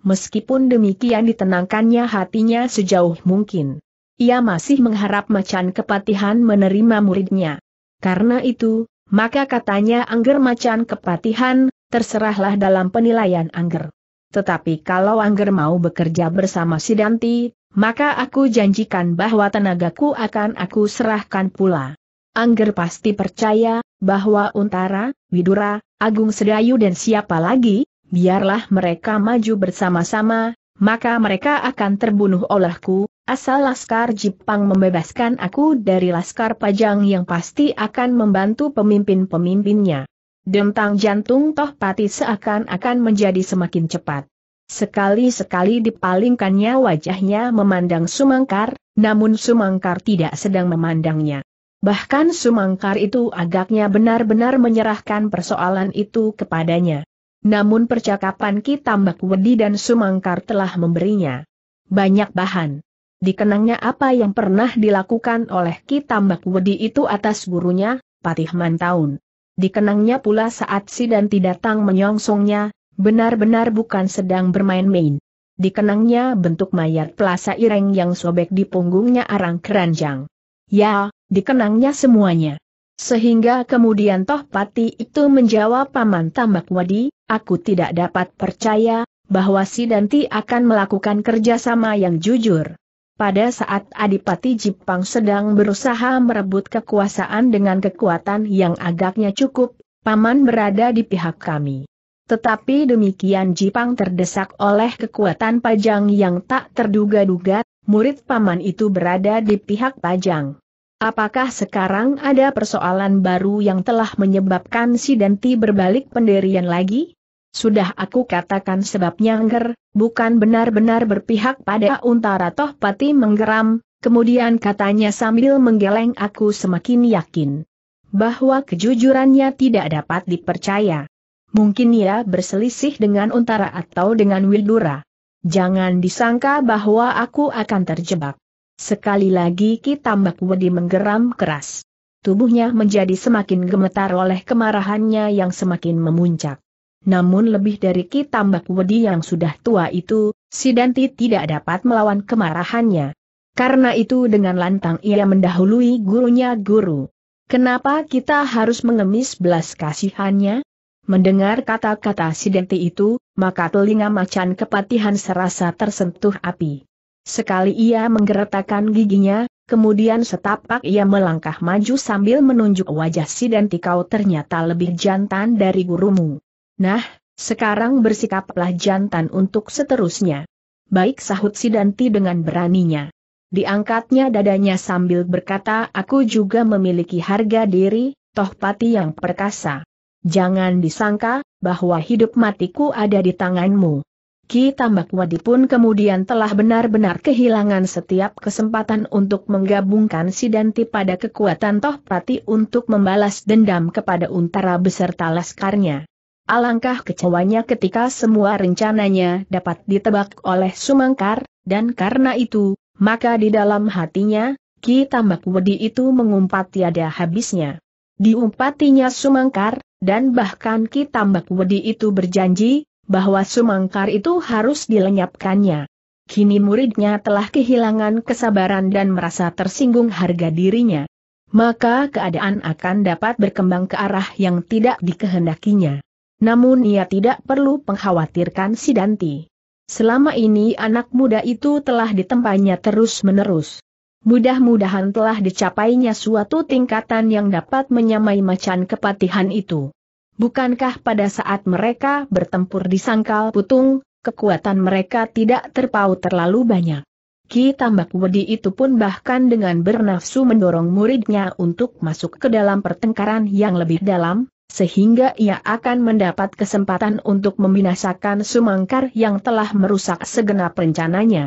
Meskipun demikian ditenangkannya hatinya sejauh mungkin. Ia masih mengharap macan kepatihan menerima muridnya. Karena itu, maka katanya Angger macan kepatihan, terserahlah dalam penilaian Angger. Tetapi kalau Angger mau bekerja bersama Sidanti, maka aku janjikan bahwa tenagaku akan aku serahkan pula. Angger pasti percaya, bahwa Untara, Widura, Agung Sedayu dan siapa lagi, biarlah mereka maju bersama-sama, maka mereka akan terbunuh olehku, asal Laskar Jepang membebaskan aku dari Laskar Pajang yang pasti akan membantu pemimpin-pemimpinnya. Dentang jantung Toh Pati seakan-akan menjadi semakin cepat. Sekali-sekali dipalingkannya wajahnya memandang Sumangkar, namun Sumangkar tidak sedang memandangnya. Bahkan Sumangkar itu agaknya benar-benar menyerahkan persoalan itu kepadanya. Namun percakapan Mbak Wedi dan Sumangkar telah memberinya banyak bahan. Dikenangnya apa yang pernah dilakukan oleh Mbak Wedi itu atas gurunya, Patih Mantaun. Dikenangnya pula saat Sidanti datang menyongsongnya, Benar-benar bukan sedang bermain-main. Dikenangnya bentuk mayat pelasa ireng yang sobek di punggungnya arang keranjang. Ya, dikenangnya semuanya. Sehingga kemudian Toh Pati itu menjawab Paman Tambak Wadi, aku tidak dapat percaya, bahwa si Danti akan melakukan kerjasama yang jujur. Pada saat Adipati Jipang sedang berusaha merebut kekuasaan dengan kekuatan yang agaknya cukup, Paman berada di pihak kami. Tetapi demikian Jipang terdesak oleh kekuatan Pajang yang tak terduga-duga, murid paman itu berada di pihak Pajang. Apakah sekarang ada persoalan baru yang telah menyebabkan si Danti berbalik pendirian lagi? Sudah aku katakan sebabnya Ngger, bukan benar-benar berpihak pada Untara Toh Pati menggeram, kemudian katanya sambil menggeleng aku semakin yakin bahwa kejujurannya tidak dapat dipercaya. Mungkin ia berselisih dengan Untara atau dengan Wildura. Jangan disangka bahwa aku akan terjebak. Sekali lagi Ki Tambak Wedi menggeram keras. Tubuhnya menjadi semakin gemetar oleh kemarahannya yang semakin memuncak. Namun lebih dari Ki Tambak Wedi yang sudah tua itu, Sidanti tidak dapat melawan kemarahannya. Karena itu dengan lantang ia mendahului gurunya guru. Kenapa kita harus mengemis belas kasihannya? Mendengar kata-kata si Denti itu, maka telinga macan kepatihan serasa tersentuh api. Sekali ia menggeretakkan giginya, kemudian setapak ia melangkah maju sambil menunjuk wajah si Denti kau ternyata lebih jantan dari gurumu. Nah, sekarang bersikaplah jantan untuk seterusnya. Baik sahut si dengan beraninya. Diangkatnya dadanya sambil berkata aku juga memiliki harga diri, toh pati yang perkasa. Jangan disangka, bahwa hidup matiku ada di tanganmu. Ki Tambak Wadi pun kemudian telah benar-benar kehilangan setiap kesempatan untuk menggabungkan Sidanti pada kekuatan Toh Prati untuk membalas dendam kepada Untara beserta laskarnya. Alangkah kecewanya ketika semua rencananya dapat ditebak oleh Sumangkar, dan karena itu, maka di dalam hatinya, Ki Tambak Wadi itu mengumpat tiada habisnya. Diumpatinya Sumangkar, dan bahkan Ki Tambak Wedi itu berjanji, bahwa Sumangkar itu harus dilenyapkannya. Kini muridnya telah kehilangan kesabaran dan merasa tersinggung harga dirinya. Maka keadaan akan dapat berkembang ke arah yang tidak dikehendakinya. Namun ia tidak perlu mengkhawatirkan si Danti. Selama ini anak muda itu telah ditempanya terus-menerus mudah-mudahan telah dicapainya suatu tingkatan yang dapat menyamai macan kepatihan itu. Bukankah pada saat mereka bertempur di sangkal putung, kekuatan mereka tidak terpaut terlalu banyak? Ki Tambak Wedi itu pun bahkan dengan bernafsu mendorong muridnya untuk masuk ke dalam pertengkaran yang lebih dalam, sehingga ia akan mendapat kesempatan untuk membinasakan Sumangkar yang telah merusak segenap rencananya.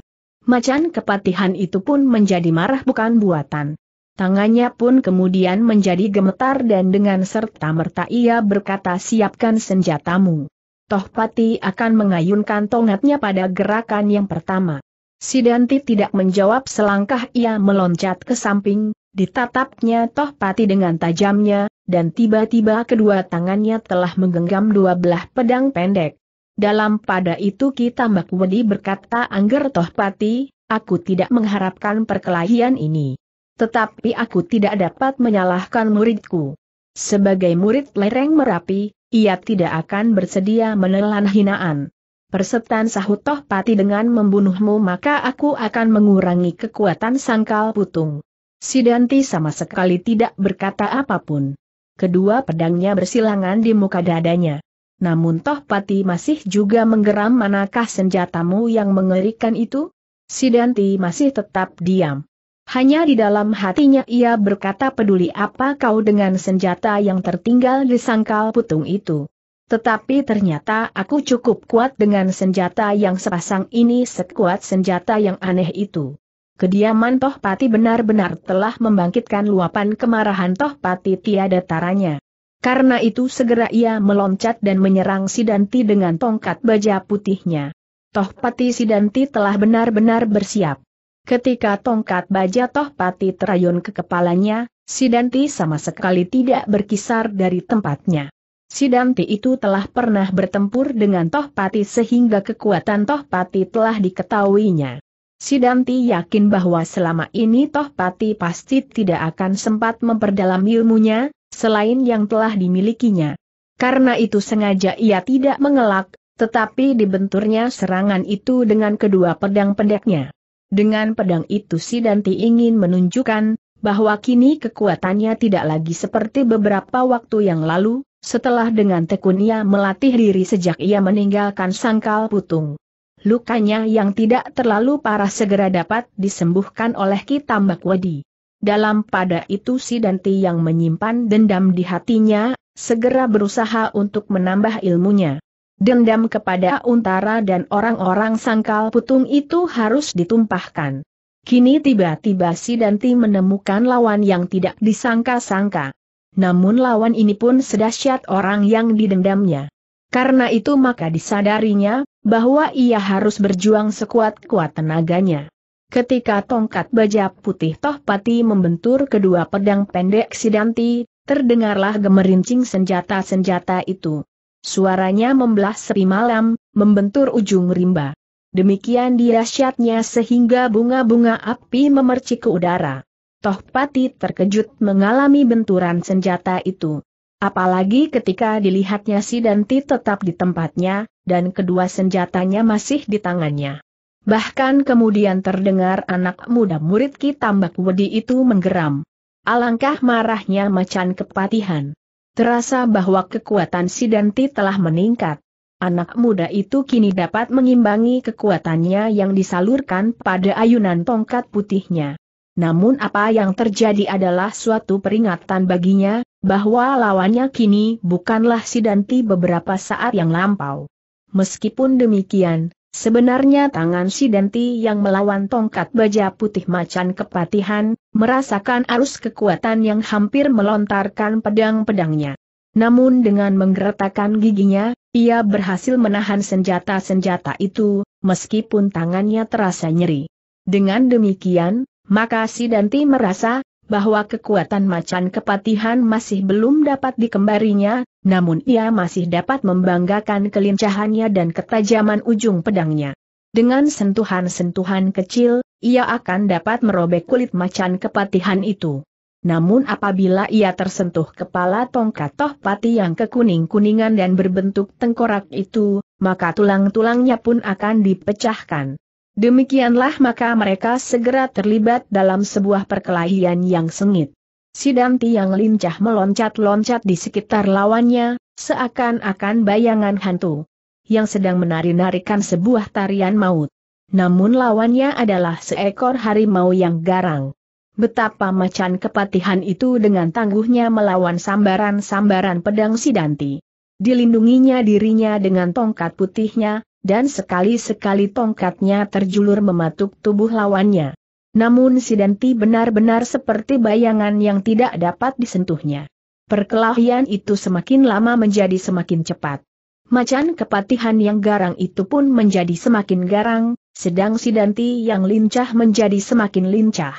Macan kepatihan itu pun menjadi marah bukan buatan. Tangannya pun kemudian menjadi gemetar dan dengan serta-merta ia berkata siapkan senjatamu. Tohpati akan mengayunkan tongatnya pada gerakan yang pertama. Sidanti tidak menjawab selangkah ia meloncat ke samping, ditatapnya Tohpati dengan tajamnya, dan tiba-tiba kedua tangannya telah menggenggam dua belah pedang pendek. Dalam pada itu kita Makwedi berkata Angger Tohpati, aku tidak mengharapkan perkelahian ini. Tetapi aku tidak dapat menyalahkan muridku. Sebagai murid lereng Merapi, ia tidak akan bersedia menelan hinaan. Persetan sahut Tohpati dengan membunuhmu maka aku akan mengurangi kekuatan sangkal putung. Sidanti sama sekali tidak berkata apapun. Kedua pedangnya bersilangan di muka dadanya. Namun toh Pati masih juga menggeram manakah senjatamu yang mengerikan itu? Sidanti masih tetap diam. Hanya di dalam hatinya ia berkata peduli apa kau dengan senjata yang tertinggal di sangkal putung itu. Tetapi ternyata aku cukup kuat dengan senjata yang sepasang ini sekuat senjata yang aneh itu. Kediaman Tohpati benar-benar telah membangkitkan luapan kemarahan Tohpati tiada taranya. Karena itu segera ia meloncat dan menyerang Sidanti dengan tongkat baja putihnya. Tohpati Sidanti telah benar-benar bersiap. Ketika tongkat baja Tohpati terayun ke kepalanya, Sidanti sama sekali tidak berkisar dari tempatnya. Sidanti itu telah pernah bertempur dengan Tohpati sehingga kekuatan Tohpati telah diketahuinya. Sidanti yakin bahwa selama ini Tohpati pasti tidak akan sempat memperdalam ilmunya, selain yang telah dimilikinya. Karena itu sengaja ia tidak mengelak, tetapi dibenturnya serangan itu dengan kedua pedang pendeknya. Dengan pedang itu si Danti ingin menunjukkan, bahwa kini kekuatannya tidak lagi seperti beberapa waktu yang lalu, setelah dengan tekun ia melatih diri sejak ia meninggalkan sangkal putung. Lukanya yang tidak terlalu parah segera dapat disembuhkan oleh Kitambak Wadi. Dalam pada itu si Danti yang menyimpan dendam di hatinya, segera berusaha untuk menambah ilmunya. Dendam kepada Untara dan orang-orang sangkal putung itu harus ditumpahkan. Kini tiba-tiba si Danti menemukan lawan yang tidak disangka-sangka. Namun lawan ini pun sedahsyat orang yang didendamnya. Karena itu maka disadarinya, bahwa ia harus berjuang sekuat-kuat tenaganya. Ketika tongkat baja putih Tohpati membentur kedua pedang pendek Sidanti, terdengarlah gemerincing senjata-senjata itu. Suaranya membelah sepi malam, membentur ujung rimba. Demikian dirasyatnya sehingga bunga-bunga api memercik ke udara. Tohpati terkejut mengalami benturan senjata itu. Apalagi ketika dilihatnya Sidanti tetap di tempatnya, dan kedua senjatanya masih di tangannya. Bahkan kemudian terdengar anak muda murid Ki Tambak Wedi itu menggeram. Alangkah marahnya macan kepatihan. Terasa bahwa kekuatan Sidanti telah meningkat. Anak muda itu kini dapat mengimbangi kekuatannya yang disalurkan pada ayunan tongkat putihnya. Namun apa yang terjadi adalah suatu peringatan baginya, bahwa lawannya kini bukanlah Sidanti beberapa saat yang lampau. Meskipun demikian, Sebenarnya tangan si Denti yang melawan tongkat baja putih macan kepatihan, merasakan arus kekuatan yang hampir melontarkan pedang-pedangnya. Namun dengan menggeretakkan giginya, ia berhasil menahan senjata-senjata itu, meskipun tangannya terasa nyeri. Dengan demikian, maka si Denti merasa, bahwa kekuatan macan kepatihan masih belum dapat dikembarinya, namun ia masih dapat membanggakan kelincahannya dan ketajaman ujung pedangnya. Dengan sentuhan-sentuhan kecil, ia akan dapat merobek kulit macan kepatihan itu. Namun apabila ia tersentuh kepala tongkat toh pati yang kekuning-kuningan dan berbentuk tengkorak itu, maka tulang-tulangnya pun akan dipecahkan. Demikianlah maka mereka segera terlibat dalam sebuah perkelahian yang sengit. Sidanti yang lincah meloncat-loncat di sekitar lawannya, seakan-akan bayangan hantu yang sedang menari-narikan sebuah tarian maut. Namun lawannya adalah seekor harimau yang garang. Betapa macan kepatihan itu dengan tangguhnya melawan sambaran-sambaran pedang Sidanti. Dilindunginya dirinya dengan tongkat putihnya, dan sekali-sekali tongkatnya terjulur mematuk tubuh lawannya. Namun si Denti benar-benar seperti bayangan yang tidak dapat disentuhnya. Perkelahian itu semakin lama menjadi semakin cepat. Macan kepatihan yang garang itu pun menjadi semakin garang, sedang si Danti yang lincah menjadi semakin lincah.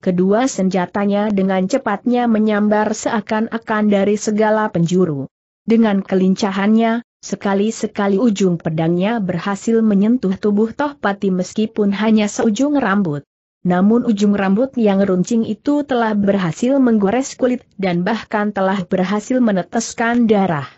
Kedua senjatanya dengan cepatnya menyambar seakan-akan dari segala penjuru. Dengan kelincahannya, sekali-sekali ujung pedangnya berhasil menyentuh tubuh Tohpati meskipun hanya seujung rambut. Namun ujung rambut yang runcing itu telah berhasil menggores kulit dan bahkan telah berhasil meneteskan darah.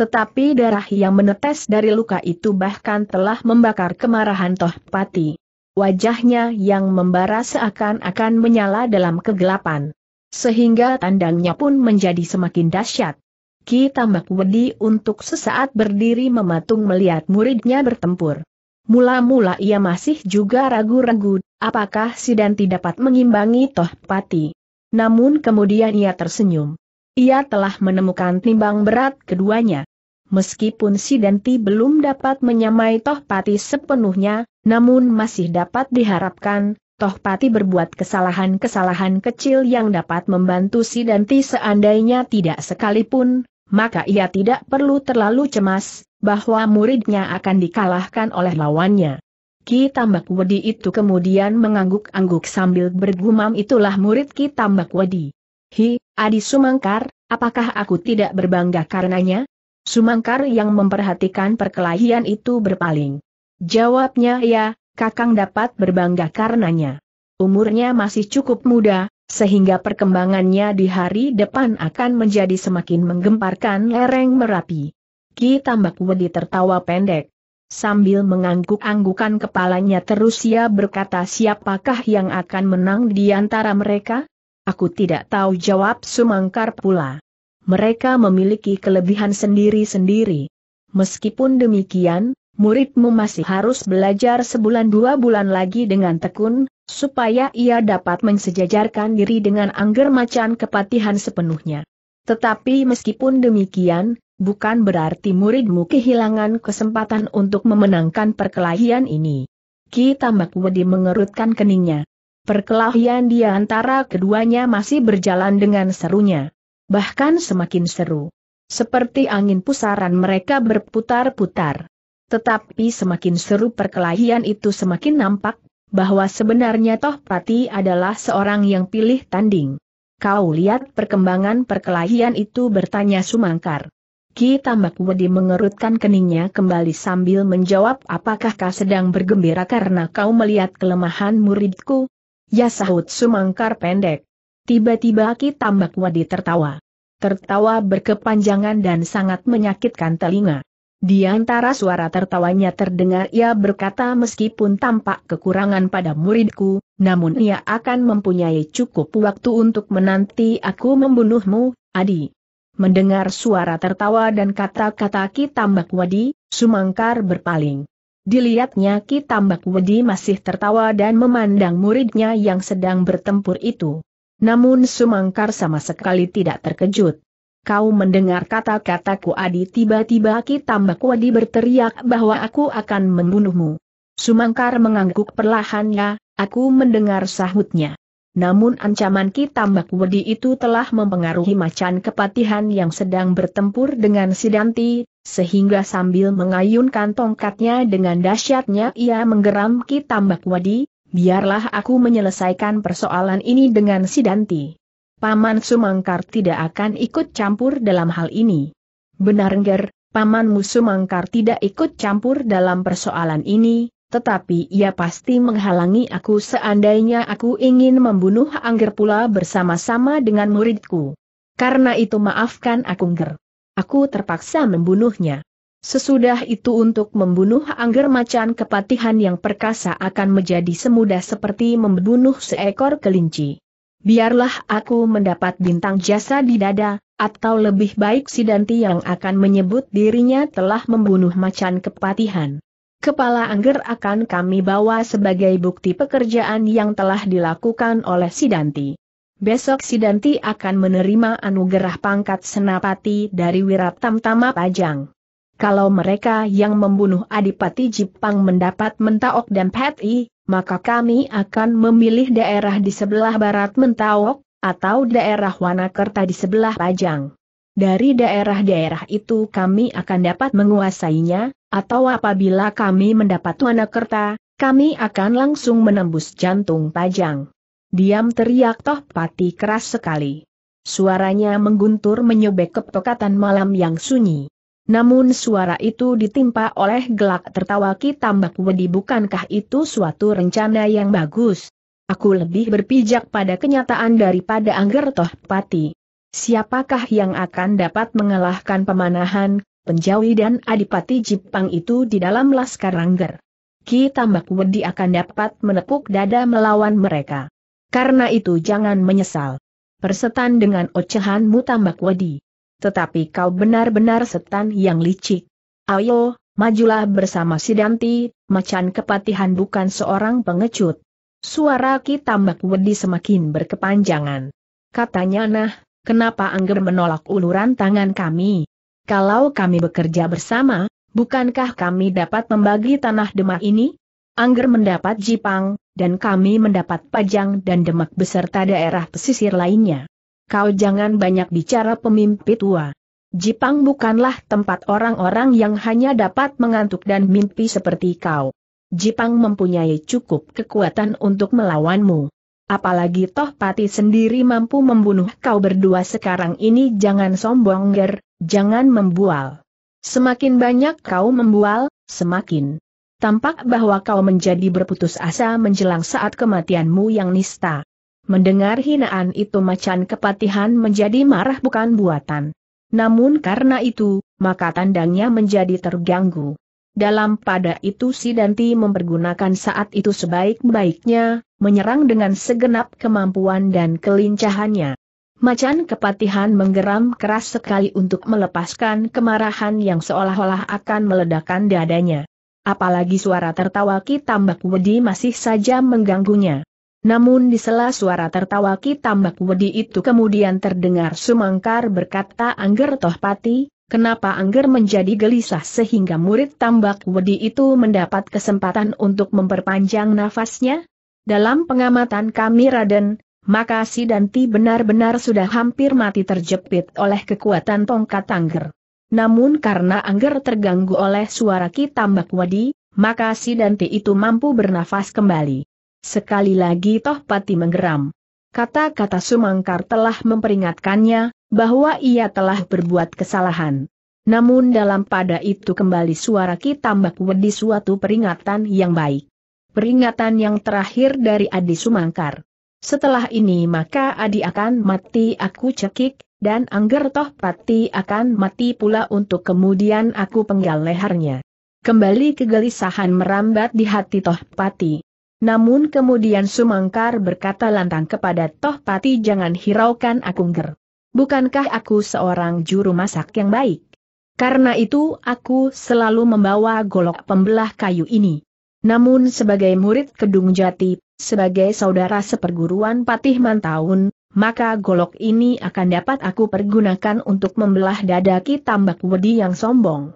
Tetapi darah yang menetes dari luka itu bahkan telah membakar kemarahan Tohpati. Wajahnya yang membara seakan-akan menyala dalam kegelapan. Sehingga tandangnya pun menjadi semakin dahsyat. Ki Tambak Wedi untuk sesaat berdiri mematung melihat muridnya bertempur. Mula-mula ia masih juga ragu-ragu apakah Sidanti dapat mengimbangi Tohpati? Namun kemudian ia tersenyum. Ia telah menemukan timbang berat keduanya. Meskipun Sidanti belum dapat menyamai Tohpati sepenuhnya, namun masih dapat diharapkan, Tohpati berbuat kesalahan-kesalahan kecil yang dapat membantu Sidanti seandainya tidak sekalipun, maka ia tidak perlu terlalu cemas, bahwa muridnya akan dikalahkan oleh lawannya. Ki Tambak Wedi itu kemudian mengangguk-angguk sambil bergumam itulah murid Ki Tambak Wedi. Hi, Adi Sumangkar, apakah aku tidak berbangga karenanya? Sumangkar yang memperhatikan perkelahian itu berpaling. Jawabnya ya, Kakang dapat berbangga karenanya. Umurnya masih cukup muda, sehingga perkembangannya di hari depan akan menjadi semakin menggemparkan lereng Merapi. Ki Tambak Wedi tertawa pendek. Sambil mengangguk-anggukan kepalanya terus ia berkata siapakah yang akan menang di antara mereka? Aku tidak tahu jawab Sumangkar pula. Mereka memiliki kelebihan sendiri-sendiri. Meskipun demikian, muridmu masih harus belajar sebulan dua bulan lagi dengan tekun, supaya ia dapat mensejajarkan diri dengan angger macan kepatihan sepenuhnya. Tetapi meskipun demikian, bukan berarti muridmu kehilangan kesempatan untuk memenangkan perkelahian ini. Ki Tambak Wedi mengerutkan keningnya. Perkelahian di antara keduanya masih berjalan dengan serunya. Bahkan semakin seru. Seperti angin pusaran mereka berputar-putar. Tetapi semakin seru perkelahian itu semakin nampak, bahwa sebenarnya Toh Prati adalah seorang yang pilih tanding. Kau lihat perkembangan perkelahian itu bertanya Sumangkar. Ki Tambak Wedi mengerutkan keningnya kembali sambil menjawab apakah kau sedang bergembira karena kau melihat kelemahan muridku? Ya sahut Sumangkar pendek. Tiba-tiba Ki Tambak Wedi tertawa. Tertawa berkepanjangan dan sangat menyakitkan telinga. Di antara suara tertawanya terdengar ia berkata meskipun tampak kekurangan pada muridku, namun ia akan mempunyai cukup waktu untuk menanti aku membunuhmu, Adi. Mendengar suara tertawa dan kata-kata Ki Tambak Wedi, Sumangkar berpaling. Dilihatnya Ki Tambak Wedi masih tertawa dan memandang muridnya yang sedang bertempur itu. Namun Sumangkar sama sekali tidak terkejut. Kau mendengar kata-kataku Adi tiba-tiba Ki Tambak Wedi berteriak bahwa aku akan membunuhmu. Sumangkar mengangguk perlahan ya, aku mendengar sahutnya namun ancaman Ki Tambak Wedi itu telah mempengaruhi macan kepatihan yang sedang bertempur dengan Sidanti, sehingga sambil mengayunkan tongkatnya dengan dahsyatnya ia menggeram Ki Tambak Wedi, biarlah aku menyelesaikan persoalan ini dengan Sidanti. Paman Sumangkar tidak akan ikut campur dalam hal ini. Benar Nger, paman Sumangkar tidak ikut campur dalam persoalan ini, tetapi ia pasti menghalangi aku seandainya aku ingin membunuh Angger pula bersama-sama dengan muridku. Karena itu maafkan aku Angger. Aku terpaksa membunuhnya. Sesudah itu untuk membunuh Angger macan kepatihan yang perkasa akan menjadi semudah seperti membunuh seekor kelinci. Biarlah aku mendapat bintang jasa di dada, atau lebih baik si Sidanti yang akan menyebut dirinya telah membunuh macan kepatihan. Kepala Angger akan kami bawa sebagai bukti pekerjaan yang telah dilakukan oleh Sidanti. Besok Sidanti akan menerima anugerah pangkat senapati dari Wirat Tamtama Pajang. Kalau mereka yang membunuh Adipati Jipang mendapat Mentaok dan Pati, maka kami akan memilih daerah di sebelah barat Mentaok, atau daerah Wanakerta di sebelah Pajang dari daerah-daerah itu kami akan dapat menguasainya, atau apabila kami mendapat Wanakerta, kami akan langsung menembus jantung Pajang. Diam teriak Toh Pati keras sekali. Suaranya mengguntur menyobek kepekatan malam yang sunyi. Namun suara itu ditimpa oleh gelak tertawa Ki Tambak Wedi bukankah itu suatu rencana yang bagus? Aku lebih berpijak pada kenyataan daripada Angger Toh Pati. Siapakah yang akan dapat mengalahkan pemanahan, penjawi dan adipati Jipang itu di dalam Laskar Rangger? Ki Tambak Wedi akan dapat menepuk dada melawan mereka. Karena itu jangan menyesal. Persetan dengan ocehanmu Tambak Wedi. Tetapi kau benar-benar setan yang licik. Ayo, majulah bersama Sidanti, macan kepatihan bukan seorang pengecut. Suara Ki Tambak Wedi semakin berkepanjangan. Katanya nah, kenapa Angger menolak uluran tangan kami? Kalau kami bekerja bersama, bukankah kami dapat membagi tanah demak ini? Angger mendapat Jipang, dan kami mendapat Pajang dan Demak beserta daerah pesisir lainnya. Kau jangan banyak bicara pemimpin tua. Jipang bukanlah tempat orang-orang yang hanya dapat mengantuk dan mimpi seperti kau. Jipang mempunyai cukup kekuatan untuk melawanmu. Apalagi toh pati sendiri mampu membunuh kau berdua sekarang ini jangan sombong ger, jangan membual. Semakin banyak kau membual, semakin tampak bahwa kau menjadi berputus asa menjelang saat kematianmu yang nista. Mendengar hinaan itu macan kepatihan menjadi marah bukan buatan. Namun karena itu, maka tandangnya menjadi terganggu. Dalam pada itu Sidanti mempergunakan saat itu sebaik-baiknya, menyerang dengan segenap kemampuan dan kelincahannya. Macan kepatihan menggeram keras sekali untuk melepaskan kemarahan yang seolah-olah akan meledakkan dadanya. Apalagi suara tertawa Ki Tambak Wedi masih saja mengganggunya. Namun di sela suara tertawa Ki Tambak Wedi itu kemudian terdengar Sumangkar berkata Angger Tohpati, Kenapa Angger menjadi gelisah sehingga murid tambak wedi itu mendapat kesempatan untuk memperpanjang nafasnya? Dalam pengamatan kami Raden, maka si Danti benar-benar sudah hampir mati terjepit oleh kekuatan tongkat Angger. Namun karena Angger terganggu oleh suara Ki Tambak Wadi, maka si Danti itu mampu bernafas kembali. Sekali lagi Toh Pati menggeram. Kata-kata Sumangkar telah memperingatkannya, bahwa ia telah berbuat kesalahan. Namun dalam pada itu kembali suara Ki Tambak Wedi suatu peringatan yang baik. Peringatan yang terakhir dari Adi Sumangkar. Setelah ini maka Adi akan mati aku cekik, dan Angger Toh Pati akan mati pula untuk kemudian aku penggal lehernya. Kembali kegelisahan merambat di hati Toh Pati. Namun kemudian Sumangkar berkata lantang kepada Toh Pati jangan hiraukan aku Ngger bukankah aku seorang juru masak yang baik? Karena itu aku selalu membawa golok pembelah kayu ini. Namun sebagai murid Kedung Jati, sebagai saudara seperguruan Patih Mantaun, maka golok ini akan dapat aku pergunakan untuk membelah dada Ki Tambak Wedi yang sombong.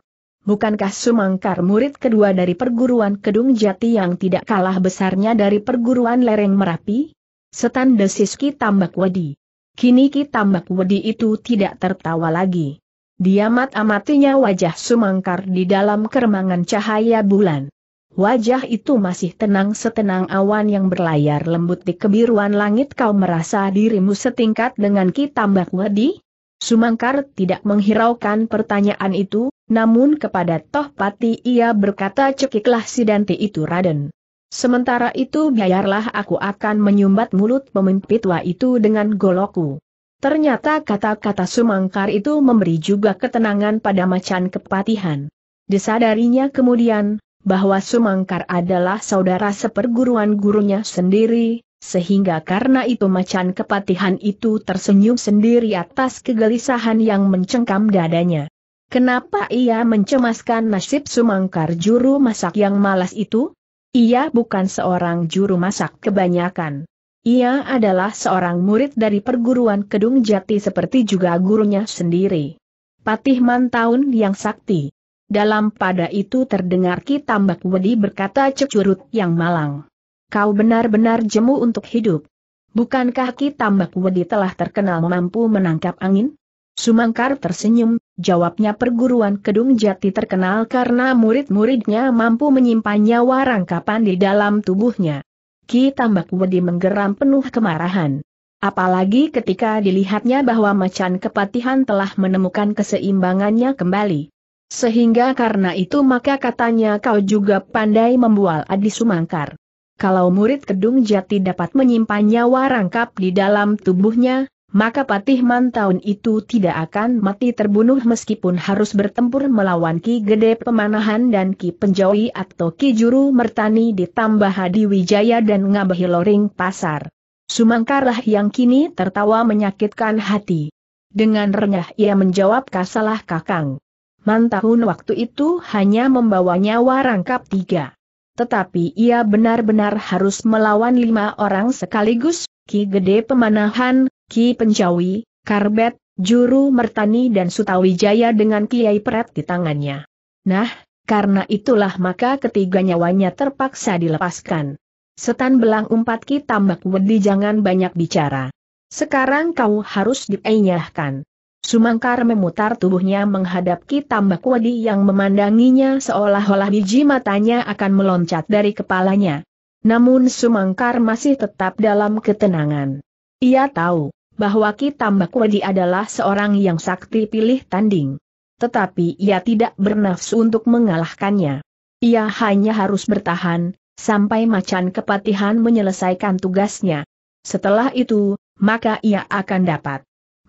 Bukankah Sumangkar murid kedua dari perguruan Kedung Jati yang tidak kalah besarnya dari perguruan Lereng Merapi? Setan desis Ki Tambak Wedi. Kini Ki Tambak Wedi itu tidak tertawa lagi. Dia amat-amatinya wajah Sumangkar di dalam keremangan cahaya bulan. Wajah itu masih tenang setenang awan yang berlayar lembut di kebiruan langit kau merasa dirimu setingkat dengan Ki Tambak Wedi? Sumangkar tidak menghiraukan pertanyaan itu, namun kepada Tohpati ia berkata cekiklah si Danti itu Raden. Sementara itu biarlah aku akan menyumbat mulut pemimpin tua itu dengan goloku. Ternyata kata-kata Sumangkar itu memberi juga ketenangan pada macan kepatihan. Disadarinya kemudian, bahwa Sumangkar adalah saudara seperguruan gurunya sendiri, sehingga karena itu macan kepatihan itu tersenyum sendiri atas kegelisahan yang mencengkam dadanya. Kenapa ia mencemaskan nasib Sumangkar juru masak yang malas itu? Ia bukan seorang juru masak kebanyakan. Ia adalah seorang murid dari perguruan Kedung Jati seperti juga gurunya sendiri. Patih Mantaun yang sakti. Dalam pada itu terdengar Ki Tambak Wedi berkata cecurut yang malang. Kau benar-benar jemu untuk hidup. Bukankah Ki Tambak Wedi telah terkenal mampu menangkap angin? Sumangkar tersenyum, Jawabnya perguruan Kedung Jati terkenal karena murid-muridnya mampu menyimpan nyawa rangkapan di dalam tubuhnya. Ki Tambak Wedi menggeram penuh kemarahan. Apalagi ketika dilihatnya bahwa macan kepatihan telah menemukan keseimbangannya kembali. Sehingga karena itu maka katanya kau juga pandai membual Adi Sumangkar. Kalau murid Kedung Jati dapat menyimpan nyawa rangkap di dalam tubuhnya, maka Patih Man itu tidak akan mati terbunuh meskipun harus bertempur melawan Ki Gede Pemanahan dan Ki Penjawi atau Ki Juru Mertani ditambah Hadi Wijaya dan Ngabehi Loring Pasar. Sumangkarah yang kini tertawa menyakitkan hati. Dengan renyah ia menjawab kasalah kakang. Man waktu itu hanya membawa nyawa rangkap tiga. Tetapi ia benar-benar harus melawan lima orang sekaligus, Ki Gede Pemanahan, Ki Penjawi, Karbet, Juru Mertani dan Sutawijaya dengan Kiai Pret di tangannya. Nah, karena itulah maka ketiga nyawanya terpaksa dilepaskan. Setan belang empat ki tambak wedi jangan banyak bicara. Sekarang kau harus dienyahkan. Sumangkar memutar tubuhnya menghadap ki tambak wedi yang memandanginya seolah-olah biji matanya akan meloncat dari kepalanya. Namun Sumangkar masih tetap dalam ketenangan. Ia tahu, bahwa Kitambak Wedi adalah seorang yang sakti pilih tanding. Tetapi ia tidak bernafsu untuk mengalahkannya. Ia hanya harus bertahan, sampai macan kepatihan menyelesaikan tugasnya. Setelah itu, maka ia akan dapat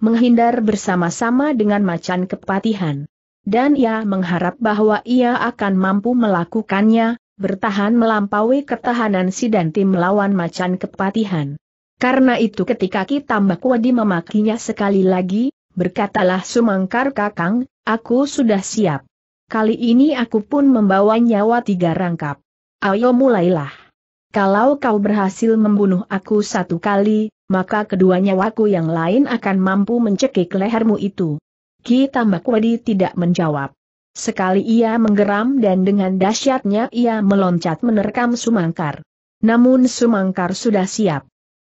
menghindar bersama-sama dengan macan kepatihan. Dan ia mengharap bahwa ia akan mampu melakukannya, bertahan melampaui ketahanan si dan tim melawan macan kepatihan. Karena itu ketika kita Wadi memakinya sekali lagi, berkatalah Sumangkar Kakang, aku sudah siap. Kali ini aku pun membawa nyawa tiga rangkap. Ayo mulailah. Kalau kau berhasil membunuh aku satu kali, maka kedua nyawaku yang lain akan mampu mencekik lehermu itu. Ki Tambak Wadi tidak menjawab. Sekali ia menggeram dan dengan dahsyatnya ia meloncat menerkam Sumangkar. Namun Sumangkar sudah siap.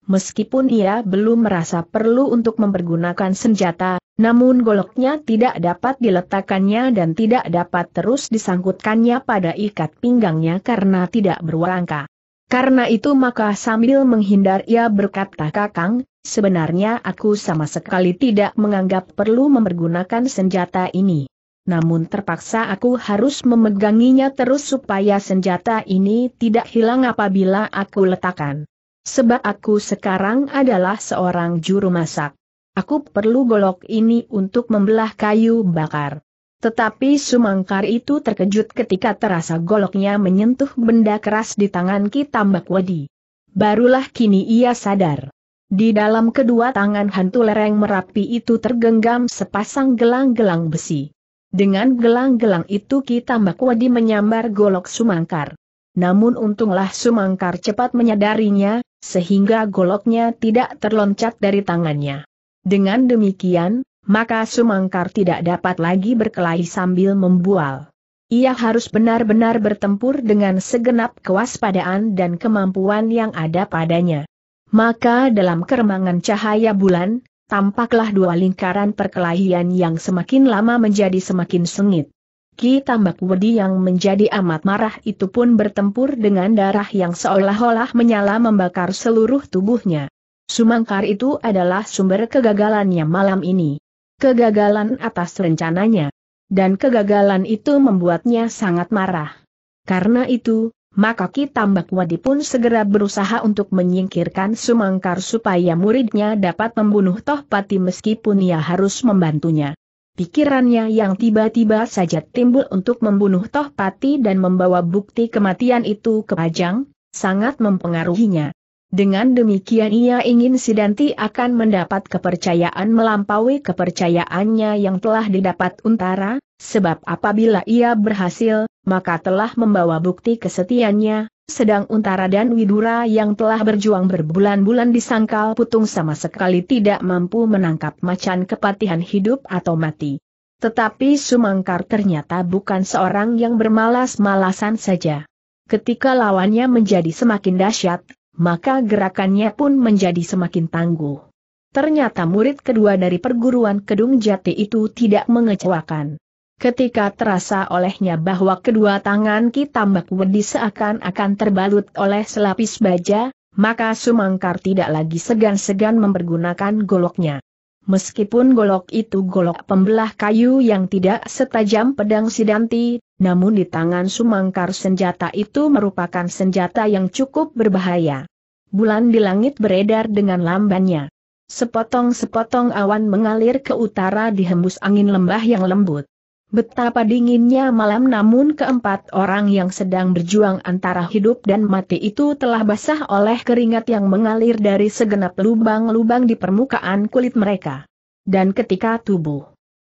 Meskipun ia belum merasa perlu untuk mempergunakan senjata, namun goloknya tidak dapat diletakkannya dan tidak dapat terus disangkutkannya pada ikat pinggangnya karena tidak berwarangka. Karena itu maka sambil menghindar ia berkata kakang, sebenarnya aku sama sekali tidak menganggap perlu mempergunakan senjata ini. Namun terpaksa aku harus memeganginya terus supaya senjata ini tidak hilang apabila aku letakkan. Sebab aku sekarang adalah seorang juru masak. Aku perlu golok ini untuk membelah kayu bakar. Tetapi Sumangkar itu terkejut ketika terasa goloknya menyentuh benda keras di tangan Kitambak Wadi. Barulah kini ia sadar. Di dalam kedua tangan hantu lereng Merapi itu tergenggam sepasang gelang-gelang besi. Dengan gelang-gelang itu Kitambak Wadi menyambar golok Sumangkar. Namun untunglah Sumangkar cepat menyadarinya, sehingga goloknya tidak terloncat dari tangannya. Dengan demikian, maka Sumangkar tidak dapat lagi berkelahi sambil membual. Ia harus benar-benar bertempur dengan segenap kewaspadaan dan kemampuan yang ada padanya. Maka dalam keremangan cahaya bulan, tampaklah dua lingkaran perkelahian yang semakin lama menjadi semakin sengit. Ki Tambak Wedi yang menjadi amat marah itu pun bertempur dengan darah yang seolah-olah menyala membakar seluruh tubuhnya. Sumangkar itu adalah sumber kegagalannya malam ini. Kegagalan atas rencananya. Dan kegagalan itu membuatnya sangat marah. Karena itu, maka Ki Tambak Wadi pun segera berusaha untuk menyingkirkan Sumangkar supaya muridnya dapat membunuh Tohpati meskipun ia harus membantunya. Pikirannya yang tiba-tiba saja timbul untuk membunuh Toh Pati dan membawa bukti kematian itu ke Pajang, sangat mempengaruhinya. Dengan demikian ia ingin Sidanti akan mendapat kepercayaan melampaui kepercayaannya yang telah didapat Untara, sebab apabila ia berhasil, maka telah membawa bukti kesetiannya sedang Untara dan Widura yang telah berjuang berbulan-bulan disangkal putung sama sekali tidak mampu menangkap macan kepatihan hidup atau mati. Tetapi Sumangkar ternyata bukan seorang yang bermalas-malasan saja. Ketika lawannya menjadi semakin dahsyat, maka gerakannya pun menjadi semakin tangguh. Ternyata murid kedua dari perguruan Kedung Jati itu tidak mengecewakan. Ketika terasa olehnya bahwa kedua tangan Tambak Wedi seakan-akan terbalut oleh selapis baja, maka Sumangkar tidak lagi segan-segan mempergunakan goloknya. Meskipun golok itu golok pembelah kayu yang tidak setajam pedang sidanti, namun di tangan Sumangkar senjata itu merupakan senjata yang cukup berbahaya. Bulan di langit beredar dengan lambannya. Sepotong-sepotong awan mengalir ke utara dihembus angin lembah yang lembut. Betapa dinginnya malam namun keempat orang yang sedang berjuang antara hidup dan mati itu telah basah oleh keringat yang mengalir dari segenap lubang-lubang di permukaan kulit mereka. Dan ketika tubuh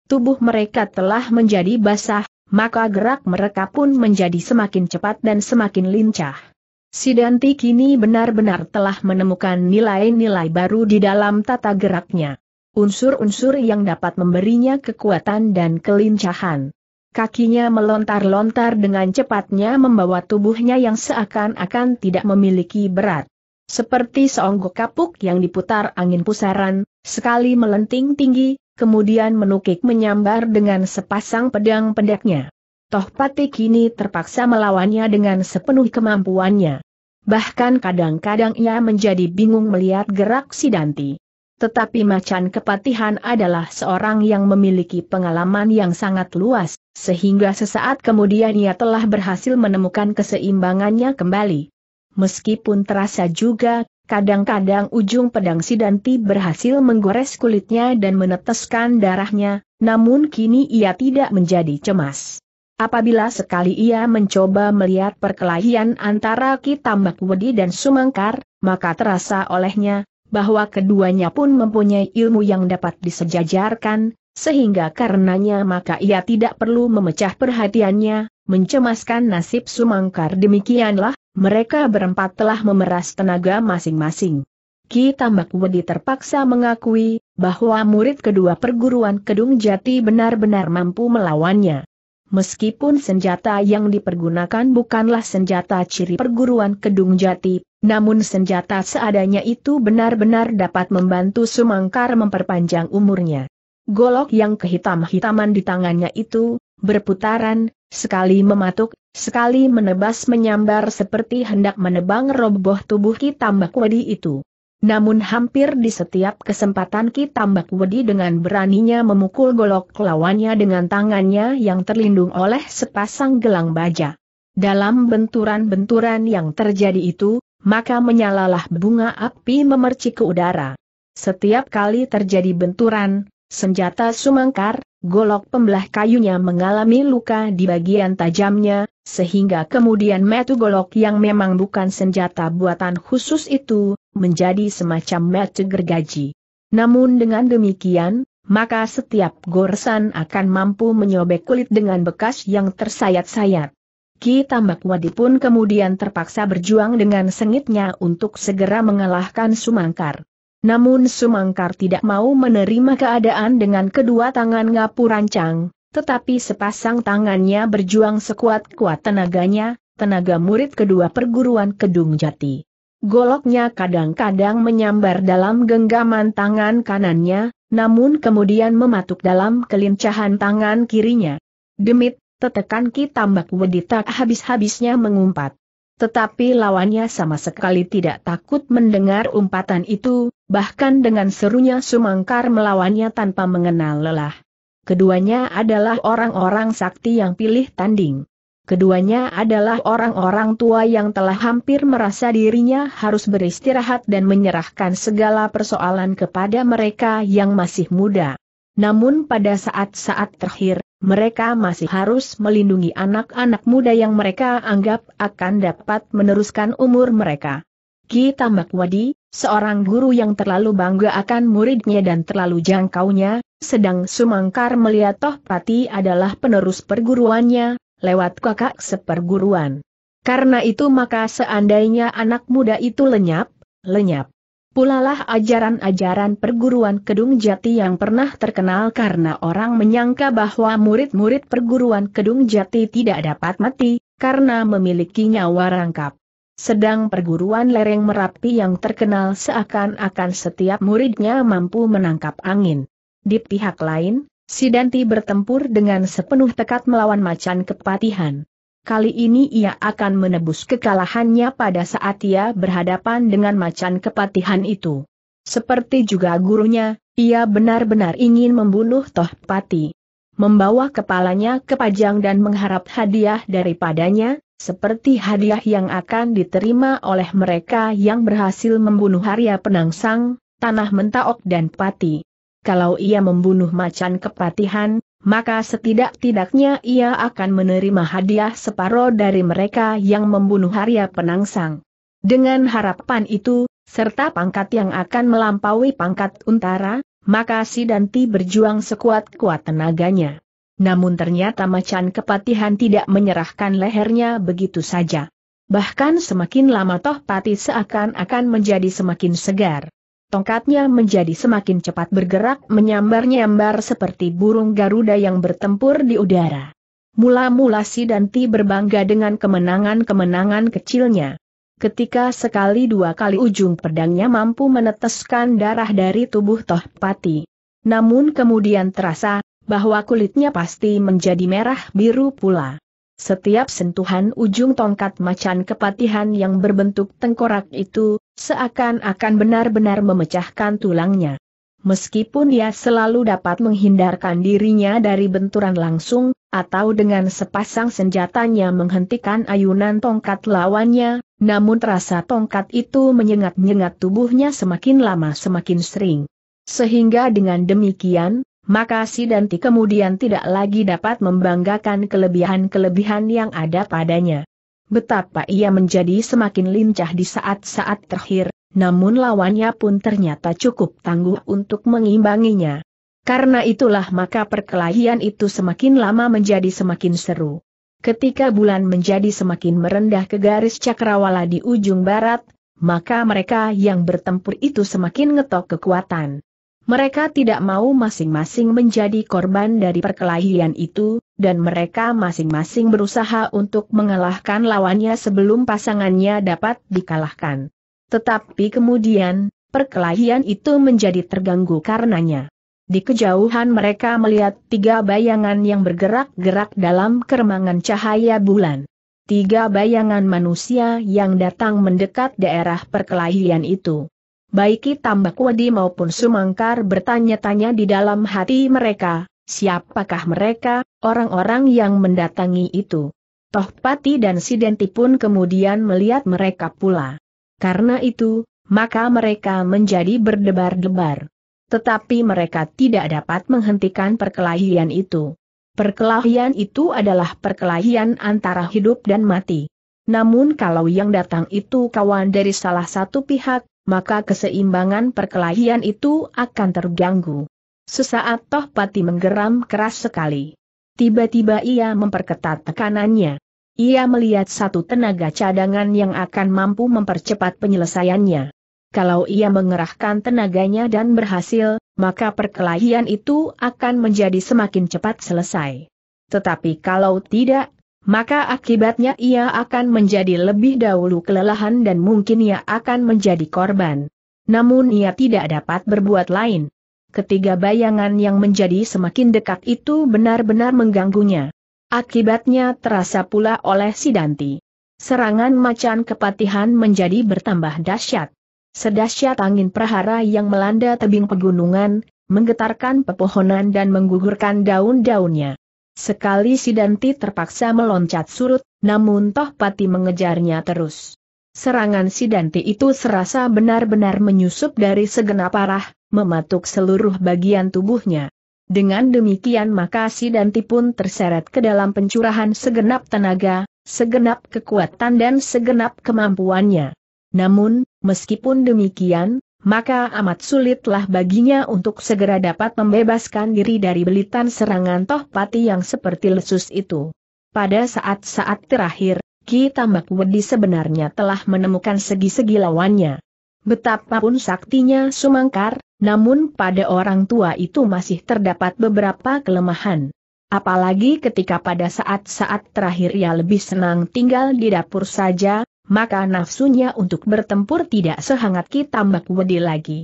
tubuh mereka telah menjadi basah, maka gerak mereka pun menjadi semakin cepat dan semakin lincah. Sidanti kini benar-benar telah menemukan nilai-nilai baru di dalam tata geraknya unsur-unsur yang dapat memberinya kekuatan dan kelincahan. Kakinya melontar-lontar dengan cepatnya membawa tubuhnya yang seakan-akan tidak memiliki berat. Seperti seonggok kapuk yang diputar angin pusaran, sekali melenting tinggi, kemudian menukik menyambar dengan sepasang pedang pendeknya. Toh Pati kini terpaksa melawannya dengan sepenuh kemampuannya. Bahkan kadang-kadang ia menjadi bingung melihat gerak si Danti. Tetapi Macan Kepatihan adalah seorang yang memiliki pengalaman yang sangat luas, sehingga sesaat kemudian ia telah berhasil menemukan keseimbangannya kembali. Meskipun terasa juga, kadang-kadang ujung pedang Sidanti berhasil menggores kulitnya dan meneteskan darahnya, namun kini ia tidak menjadi cemas. Apabila sekali ia mencoba melihat perkelahian antara Ki Tambak Wedi dan Sumangkar, maka terasa olehnya, bahwa keduanya pun mempunyai ilmu yang dapat disejajarkan, sehingga karenanya maka ia tidak perlu memecah perhatiannya, mencemaskan nasib Sumangkar demikianlah, mereka berempat telah memeras tenaga masing-masing. Ki Tambak Wedi terpaksa mengakui, bahwa murid kedua perguruan Kedung Jati benar-benar mampu melawannya. Meskipun senjata yang dipergunakan bukanlah senjata ciri perguruan Kedung Jati, namun senjata seadanya itu benar-benar dapat membantu Sumangkar memperpanjang umurnya. Golok yang kehitam-hitaman di tangannya itu, berputaran, sekali mematuk, sekali menebas menyambar seperti hendak menebang roboh tubuh Kitambak Wedi itu. Namun hampir di setiap kesempatan Ki Tambak Wedi dengan beraninya memukul golok lawannya dengan tangannya yang terlindung oleh sepasang gelang baja. Dalam benturan-benturan yang terjadi itu, maka menyalalah bunga api memercik ke udara. Setiap kali terjadi benturan, senjata sumangkar, golok pembelah kayunya mengalami luka di bagian tajamnya, sehingga kemudian metu golok yang memang bukan senjata buatan khusus itu, menjadi semacam metu gergaji. Namun dengan demikian, maka setiap gorsan akan mampu menyobek kulit dengan bekas yang tersayat-sayat. Ki Tambak Wadi pun kemudian terpaksa berjuang dengan sengitnya untuk segera mengalahkan Sumangkar. Namun Sumangkar tidak mau menerima keadaan dengan kedua tangan ngapu rancang, tetapi sepasang tangannya berjuang sekuat-kuat tenaganya, tenaga murid kedua perguruan Kedung Jati. Goloknya kadang-kadang menyambar dalam genggaman tangan kanannya, namun kemudian mematuk dalam kelincahan tangan kirinya. Demit, tetekan ki tambak wedi tak habis-habisnya mengumpat. Tetapi lawannya sama sekali tidak takut mendengar umpatan itu, bahkan dengan serunya Sumangkar melawannya tanpa mengenal lelah. Keduanya adalah orang-orang sakti yang pilih tanding. Keduanya adalah orang-orang tua yang telah hampir merasa dirinya harus beristirahat dan menyerahkan segala persoalan kepada mereka yang masih muda. Namun pada saat-saat terakhir, mereka masih harus melindungi anak-anak muda yang mereka anggap akan dapat meneruskan umur mereka. Ki Tambak Wadi, seorang guru yang terlalu bangga akan muridnya dan terlalu jangkaunya, sedang Sumangkar melihat Toh Pati adalah penerus perguruannya, lewat kakak seperguruan. Karena itu maka seandainya anak muda itu lenyap, lenyap. Pulalah ajaran-ajaran perguruan Kedung Jati yang pernah terkenal karena orang menyangka bahwa murid-murid perguruan Kedung Jati tidak dapat mati, karena memiliki nyawa rangkap. Sedang perguruan lereng Merapi yang terkenal seakan-akan setiap muridnya mampu menangkap angin. Di pihak lain, Sidanti bertempur dengan sepenuh tekad melawan macan kepatihan kali ini ia akan menebus kekalahannya pada saat ia berhadapan dengan macan kepatihan itu. Seperti juga gurunya, ia benar-benar ingin membunuh Toh Pati. Membawa kepalanya ke Pajang dan mengharap hadiah daripadanya, seperti hadiah yang akan diterima oleh mereka yang berhasil membunuh Arya Penangsang, Tanah Mentaok dan Pati. Kalau ia membunuh macan kepatihan, maka setidak-tidaknya ia akan menerima hadiah separoh dari mereka yang membunuh Arya Penangsang. Dengan harapan itu, serta pangkat yang akan melampaui pangkat untara, maka Sidanti berjuang sekuat-kuat tenaganya. Namun ternyata macan kepatihan tidak menyerahkan lehernya begitu saja. Bahkan semakin lama toh pati seakan-akan menjadi semakin segar tongkatnya menjadi semakin cepat bergerak menyambar-nyambar seperti burung Garuda yang bertempur di udara. Mula-mula si Danti berbangga dengan kemenangan-kemenangan kecilnya. Ketika sekali dua kali ujung pedangnya mampu meneteskan darah dari tubuh Tohpati. Namun kemudian terasa, bahwa kulitnya pasti menjadi merah biru pula. Setiap sentuhan ujung tongkat macan kepatihan yang berbentuk tengkorak itu, seakan-akan benar-benar memecahkan tulangnya. Meskipun ia selalu dapat menghindarkan dirinya dari benturan langsung, atau dengan sepasang senjatanya menghentikan ayunan tongkat lawannya, namun terasa tongkat itu menyengat-nyengat tubuhnya semakin lama semakin sering. Sehingga dengan demikian, maka si Danti kemudian tidak lagi dapat membanggakan kelebihan-kelebihan yang ada padanya. Betapa ia menjadi semakin lincah di saat-saat terakhir, namun lawannya pun ternyata cukup tangguh untuk mengimbanginya. Karena itulah maka perkelahian itu semakin lama menjadi semakin seru. Ketika bulan menjadi semakin merendah ke garis cakrawala di ujung barat, maka mereka yang bertempur itu semakin ngetok kekuatan. Mereka tidak mau masing-masing menjadi korban dari perkelahian itu, dan mereka masing-masing berusaha untuk mengalahkan lawannya sebelum pasangannya dapat dikalahkan. Tetapi kemudian, perkelahian itu menjadi terganggu karenanya. Di kejauhan mereka melihat tiga bayangan yang bergerak-gerak dalam keremangan cahaya bulan. Tiga bayangan manusia yang datang mendekat daerah perkelahian itu baik Tambak Wedi maupun Sumangkar bertanya-tanya di dalam hati mereka, siapakah mereka, orang-orang yang mendatangi itu. Tohpati dan Sidenti pun kemudian melihat mereka pula. Karena itu, maka mereka menjadi berdebar-debar. Tetapi mereka tidak dapat menghentikan perkelahian itu. Perkelahian itu adalah perkelahian antara hidup dan mati. Namun kalau yang datang itu kawan dari salah satu pihak, maka keseimbangan perkelahian itu akan terganggu. Sesaat Toh Pati menggeram keras sekali. Tiba-tiba ia memperketat tekanannya. Ia melihat satu tenaga cadangan yang akan mampu mempercepat penyelesaiannya. Kalau ia mengerahkan tenaganya dan berhasil, maka perkelahian itu akan menjadi semakin cepat selesai. Tetapi kalau tidak, maka akibatnya ia akan menjadi lebih dahulu kelelahan dan mungkin ia akan menjadi korban. Namun ia tidak dapat berbuat lain. Ketiga bayangan yang menjadi semakin dekat itu benar-benar mengganggunya. Akibatnya terasa pula oleh Sidanti. Serangan macan kepatihan menjadi bertambah dahsyat. Sedahsyat angin prahara yang melanda tebing pegunungan, menggetarkan pepohonan dan menggugurkan daun-daunnya. Sekali Sidanti terpaksa meloncat surut, namun Toh Pati mengejarnya terus. Serangan Sidanti itu serasa benar-benar menyusup dari segenap arah, mematuk seluruh bagian tubuhnya. Dengan demikian maka Sidanti pun terseret ke dalam pencurahan segenap tenaga, segenap kekuatan dan segenap kemampuannya. Namun, meskipun demikian, maka amat sulitlah baginya untuk segera dapat membebaskan diri dari belitan serangan tohpati yang seperti lesus itu. Pada saat-saat terakhir, Ki Tambak Wedi sebenarnya telah menemukan segi-segi lawannya. Betapapun saktinya Sumangkar, namun pada orang tua itu masih terdapat beberapa kelemahan. Apalagi ketika pada saat-saat terakhir ia lebih senang tinggal di dapur saja, maka nafsunya untuk bertempur tidak sehangat Kitambak Wedi lagi.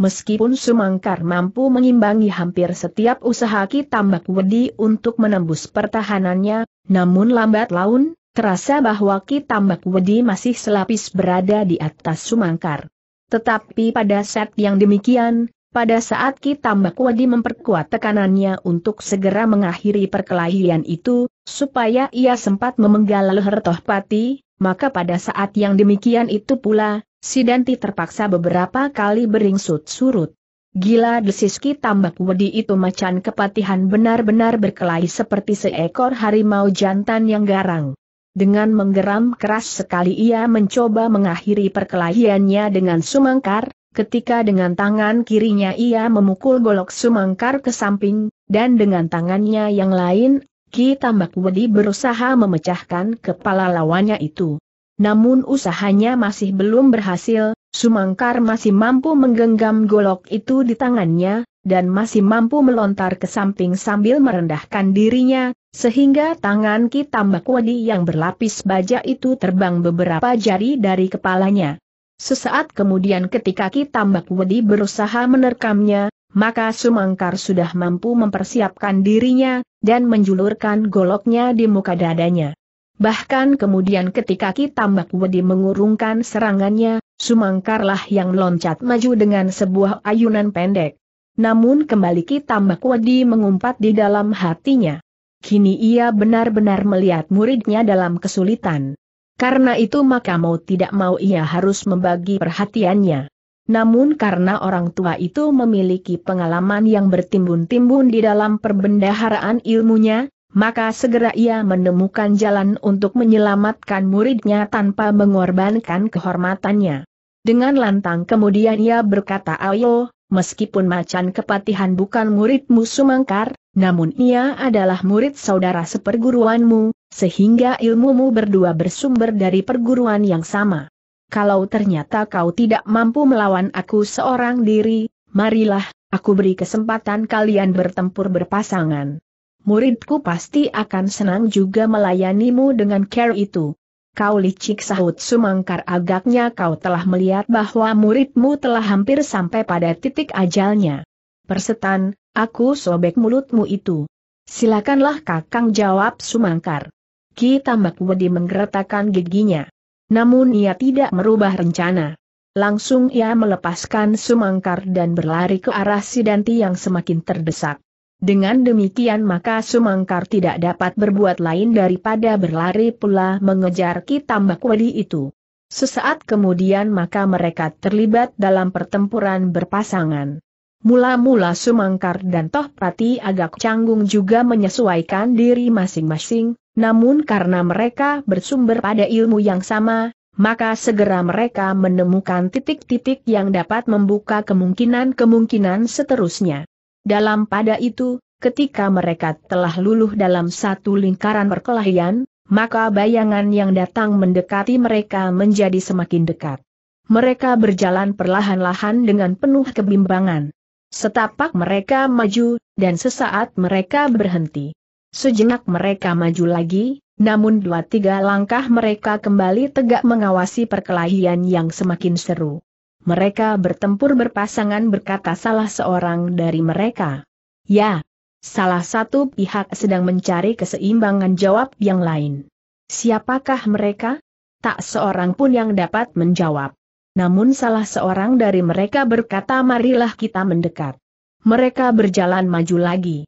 Meskipun Sumangkar mampu mengimbangi hampir setiap usaha Kitambak Wedi untuk menembus pertahanannya, namun lambat laun, terasa bahwa Kitambak Wedi masih selapis berada di atas Sumangkar. Tetapi pada saat yang demikian, pada saat Kitambak Wedi memperkuat tekanannya untuk segera mengakhiri perkelahian itu, supaya ia sempat memenggal Leher Tohpati, maka pada saat yang demikian itu pula, si Danti terpaksa beberapa kali beringsut surut. Gila desiski tambak wedi itu macan kepatihan benar-benar berkelahi seperti seekor harimau jantan yang garang. Dengan menggeram keras sekali ia mencoba mengakhiri perkelahiannya dengan sumangkar, ketika dengan tangan kirinya ia memukul golok sumangkar ke samping, dan dengan tangannya yang lain Ki Tambak Wedi berusaha memecahkan kepala lawannya itu. Namun usahanya masih belum berhasil, Sumangkar masih mampu menggenggam golok itu di tangannya, dan masih mampu melontar ke samping sambil merendahkan dirinya, sehingga tangan Ki Tambak Wedi yang berlapis baja itu terbang beberapa jari dari kepalanya. Sesaat kemudian ketika Ki Tambak Wedi berusaha menerkamnya, maka Sumangkar sudah mampu mempersiapkan dirinya, dan menjulurkan goloknya di muka dadanya. Bahkan kemudian ketika Kitambak Wedi mengurungkan serangannya, Sumangkarlah yang loncat maju dengan sebuah ayunan pendek. Namun kembali Kitambak Wedi mengumpat di dalam hatinya. Kini ia benar-benar melihat muridnya dalam kesulitan. Karena itu maka mau tidak mau ia harus membagi perhatiannya. Namun karena orang tua itu memiliki pengalaman yang bertimbun-timbun di dalam perbendaharaan ilmunya, maka segera ia menemukan jalan untuk menyelamatkan muridnya tanpa mengorbankan kehormatannya. Dengan lantang kemudian ia berkata ayo, meskipun macan kepatihan bukan muridmu Sumangkar, namun ia adalah murid saudara seperguruanmu, sehingga ilmumu berdua bersumber dari perguruan yang sama kalau ternyata kau tidak mampu melawan aku seorang diri, marilah, aku beri kesempatan kalian bertempur berpasangan. Muridku pasti akan senang juga melayanimu dengan care itu. Kau licik sahut sumangkar agaknya kau telah melihat bahwa muridmu telah hampir sampai pada titik ajalnya. Persetan, aku sobek mulutmu itu. Silakanlah kakang jawab sumangkar. Ki tambak wedi menggeretakan giginya. Namun ia tidak merubah rencana. Langsung ia melepaskan sumangkar dan berlari ke arah Sidanti yang semakin terdesak. Dengan demikian maka Sumangkar tidak dapat berbuat lain daripada berlari pula mengejar Kitambak Wadi itu. Sesaat kemudian maka mereka terlibat dalam pertempuran berpasangan. Mula-mula Sumangkar dan Toh Prati agak canggung juga menyesuaikan diri masing-masing, namun karena mereka bersumber pada ilmu yang sama, maka segera mereka menemukan titik-titik yang dapat membuka kemungkinan-kemungkinan seterusnya. Dalam pada itu, ketika mereka telah luluh dalam satu lingkaran perkelahian, maka bayangan yang datang mendekati mereka menjadi semakin dekat. Mereka berjalan perlahan-lahan dengan penuh kebimbangan. Setapak mereka maju, dan sesaat mereka berhenti. Sejenak mereka maju lagi, namun dua-tiga langkah mereka kembali tegak mengawasi perkelahian yang semakin seru. Mereka bertempur berpasangan berkata salah seorang dari mereka. Ya, salah satu pihak sedang mencari keseimbangan jawab yang lain. Siapakah mereka? Tak seorang pun yang dapat menjawab. Namun salah seorang dari mereka berkata marilah kita mendekat. Mereka berjalan maju lagi.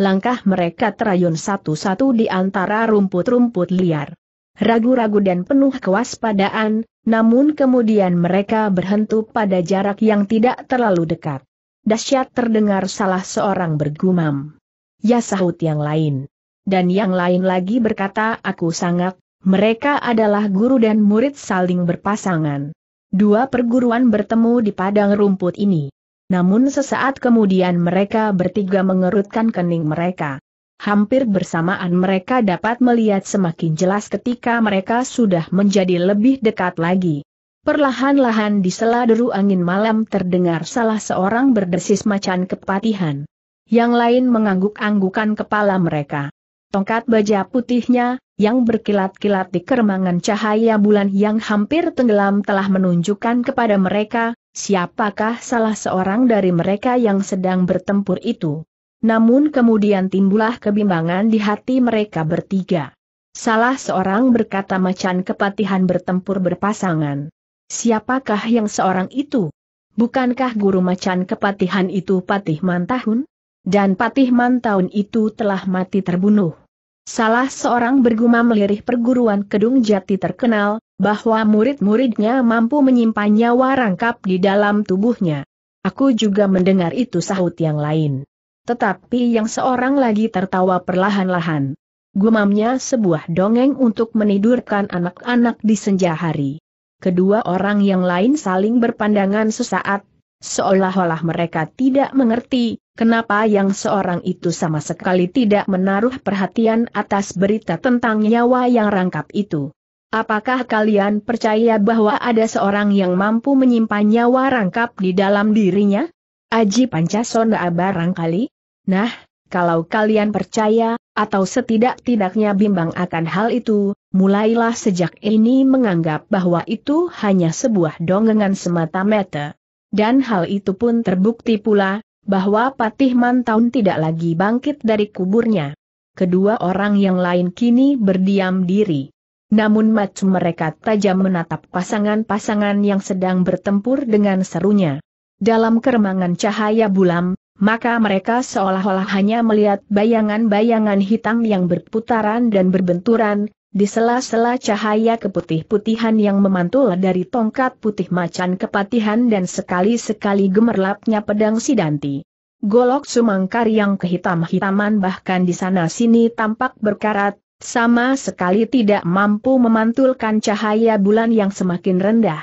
Langkah mereka terayun satu-satu di antara rumput-rumput liar. Ragu-ragu dan penuh kewaspadaan, namun kemudian mereka berhenti pada jarak yang tidak terlalu dekat. Dasyat terdengar salah seorang bergumam. Ya sahut yang lain. Dan yang lain lagi berkata aku sangat, mereka adalah guru dan murid saling berpasangan. Dua perguruan bertemu di padang rumput ini. Namun sesaat kemudian mereka bertiga mengerutkan kening mereka. Hampir bersamaan mereka dapat melihat semakin jelas ketika mereka sudah menjadi lebih dekat lagi. Perlahan-lahan di sela deru angin malam terdengar salah seorang berdesis macan kepatihan. Yang lain mengangguk-anggukan kepala mereka. Tongkat baja putihnya, yang berkilat-kilat di keremangan cahaya bulan yang hampir tenggelam telah menunjukkan kepada mereka, siapakah salah seorang dari mereka yang sedang bertempur itu. Namun kemudian timbullah kebimbangan di hati mereka bertiga. Salah seorang berkata macan kepatihan bertempur berpasangan. Siapakah yang seorang itu? Bukankah guru macan kepatihan itu Patih Mantahun? Dan Patih Mantahun itu telah mati terbunuh. Salah seorang bergumam lirih perguruan Kedung Jati terkenal, bahwa murid-muridnya mampu menyimpan nyawa rangkap di dalam tubuhnya. Aku juga mendengar itu sahut yang lain. Tetapi yang seorang lagi tertawa perlahan-lahan. Gumamnya sebuah dongeng untuk menidurkan anak-anak di senja hari. Kedua orang yang lain saling berpandangan sesaat, seolah-olah mereka tidak mengerti, kenapa yang seorang itu sama sekali tidak menaruh perhatian atas berita tentang nyawa yang rangkap itu. Apakah kalian percaya bahwa ada seorang yang mampu menyimpan nyawa rangkap di dalam dirinya? Aji Pancasona barangkali? Nah, kalau kalian percaya, atau setidak-tidaknya bimbang akan hal itu, mulailah sejak ini menganggap bahwa itu hanya sebuah dongengan semata-mata. Dan hal itu pun terbukti pula, bahwa Patih Mantaun tidak lagi bangkit dari kuburnya. Kedua orang yang lain kini berdiam diri. Namun macam mereka tajam menatap pasangan-pasangan yang sedang bertempur dengan serunya. Dalam keremangan cahaya bulam, maka mereka seolah-olah hanya melihat bayangan-bayangan hitam yang berputaran dan berbenturan, di sela-sela cahaya keputih-putihan yang memantul dari tongkat putih macan kepatihan dan sekali-sekali gemerlapnya pedang Sidanti. Golok sumangkar yang kehitam-hitaman bahkan di sana-sini tampak berkarat, sama sekali tidak mampu memantulkan cahaya bulan yang semakin rendah.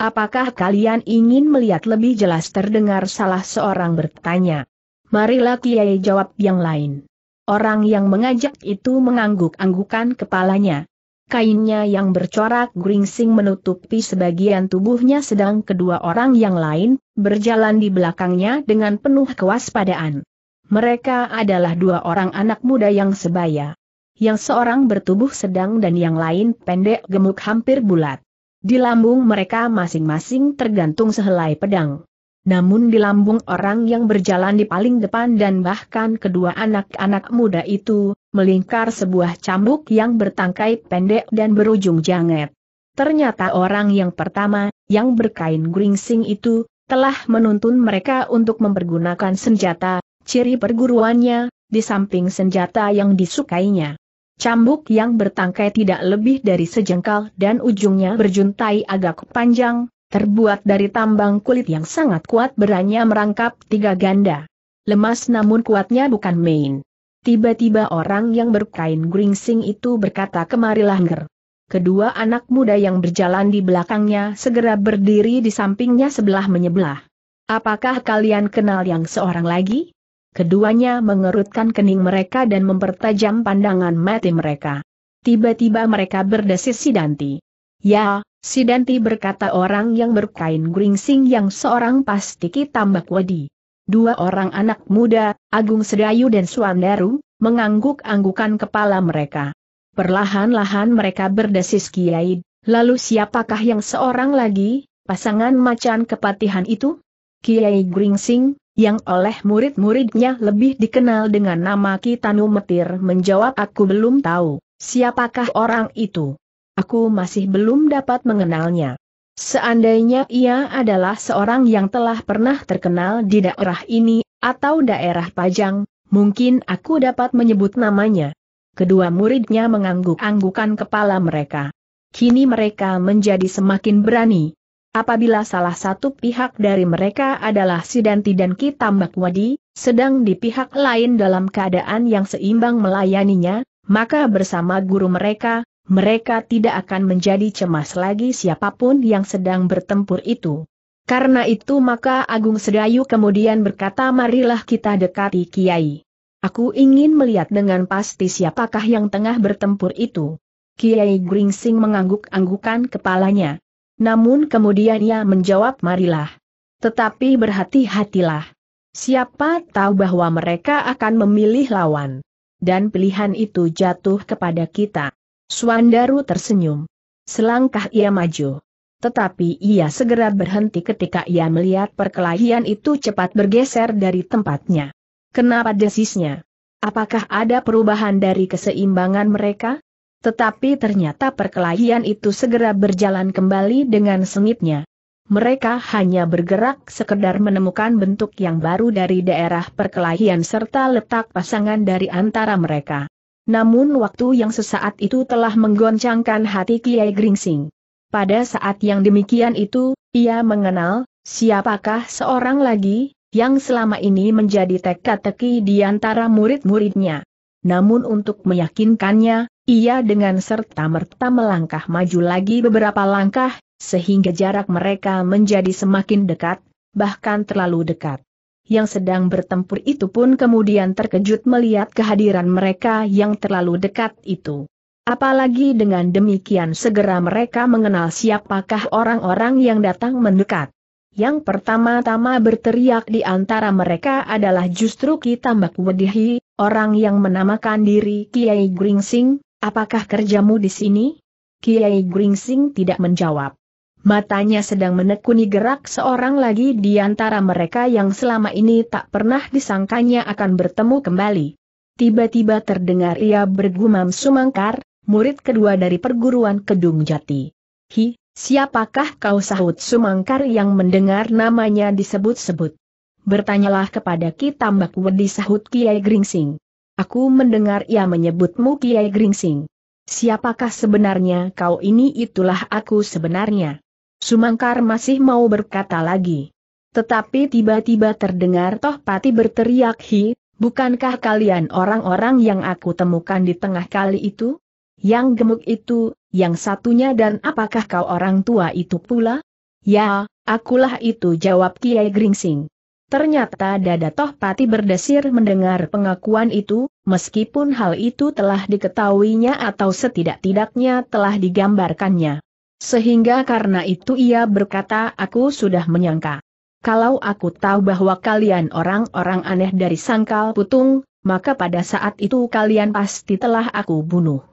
Apakah kalian ingin melihat lebih jelas terdengar salah seorang bertanya? Marilah Kiai jawab yang lain. Orang yang mengajak itu mengangguk-anggukan kepalanya. Kainnya yang bercorak gringsing menutupi sebagian tubuhnya sedang kedua orang yang lain, berjalan di belakangnya dengan penuh kewaspadaan. Mereka adalah dua orang anak muda yang sebaya yang seorang bertubuh sedang dan yang lain pendek gemuk hampir bulat. Di lambung mereka masing-masing tergantung sehelai pedang. Namun di lambung orang yang berjalan di paling depan dan bahkan kedua anak-anak muda itu, melingkar sebuah cambuk yang bertangkai pendek dan berujung janget. Ternyata orang yang pertama, yang berkain gringsing itu, telah menuntun mereka untuk mempergunakan senjata, ciri perguruannya, di samping senjata yang disukainya. Cambuk yang bertangkai tidak lebih dari sejengkal dan ujungnya berjuntai agak panjang, terbuat dari tambang kulit yang sangat kuat beranya merangkap tiga ganda. Lemas namun kuatnya bukan main. Tiba-tiba orang yang berkain gringsing itu berkata kemarilah Kedua anak muda yang berjalan di belakangnya segera berdiri di sampingnya sebelah menyebelah. Apakah kalian kenal yang seorang lagi? Keduanya mengerutkan kening mereka dan mempertajam pandangan mati mereka. Tiba-tiba mereka berdesis Sidanti. Ya, Sidanti berkata orang yang berkain Gringsing yang seorang pasti tambak wadi. Dua orang anak muda, Agung Sedayu dan Suandaru, mengangguk-anggukan kepala mereka. Perlahan-lahan mereka berdesis Kiai, lalu siapakah yang seorang lagi, pasangan macan kepatihan itu? Kiai Gringsing, yang oleh murid-muridnya lebih dikenal dengan nama Kitanu Metir menjawab aku belum tahu, siapakah orang itu? Aku masih belum dapat mengenalnya. Seandainya ia adalah seorang yang telah pernah terkenal di daerah ini, atau daerah Pajang, mungkin aku dapat menyebut namanya. Kedua muridnya mengangguk-anggukan kepala mereka. Kini mereka menjadi semakin berani, Apabila salah satu pihak dari mereka adalah Sidanti dan Kitambak Wadi, sedang di pihak lain dalam keadaan yang seimbang melayaninya, maka bersama guru mereka, mereka tidak akan menjadi cemas lagi siapapun yang sedang bertempur itu. Karena itu maka Agung Sedayu kemudian berkata marilah kita dekati Kiai. Aku ingin melihat dengan pasti siapakah yang tengah bertempur itu. Kiai Gringsing mengangguk-anggukan kepalanya. Namun kemudian ia menjawab marilah. Tetapi berhati-hatilah. Siapa tahu bahwa mereka akan memilih lawan. Dan pilihan itu jatuh kepada kita. Suandaru tersenyum. Selangkah ia maju. Tetapi ia segera berhenti ketika ia melihat perkelahian itu cepat bergeser dari tempatnya. Kenapa desisnya? Apakah ada perubahan dari keseimbangan mereka? Tetapi ternyata perkelahian itu segera berjalan kembali dengan sengitnya. Mereka hanya bergerak sekedar menemukan bentuk yang baru dari daerah perkelahian serta letak pasangan dari antara mereka. Namun waktu yang sesaat itu telah menggoncangkan hati Kiai Gringsing. Pada saat yang demikian itu, ia mengenal, siapakah seorang lagi, yang selama ini menjadi teka-teki di antara murid-muridnya. Namun untuk meyakinkannya, ia dengan serta-merta melangkah maju lagi beberapa langkah, sehingga jarak mereka menjadi semakin dekat, bahkan terlalu dekat. Yang sedang bertempur itu pun kemudian terkejut melihat kehadiran mereka yang terlalu dekat itu. Apalagi dengan demikian segera mereka mengenal siapakah orang-orang yang datang mendekat. Yang pertama-tama berteriak di antara mereka adalah justru Ki Tambak Wedihi, orang yang menamakan diri Kiai Gringsing, Apakah kerjamu di sini? Kiai Gringsing tidak menjawab. Matanya sedang menekuni gerak seorang lagi di antara mereka yang selama ini tak pernah disangkanya akan bertemu kembali. Tiba-tiba terdengar ia bergumam sumangkar, murid kedua dari perguruan Kedung Jati. Hi, siapakah kau sahut sumangkar yang mendengar namanya disebut-sebut? Bertanyalah kepada Ki Tambak Wedi sahut Kiai Gringsing. Aku mendengar ia menyebutmu Kiai Gringsing. Siapakah sebenarnya kau ini itulah aku sebenarnya. Sumangkar masih mau berkata lagi. Tetapi tiba-tiba terdengar Toh Tohpati berteriak hi, bukankah kalian orang-orang yang aku temukan di tengah kali itu? Yang gemuk itu, yang satunya dan apakah kau orang tua itu pula? Ya, akulah itu jawab Kiai Gringsing. Ternyata dada Tohpati berdesir mendengar pengakuan itu, meskipun hal itu telah diketahuinya atau setidak-tidaknya telah digambarkannya. Sehingga karena itu ia berkata aku sudah menyangka. Kalau aku tahu bahwa kalian orang-orang aneh dari sangkal putung, maka pada saat itu kalian pasti telah aku bunuh.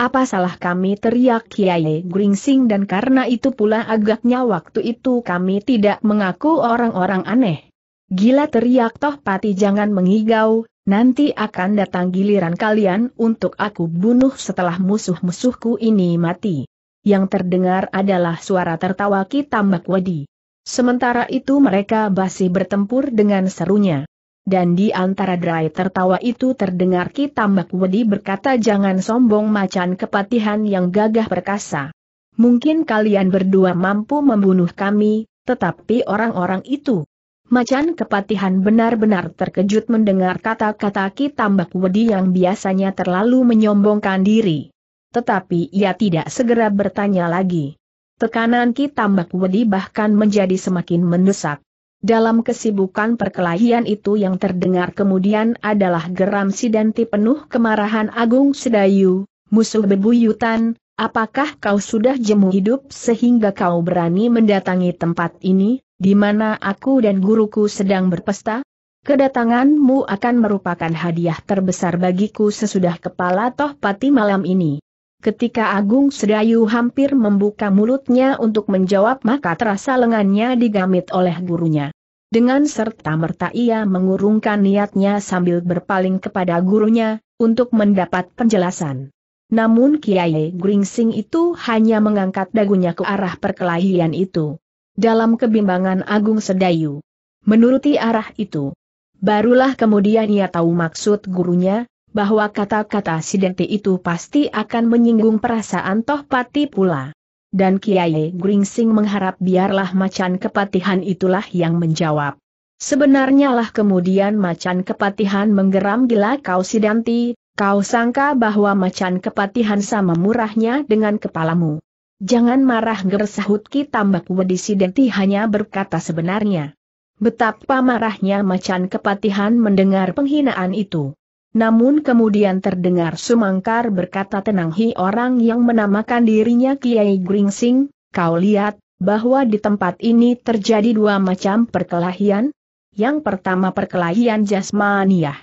Apa salah kami teriak Kiai Gringsing dan karena itu pula agaknya waktu itu kami tidak mengaku orang-orang aneh. Gila teriak Toh Pati jangan mengigau, nanti akan datang giliran kalian untuk aku bunuh setelah musuh-musuhku ini mati. Yang terdengar adalah suara tertawa Kitambak Wadi. Sementara itu mereka masih bertempur dengan serunya. Dan di antara derai tertawa itu terdengar Kitambak Wadi berkata jangan sombong macan kepatihan yang gagah perkasa. Mungkin kalian berdua mampu membunuh kami, tetapi orang-orang itu Macan kepatihan benar-benar terkejut mendengar kata-kata Ki Tambak Wedi yang biasanya terlalu menyombongkan diri. Tetapi ia tidak segera bertanya lagi. Tekanan Ki Tambak Wedi bahkan menjadi semakin mendesak. Dalam kesibukan perkelahian itu yang terdengar kemudian adalah geram Sidanti penuh kemarahan Agung Sedayu, musuh bebuyutan, apakah kau sudah jemu hidup sehingga kau berani mendatangi tempat ini? di mana aku dan guruku sedang berpesta? Kedatanganmu akan merupakan hadiah terbesar bagiku sesudah kepala toh pati malam ini. Ketika Agung Sedayu hampir membuka mulutnya untuk menjawab maka terasa lengannya digamit oleh gurunya. Dengan serta-merta ia mengurungkan niatnya sambil berpaling kepada gurunya, untuk mendapat penjelasan. Namun Kiai Gringsing itu hanya mengangkat dagunya ke arah perkelahian itu dalam kebimbangan Agung Sedayu. Menuruti arah itu, barulah kemudian ia tahu maksud gurunya, bahwa kata-kata Sidente itu pasti akan menyinggung perasaan Toh Pati pula. Dan Kiai Gringsing mengharap biarlah macan kepatihan itulah yang menjawab. Sebenarnya lah kemudian macan kepatihan menggeram gila kau Sidanti, kau sangka bahwa macan kepatihan sama murahnya dengan kepalamu. Jangan marah gersahut Ki Tambak Wedisi Denti hanya berkata sebenarnya. Betapa marahnya macan kepatihan mendengar penghinaan itu. Namun kemudian terdengar Sumangkar berkata tenang hi orang yang menamakan dirinya Kiai Gringsing, kau lihat, bahwa di tempat ini terjadi dua macam perkelahian. Yang pertama perkelahian jasmaniah.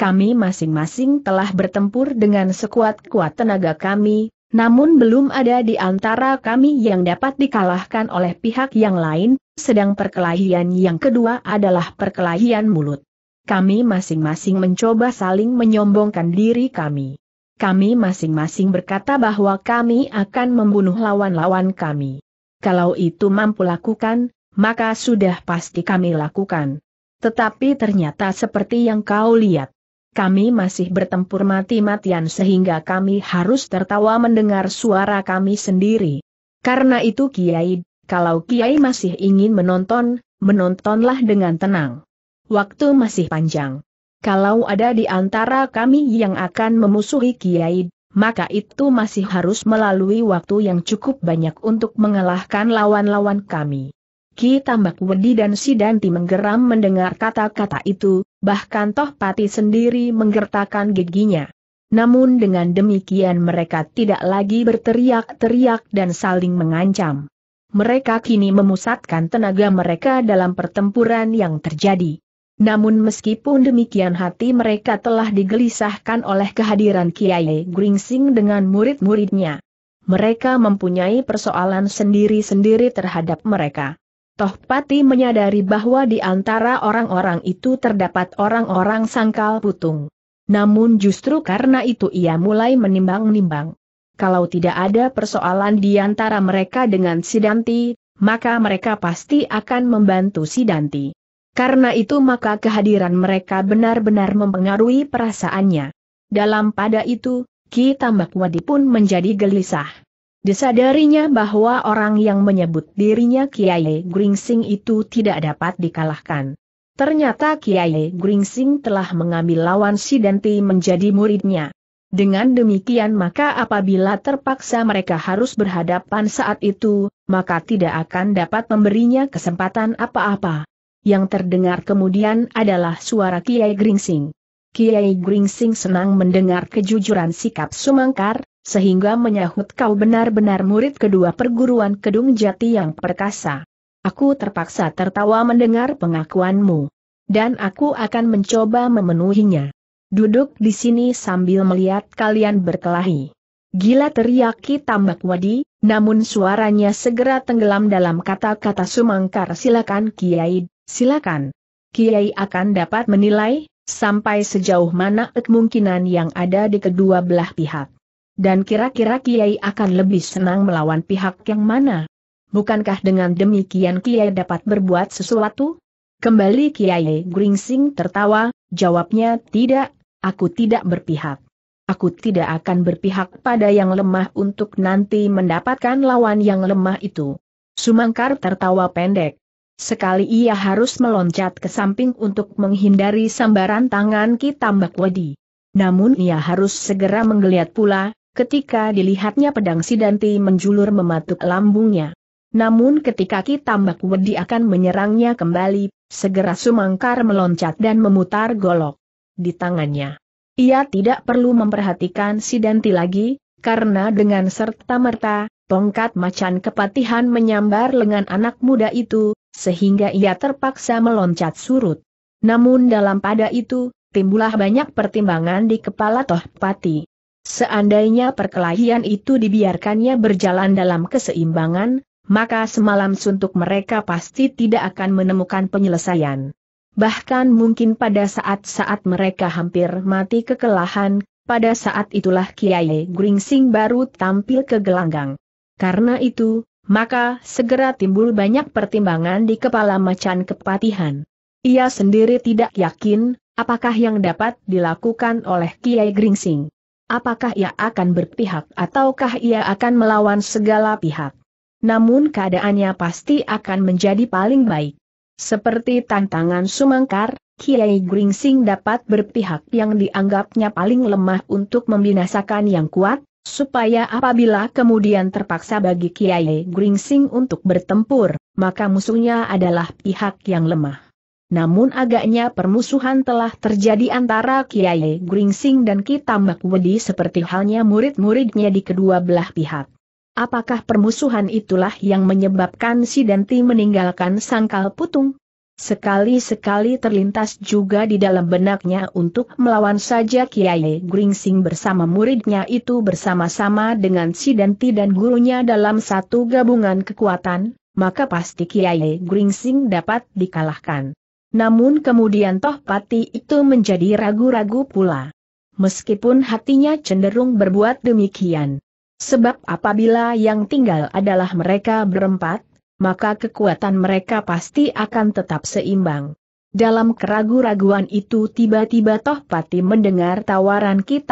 Kami masing-masing telah bertempur dengan sekuat-kuat tenaga kami, namun belum ada di antara kami yang dapat dikalahkan oleh pihak yang lain, sedang perkelahian yang kedua adalah perkelahian mulut. Kami masing-masing mencoba saling menyombongkan diri kami. Kami masing-masing berkata bahwa kami akan membunuh lawan-lawan kami. Kalau itu mampu lakukan, maka sudah pasti kami lakukan. Tetapi ternyata seperti yang kau lihat kami masih bertempur mati-matian sehingga kami harus tertawa mendengar suara kami sendiri. Karena itu Kiai, kalau Kiai masih ingin menonton, menontonlah dengan tenang. Waktu masih panjang. Kalau ada di antara kami yang akan memusuhi Kiai, maka itu masih harus melalui waktu yang cukup banyak untuk mengalahkan lawan-lawan kami. Ki Tambak Wedi dan Sidanti menggeram mendengar kata-kata itu, bahkan Toh Pati sendiri menggertakkan giginya. Namun dengan demikian mereka tidak lagi berteriak-teriak dan saling mengancam. Mereka kini memusatkan tenaga mereka dalam pertempuran yang terjadi. Namun meskipun demikian hati mereka telah digelisahkan oleh kehadiran Kiai Gringsing dengan murid-muridnya. Mereka mempunyai persoalan sendiri-sendiri terhadap mereka. Tohpati menyadari bahwa di antara orang-orang itu terdapat orang-orang sangkal putung. Namun justru karena itu ia mulai menimbang-nimbang. Kalau tidak ada persoalan di antara mereka dengan Sidanti, maka mereka pasti akan membantu Sidanti. Karena itu maka kehadiran mereka benar-benar mempengaruhi perasaannya. Dalam pada itu, Ki Tambak pun menjadi gelisah. Disadarinya bahwa orang yang menyebut dirinya Kiai Gringsing itu tidak dapat dikalahkan. Ternyata Kiai Gringsing telah mengambil lawan Sidanti menjadi muridnya. Dengan demikian maka apabila terpaksa mereka harus berhadapan saat itu, maka tidak akan dapat memberinya kesempatan apa-apa. Yang terdengar kemudian adalah suara Kiai Gringsing. Kiai Gringsing senang mendengar kejujuran sikap Sumangkar, sehingga menyahut kau benar-benar murid kedua perguruan Kedung Jati yang perkasa. Aku terpaksa tertawa mendengar pengakuanmu. Dan aku akan mencoba memenuhinya. Duduk di sini sambil melihat kalian berkelahi. Gila teriak Ki Tambak Wadi, namun suaranya segera tenggelam dalam kata-kata sumangkar silakan Kiai, silakan. Kiai akan dapat menilai, sampai sejauh mana kemungkinan yang ada di kedua belah pihak. Dan kira-kira Kiai akan lebih senang melawan pihak yang mana? Bukankah dengan demikian Kiai dapat berbuat sesuatu? Kembali Kiai Gringsing tertawa, jawabnya tidak, aku tidak berpihak. Aku tidak akan berpihak pada yang lemah untuk nanti mendapatkan lawan yang lemah itu. Sumangkar tertawa pendek. Sekali ia harus meloncat ke samping untuk menghindari sambaran tangan Ki Tambak Wadi. Namun ia harus segera menggeliat pula, ketika dilihatnya pedang Sidanti menjulur mematuk lambungnya. Namun ketika Tambak Wedi akan menyerangnya kembali, segera Sumangkar meloncat dan memutar golok di tangannya. Ia tidak perlu memperhatikan Sidanti lagi, karena dengan serta-merta, tongkat macan kepatihan menyambar lengan anak muda itu, sehingga ia terpaksa meloncat surut. Namun dalam pada itu, timbulah banyak pertimbangan di kepala Tohpati. Seandainya perkelahian itu dibiarkannya berjalan dalam keseimbangan, maka semalam suntuk mereka pasti tidak akan menemukan penyelesaian. Bahkan mungkin pada saat-saat mereka hampir mati kekelahan, pada saat itulah Kiai Gringsing baru tampil ke gelanggang. Karena itu, maka segera timbul banyak pertimbangan di kepala macan kepatihan. Ia sendiri tidak yakin, apakah yang dapat dilakukan oleh Kiai Gringsing. Apakah ia akan berpihak ataukah ia akan melawan segala pihak? Namun keadaannya pasti akan menjadi paling baik. Seperti tantangan Sumangkar, Kiai Gringsing dapat berpihak yang dianggapnya paling lemah untuk membinasakan yang kuat, supaya apabila kemudian terpaksa bagi Kiai Gringsing untuk bertempur, maka musuhnya adalah pihak yang lemah namun agaknya permusuhan telah terjadi antara Kiai Gringsing dan Ki Tambak Wedi seperti halnya murid-muridnya di kedua belah pihak. Apakah permusuhan itulah yang menyebabkan si Danti meninggalkan sangkal putung? Sekali-sekali terlintas juga di dalam benaknya untuk melawan saja Kiai Gringsing bersama muridnya itu bersama-sama dengan si Danti dan gurunya dalam satu gabungan kekuatan, maka pasti Kiai Gringsing dapat dikalahkan. Namun kemudian toh pati itu menjadi ragu-ragu pula. Meskipun hatinya cenderung berbuat demikian. Sebab apabila yang tinggal adalah mereka berempat, maka kekuatan mereka pasti akan tetap seimbang. Dalam keragu-raguan itu tiba-tiba Toh Pati mendengar tawaran Ki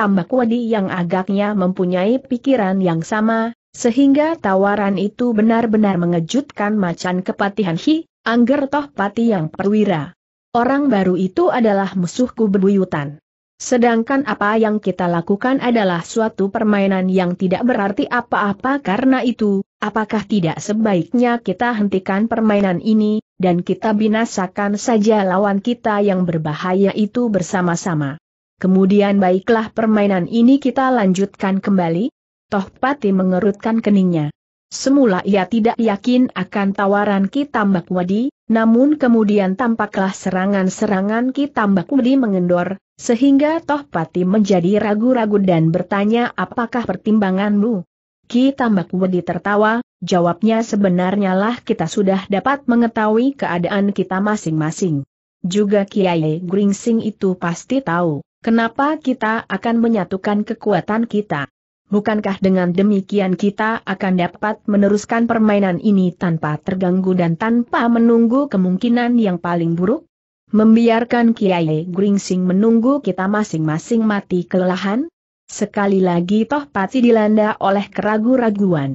yang agaknya mempunyai pikiran yang sama, sehingga tawaran itu benar-benar mengejutkan macan kepatihan Hi, Angger Tohpati yang perwira. Orang baru itu adalah musuhku bebuyutan. Sedangkan apa yang kita lakukan adalah suatu permainan yang tidak berarti apa-apa karena itu, apakah tidak sebaiknya kita hentikan permainan ini, dan kita binasakan saja lawan kita yang berbahaya itu bersama-sama. Kemudian baiklah permainan ini kita lanjutkan kembali. Tohpati mengerutkan keningnya. Semula ia tidak yakin akan tawaran Ki Tambak Wadi, namun kemudian tampaklah serangan-serangan Ki Tambak Wadi mengendor, sehingga Toh Tohpati menjadi ragu-ragu dan bertanya apakah pertimbanganmu. Ki Tambak Wadi tertawa, jawabnya sebenarnya lah kita sudah dapat mengetahui keadaan kita masing-masing. Juga Kiai Gringsing itu pasti tahu, kenapa kita akan menyatukan kekuatan kita. Bukankah dengan demikian kita akan dapat meneruskan permainan ini tanpa terganggu dan tanpa menunggu kemungkinan yang paling buruk? Membiarkan Kiai Gringsing menunggu kita masing-masing mati kelelahan? Sekali lagi toh pati dilanda oleh keraguan raguan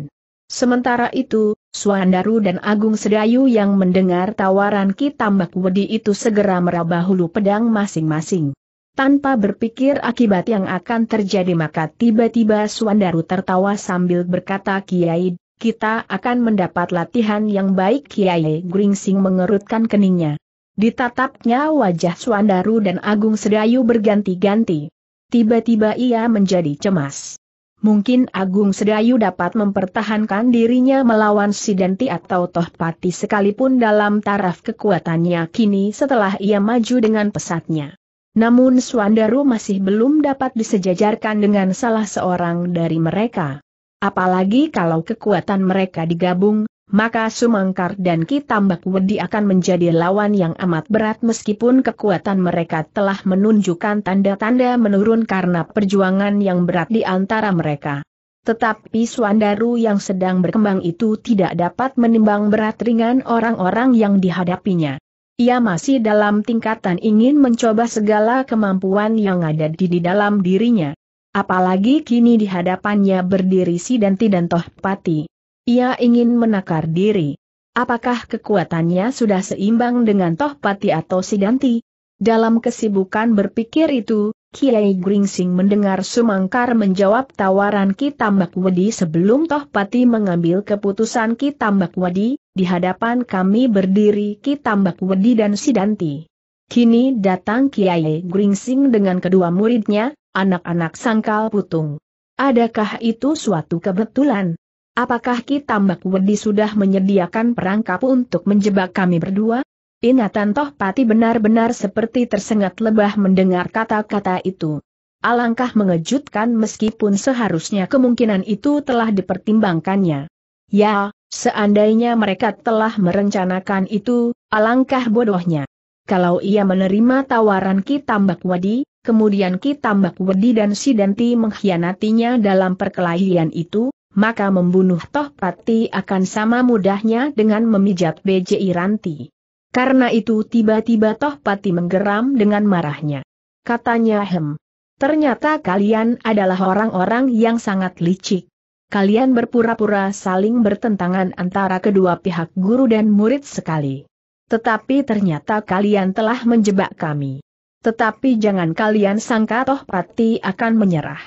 Sementara itu, Suandaru dan Agung Sedayu yang mendengar tawaran Ki Tambak Wedi itu segera meraba hulu pedang masing-masing. Tanpa berpikir akibat yang akan terjadi maka tiba-tiba Suandaru tertawa sambil berkata Kiai, kita akan mendapat latihan yang baik Kiai Gringsing mengerutkan keningnya. Ditatapnya wajah Suandaru dan Agung Sedayu berganti-ganti. Tiba-tiba ia menjadi cemas. Mungkin Agung Sedayu dapat mempertahankan dirinya melawan Sidanti atau Tohpati sekalipun dalam taraf kekuatannya kini setelah ia maju dengan pesatnya. Namun Suandaru masih belum dapat disejajarkan dengan salah seorang dari mereka. Apalagi kalau kekuatan mereka digabung, maka Sumangkar dan Kitambak Wedi akan menjadi lawan yang amat berat meskipun kekuatan mereka telah menunjukkan tanda-tanda menurun karena perjuangan yang berat di antara mereka. Tetapi Suandaru yang sedang berkembang itu tidak dapat menimbang berat ringan orang-orang yang dihadapinya. Ia masih dalam tingkatan ingin mencoba segala kemampuan yang ada di, di dalam dirinya. Apalagi kini di hadapannya berdiri Sidanti dan Tohpati. Ia ingin menakar diri. Apakah kekuatannya sudah seimbang dengan Tohpati atau Sidanti? Dalam kesibukan berpikir itu, Kiai Gringsing mendengar Sumangkar menjawab tawaran Ki Tambak Wedi sebelum tohpati mengambil keputusan Ki Tambak Wedi, di hadapan kami berdiri Ki Tambak Wedi dan Sidanti. Kini datang Kiai Gringsing dengan kedua muridnya, anak-anak sangkal putung. Adakah itu suatu kebetulan? Apakah Ki Tambak Wedi sudah menyediakan perangkap untuk menjebak kami berdua? Ingatan Toh Pati benar-benar seperti tersengat lebah mendengar kata-kata itu. Alangkah mengejutkan meskipun seharusnya kemungkinan itu telah dipertimbangkannya. Ya, seandainya mereka telah merencanakan itu, alangkah bodohnya. Kalau ia menerima tawaran Ki Tambak Wadi, kemudian Ki Tambak Wadi dan Sidanti mengkhianatinya dalam perkelahian itu, maka membunuh Toh Pati akan sama mudahnya dengan memijat BJI Ranti. Karena itu tiba-tiba Tohpati menggeram dengan marahnya. Katanya Hem. Ternyata kalian adalah orang-orang yang sangat licik. Kalian berpura-pura saling bertentangan antara kedua pihak guru dan murid sekali. Tetapi ternyata kalian telah menjebak kami. Tetapi jangan kalian sangka Tohpati akan menyerah.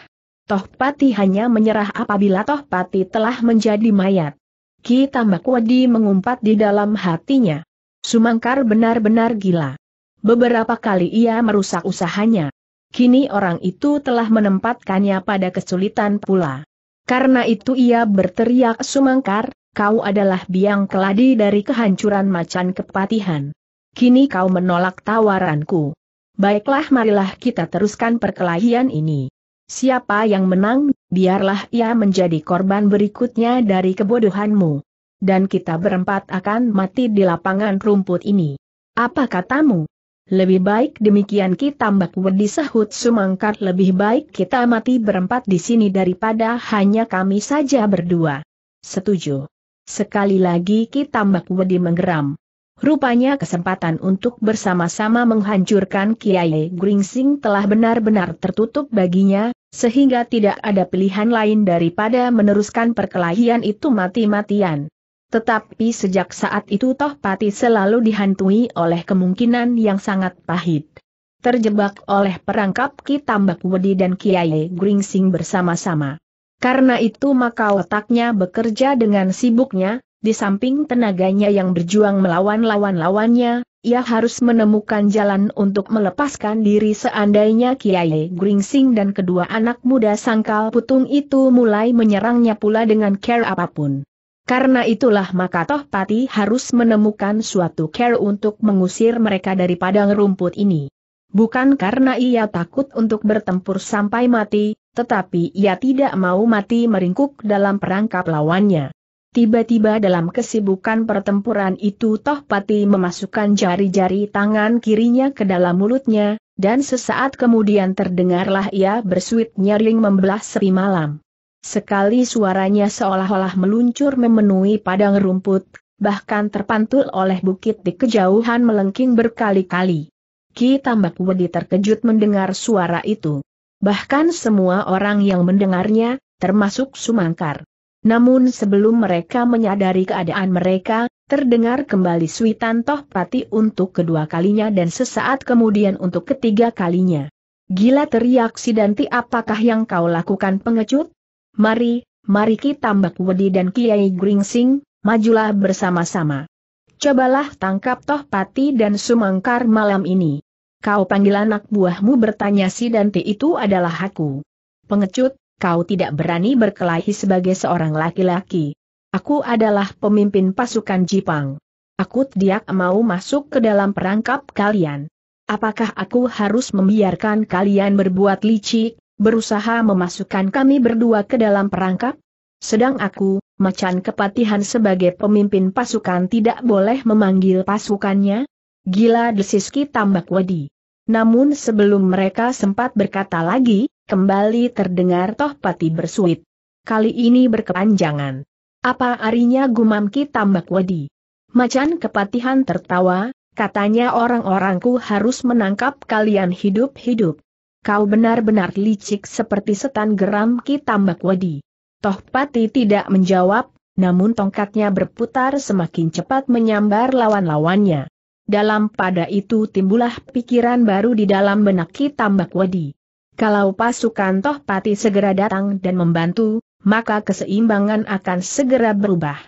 Tohpati hanya menyerah apabila Tohpati telah menjadi mayat. Ki Tambak mengumpat di dalam hatinya. Sumangkar benar-benar gila. Beberapa kali ia merusak usahanya. Kini orang itu telah menempatkannya pada kesulitan pula. Karena itu ia berteriak Sumangkar, kau adalah biang keladi dari kehancuran macan kepatihan. Kini kau menolak tawaranku. Baiklah marilah kita teruskan perkelahian ini. Siapa yang menang, biarlah ia menjadi korban berikutnya dari kebodohanmu dan kita berempat akan mati di lapangan rumput ini. Apa katamu? Lebih baik demikian kita Mbak Wedi sahut Sumangkar lebih baik kita mati berempat di sini daripada hanya kami saja berdua. Setuju. Sekali lagi kita Mbak Wedi menggeram. Rupanya kesempatan untuk bersama-sama menghancurkan Kiai Gringsing telah benar-benar tertutup baginya, sehingga tidak ada pilihan lain daripada meneruskan perkelahian itu mati-matian. Tetapi sejak saat itu toh Pati selalu dihantui oleh kemungkinan yang sangat pahit. Terjebak oleh perangkap Ki Tambak Wedi dan Kiai Gringsing bersama-sama. Karena itu maka otaknya bekerja dengan sibuknya, di samping tenaganya yang berjuang melawan lawan-lawannya, ia harus menemukan jalan untuk melepaskan diri seandainya Kiai Gringsing dan kedua anak muda sangkal putung itu mulai menyerangnya pula dengan care apapun. Karena itulah maka Tohpati harus menemukan suatu care untuk mengusir mereka dari padang rumput ini. Bukan karena ia takut untuk bertempur sampai mati, tetapi ia tidak mau mati meringkuk dalam perangkap lawannya. Tiba-tiba dalam kesibukan pertempuran itu Tohpati memasukkan jari-jari tangan kirinya ke dalam mulutnya, dan sesaat kemudian terdengarlah ia bersuit nyaring membelah sepi malam. Sekali suaranya seolah-olah meluncur memenuhi padang rumput, bahkan terpantul oleh bukit di kejauhan melengking berkali-kali. Ki Tambak Wedi terkejut mendengar suara itu. Bahkan semua orang yang mendengarnya, termasuk Sumangkar. Namun sebelum mereka menyadari keadaan mereka, terdengar kembali Switan Toh Prati untuk kedua kalinya dan sesaat kemudian untuk ketiga kalinya. Gila teriak Sidanti apakah yang kau lakukan pengecut? mari, mari kita tambak wedi dan Kiai Gringsing, majulah bersama-sama. Cobalah tangkap Toh Pati dan Sumangkar malam ini. Kau panggil anak buahmu bertanya si Dante itu adalah aku. Pengecut, kau tidak berani berkelahi sebagai seorang laki-laki. Aku adalah pemimpin pasukan Jipang. Aku tidak mau masuk ke dalam perangkap kalian. Apakah aku harus membiarkan kalian berbuat licik, berusaha memasukkan kami berdua ke dalam perangkap? Sedang aku, macan kepatihan sebagai pemimpin pasukan tidak boleh memanggil pasukannya? Gila desiski tambak wadi. Namun sebelum mereka sempat berkata lagi, kembali terdengar Tohpati bersuit. Kali ini berkepanjangan. Apa arinya gumamki tambak wadi? Macan kepatihan tertawa, katanya orang-orangku harus menangkap kalian hidup-hidup kau benar-benar licik seperti setan geram ki tambak wadi. Toh Pati tidak menjawab, namun tongkatnya berputar semakin cepat menyambar lawan-lawannya. Dalam pada itu timbullah pikiran baru di dalam benak Ki Tambak Wadi. Kalau pasukan Toh Pati segera datang dan membantu, maka keseimbangan akan segera berubah.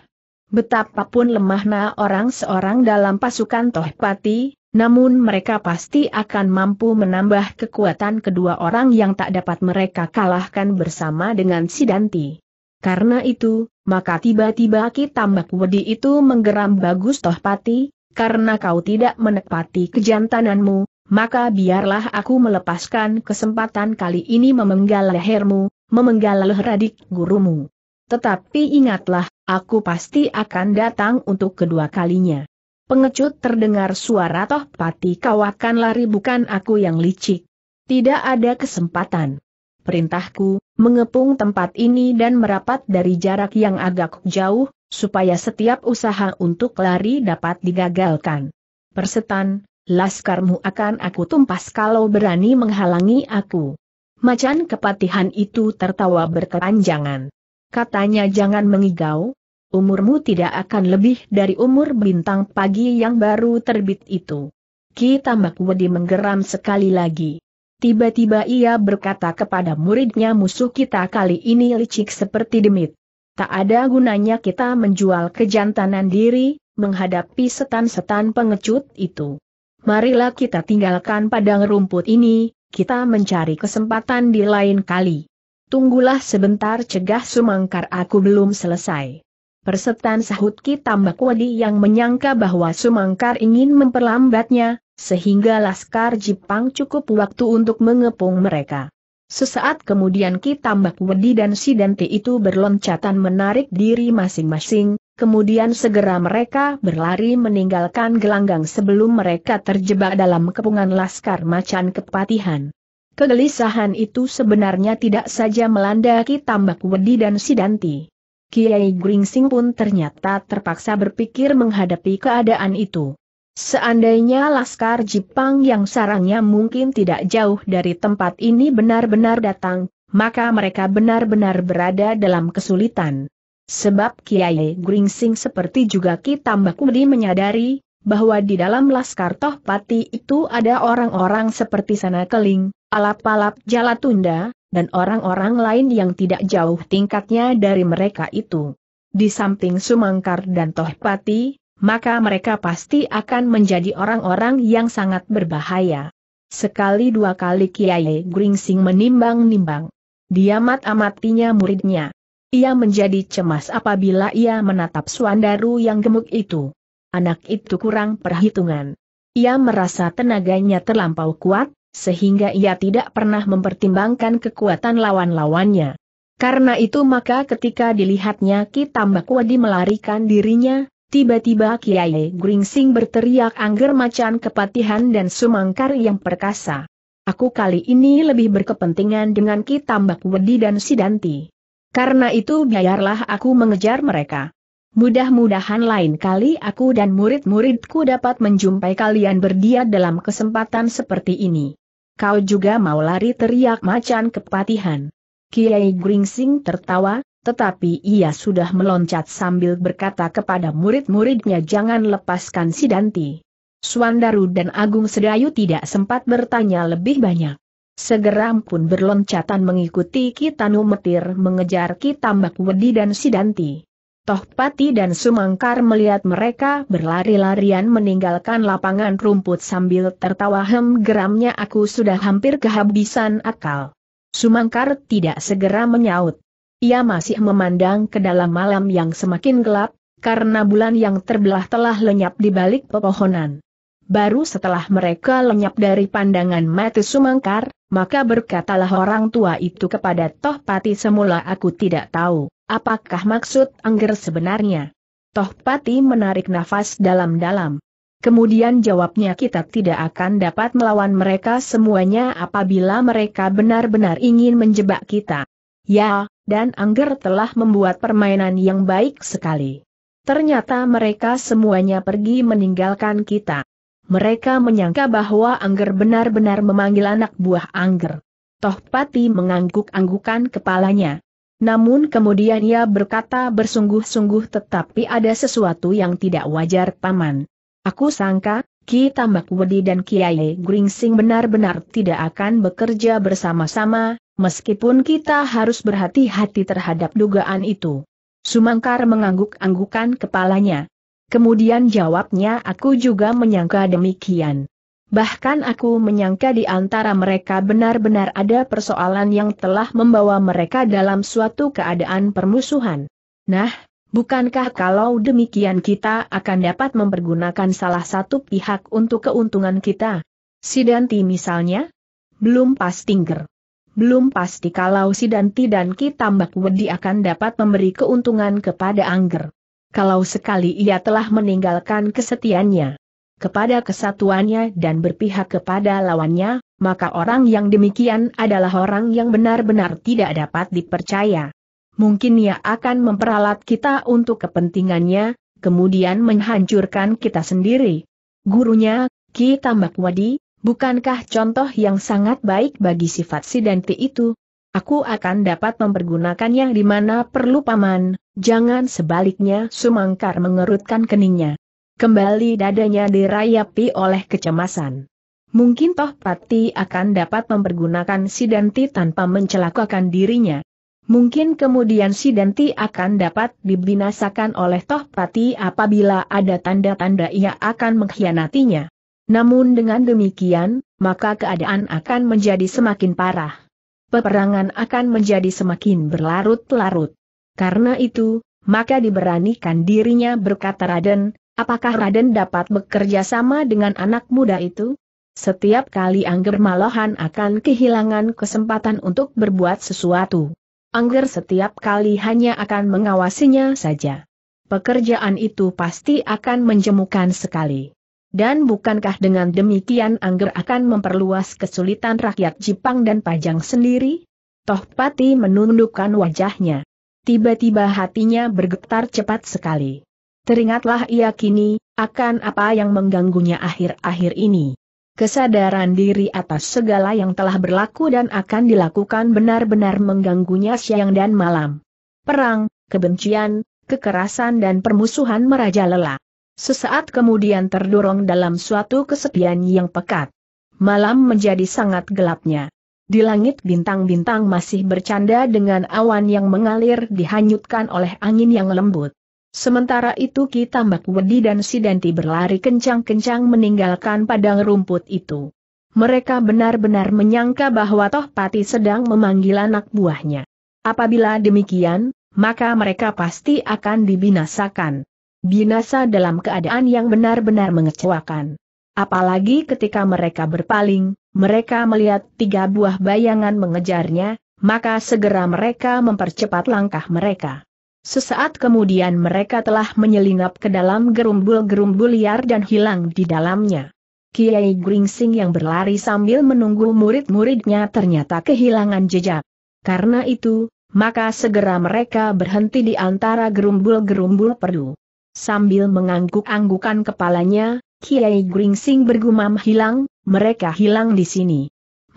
Betapapun lemahnya orang seorang dalam pasukan Toh Pati, namun mereka pasti akan mampu menambah kekuatan kedua orang yang tak dapat mereka kalahkan bersama dengan Sidanti. Karena itu, maka tiba-tiba Ki Tambak Wedi itu menggeram Bagus Tohpati, karena kau tidak menepati kejantananmu, maka biarlah aku melepaskan kesempatan kali ini memenggal lehermu, memenggal leher adik gurumu. Tetapi ingatlah, aku pasti akan datang untuk kedua kalinya. Pengecut terdengar suara toh pati kau akan lari bukan aku yang licik. Tidak ada kesempatan. Perintahku, mengepung tempat ini dan merapat dari jarak yang agak jauh, supaya setiap usaha untuk lari dapat digagalkan. Persetan, laskarmu akan aku tumpas kalau berani menghalangi aku. Macan kepatihan itu tertawa berkepanjangan. Katanya jangan mengigau, umurmu tidak akan lebih dari umur bintang pagi yang baru terbit itu. Ki Tambak Wedi menggeram sekali lagi. Tiba-tiba ia berkata kepada muridnya musuh kita kali ini licik seperti demit. Tak ada gunanya kita menjual kejantanan diri, menghadapi setan-setan pengecut itu. Marilah kita tinggalkan padang rumput ini, kita mencari kesempatan di lain kali. Tunggulah sebentar cegah sumangkar aku belum selesai. Persetan sahut Ki Tambak Wadi yang menyangka bahwa Sumangkar ingin memperlambatnya, sehingga Laskar Jepang cukup waktu untuk mengepung mereka. Sesaat kemudian Ki Tambak Wadi dan Sidanti itu berloncatan menarik diri masing-masing, kemudian segera mereka berlari meninggalkan gelanggang sebelum mereka terjebak dalam kepungan Laskar Macan Kepatihan. Kegelisahan itu sebenarnya tidak saja melanda Ki Tambak Wedi dan Sidanti. Kiai Gringsing pun ternyata terpaksa berpikir menghadapi keadaan itu. Seandainya Laskar Jepang yang sarangnya mungkin tidak jauh dari tempat ini benar-benar datang, maka mereka benar-benar berada dalam kesulitan. Sebab Kiai Gringsing seperti juga kita Kitambakudi menyadari, bahwa di dalam Laskar Tohpati itu ada orang-orang seperti sana keling, alap-alap Jalatunda, dan orang-orang lain yang tidak jauh tingkatnya dari mereka itu. Di samping Sumangkar dan Tohpati, maka mereka pasti akan menjadi orang-orang yang sangat berbahaya. Sekali dua kali Kiai Gringsing menimbang-nimbang. Dia amat-amatinya muridnya. Ia menjadi cemas apabila ia menatap Suandaru yang gemuk itu. Anak itu kurang perhitungan. Ia merasa tenaganya terlampau kuat, sehingga ia tidak pernah mempertimbangkan kekuatan lawan-lawannya. Karena itu maka ketika dilihatnya Ki Tambakwadi melarikan dirinya, tiba-tiba Kiai Gringsing berteriak angger macan kepatihan dan sumangkar yang perkasa. Aku kali ini lebih berkepentingan dengan Ki Tambakwadi dan Sidanti. Karena itu biarlah aku mengejar mereka. Mudah-mudahan lain kali aku dan murid-muridku dapat menjumpai kalian berdia dalam kesempatan seperti ini. Kau juga mau lari teriak macan kepatihan. Kiai Gringsing tertawa, tetapi ia sudah meloncat sambil berkata kepada murid-muridnya jangan lepaskan si Danti. Suandaru dan Agung Sedayu tidak sempat bertanya lebih banyak. Segera pun berloncatan mengikuti Kitanu Metir mengejar Kitambak Wedi dan Sidanti. Tohpati dan Sumangkar melihat mereka berlari-larian meninggalkan lapangan rumput sambil tertawa hem geramnya aku sudah hampir kehabisan akal. Sumangkar tidak segera menyaut. Ia masih memandang ke dalam malam yang semakin gelap, karena bulan yang terbelah telah lenyap di balik pepohonan. Baru setelah mereka lenyap dari pandangan mata Sumangkar, maka berkatalah orang tua itu kepada Tohpati semula aku tidak tahu. Apakah maksud Angger sebenarnya? Tohpati menarik nafas dalam-dalam. Kemudian jawabnya kita tidak akan dapat melawan mereka semuanya apabila mereka benar-benar ingin menjebak kita. Ya, dan Angger telah membuat permainan yang baik sekali. Ternyata mereka semuanya pergi meninggalkan kita. Mereka menyangka bahwa Angger benar-benar memanggil anak buah Angger. Tohpati mengangguk-anggukan kepalanya. Namun kemudian ia berkata bersungguh-sungguh tetapi ada sesuatu yang tidak wajar paman. Aku sangka, Ki Tambak Wedi dan Kiai Gringsing benar-benar tidak akan bekerja bersama-sama, meskipun kita harus berhati-hati terhadap dugaan itu. Sumangkar mengangguk-anggukan kepalanya. Kemudian jawabnya aku juga menyangka demikian. Bahkan aku menyangka di antara mereka benar-benar ada persoalan yang telah membawa mereka dalam suatu keadaan permusuhan. Nah, bukankah kalau demikian kita akan dapat mempergunakan salah satu pihak untuk keuntungan kita? Sidanti misalnya? Belum pasti nger. Belum pasti kalau Sidanti dan Ki Tambak Wedi akan dapat memberi keuntungan kepada Angger. Kalau sekali ia telah meninggalkan kesetiannya kepada kesatuannya dan berpihak kepada lawannya, maka orang yang demikian adalah orang yang benar-benar tidak dapat dipercaya. Mungkin ia akan memperalat kita untuk kepentingannya, kemudian menghancurkan kita sendiri. Gurunya, Ki Tambak Wadi, bukankah contoh yang sangat baik bagi sifat Sidanti itu? Aku akan dapat mempergunakannya di mana perlu paman, jangan sebaliknya Sumangkar mengerutkan keningnya. Kembali dadanya dirayapi oleh kecemasan. Mungkin toh Pati akan dapat mempergunakan si Sidanti tanpa mencelakakan dirinya. Mungkin kemudian si Sidanti akan dapat dibinasakan oleh toh Pati apabila ada tanda-tanda ia akan mengkhianatinya. Namun dengan demikian, maka keadaan akan menjadi semakin parah. Peperangan akan menjadi semakin berlarut-larut. Karena itu, maka diberanikan dirinya berkata Raden, Apakah Raden dapat bekerja sama dengan anak muda itu? Setiap kali Angger Malohan akan kehilangan kesempatan untuk berbuat sesuatu. Angger setiap kali hanya akan mengawasinya saja. Pekerjaan itu pasti akan menjemukan sekali. Dan bukankah dengan demikian Angger akan memperluas kesulitan rakyat Jepang dan Pajang sendiri? Tohpati menundukkan wajahnya. Tiba-tiba hatinya bergetar cepat sekali. Teringatlah ia kini, akan apa yang mengganggunya akhir-akhir ini. Kesadaran diri atas segala yang telah berlaku dan akan dilakukan benar-benar mengganggunya siang dan malam. Perang, kebencian, kekerasan dan permusuhan merajalela. Sesaat kemudian terdorong dalam suatu kesepian yang pekat. Malam menjadi sangat gelapnya. Di langit bintang-bintang masih bercanda dengan awan yang mengalir dihanyutkan oleh angin yang lembut. Sementara itu Ki Tambak Wedi dan Sidanti berlari kencang-kencang meninggalkan padang rumput itu. Mereka benar-benar menyangka bahwa Tohpati sedang memanggil anak buahnya. Apabila demikian, maka mereka pasti akan dibinasakan. Binasa dalam keadaan yang benar-benar mengecewakan. Apalagi ketika mereka berpaling, mereka melihat tiga buah bayangan mengejarnya, maka segera mereka mempercepat langkah mereka. Sesaat kemudian mereka telah menyelinap ke dalam gerumbul-gerumbul liar dan hilang di dalamnya. Kiai Gringsing yang berlari sambil menunggu murid-muridnya ternyata kehilangan jejak. Karena itu, maka segera mereka berhenti di antara gerumbul-gerumbul perdu. Sambil mengangguk-anggukan kepalanya, Kiai Gringsing bergumam hilang, mereka hilang di sini.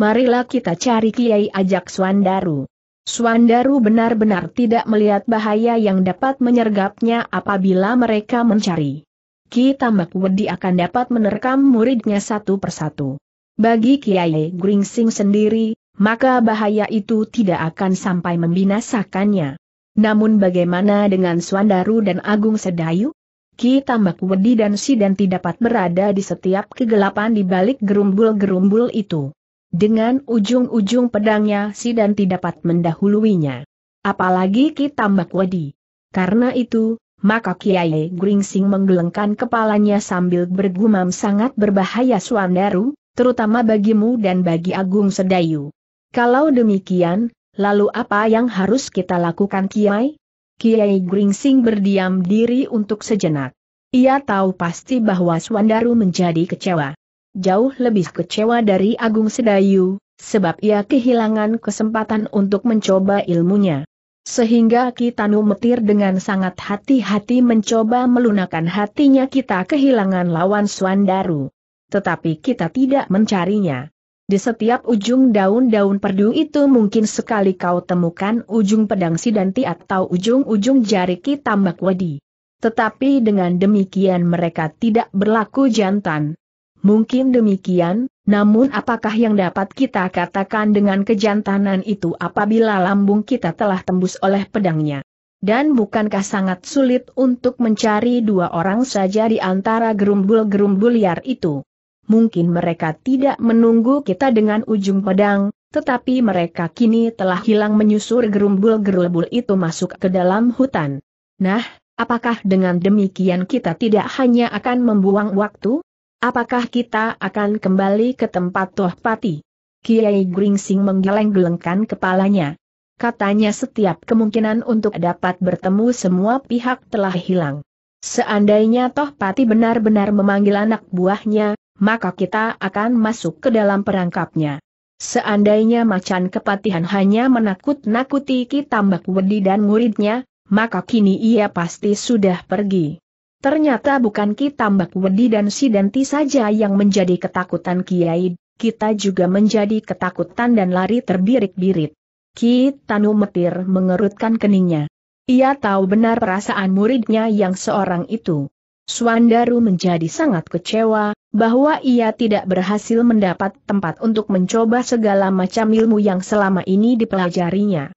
Marilah kita cari Kiai Ajak Swandaru. Suandaru benar-benar tidak melihat bahaya yang dapat menyergapnya apabila mereka mencari. Ki Tambak Wedi akan dapat menerkam muridnya satu persatu. Bagi Kiai Gringsing sendiri, maka bahaya itu tidak akan sampai membinasakannya. Namun bagaimana dengan Suandaru dan Agung Sedayu? Ki Tambak Wedi dan Sidan tidak dapat berada di setiap kegelapan di balik gerumbul-gerumbul itu. Dengan ujung-ujung pedangnya si dan dapat mendahuluinya. Apalagi Mbak Wadi. Karena itu, maka Kiai Gringsing menggelengkan kepalanya sambil bergumam sangat berbahaya Suandaru, terutama bagimu dan bagi Agung Sedayu. Kalau demikian, lalu apa yang harus kita lakukan Kiai? Kiai Gringsing berdiam diri untuk sejenak. Ia tahu pasti bahwa Suandaru menjadi kecewa jauh lebih kecewa dari Agung Sedayu, sebab ia kehilangan kesempatan untuk mencoba ilmunya. Sehingga Kitanu Metir dengan sangat hati-hati mencoba melunakkan hatinya kita kehilangan lawan Swandaru. Tetapi kita tidak mencarinya. Di setiap ujung daun-daun perdu itu mungkin sekali kau temukan ujung pedang sidanti atau ujung-ujung jari kita wadi. Tetapi dengan demikian mereka tidak berlaku jantan, Mungkin demikian, namun apakah yang dapat kita katakan dengan kejantanan itu apabila lambung kita telah tembus oleh pedangnya? Dan bukankah sangat sulit untuk mencari dua orang saja di antara gerumbul-gerumbul liar itu? Mungkin mereka tidak menunggu kita dengan ujung pedang, tetapi mereka kini telah hilang menyusur gerumbul gerumbul itu masuk ke dalam hutan. Nah, apakah dengan demikian kita tidak hanya akan membuang waktu? Apakah kita akan kembali ke tempat Toh Pati? Kiai Gringsing menggeleng-gelengkan kepalanya. Katanya setiap kemungkinan untuk dapat bertemu semua pihak telah hilang. Seandainya Toh Pati benar-benar memanggil anak buahnya, maka kita akan masuk ke dalam perangkapnya. Seandainya macan kepatihan hanya menakut-nakuti Ki Tambak Wedi dan muridnya, maka kini ia pasti sudah pergi. Ternyata bukan Ki Tambak Wedi dan si saja yang menjadi ketakutan Kiai, kita juga menjadi ketakutan dan lari terbirik-birit. Ki Tanu Metir mengerutkan keningnya. Ia tahu benar perasaan muridnya yang seorang itu. Suandaru menjadi sangat kecewa, bahwa ia tidak berhasil mendapat tempat untuk mencoba segala macam ilmu yang selama ini dipelajarinya.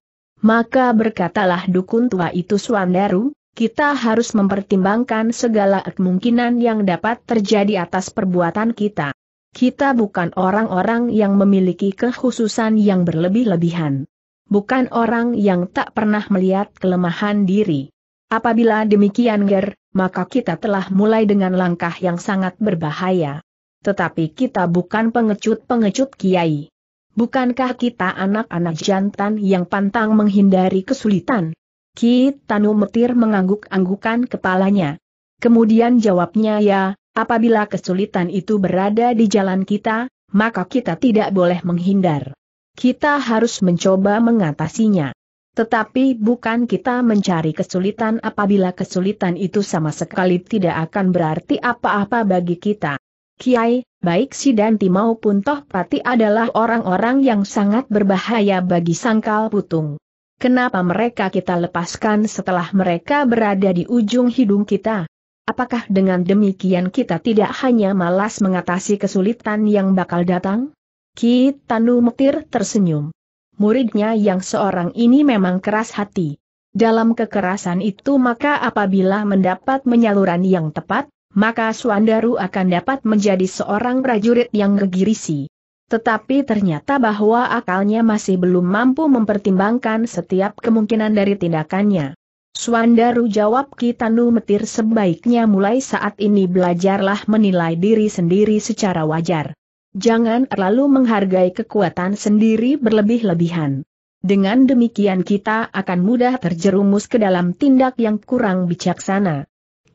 Maka berkatalah dukun tua itu Swandaru kita harus mempertimbangkan segala kemungkinan yang dapat terjadi atas perbuatan kita. Kita bukan orang-orang yang memiliki kekhususan yang berlebih-lebihan. Bukan orang yang tak pernah melihat kelemahan diri. Apabila demikian Ger, maka kita telah mulai dengan langkah yang sangat berbahaya. Tetapi kita bukan pengecut-pengecut kiai. Bukankah kita anak-anak jantan yang pantang menghindari kesulitan? Ki Tanu Metir mengangguk-anggukan kepalanya. Kemudian jawabnya ya, apabila kesulitan itu berada di jalan kita, maka kita tidak boleh menghindar. Kita harus mencoba mengatasinya. Tetapi bukan kita mencari kesulitan apabila kesulitan itu sama sekali tidak akan berarti apa-apa bagi kita. Kiai, baik Sidanti maupun Toh Pati adalah orang-orang yang sangat berbahaya bagi Sangkal Putung. Kenapa mereka kita lepaskan setelah mereka berada di ujung hidung kita? Apakah dengan demikian kita tidak hanya malas mengatasi kesulitan yang bakal datang? Ki Tanu Mutir tersenyum. Muridnya yang seorang ini memang keras hati. Dalam kekerasan itu maka apabila mendapat menyaluran yang tepat, maka Suandaru akan dapat menjadi seorang prajurit yang gegirisi. Tetapi ternyata bahwa akalnya masih belum mampu mempertimbangkan setiap kemungkinan dari tindakannya. Swandaru jawab Kitanu Metir sebaiknya mulai saat ini belajarlah menilai diri sendiri secara wajar. Jangan terlalu menghargai kekuatan sendiri berlebih-lebihan. Dengan demikian kita akan mudah terjerumus ke dalam tindak yang kurang bijaksana.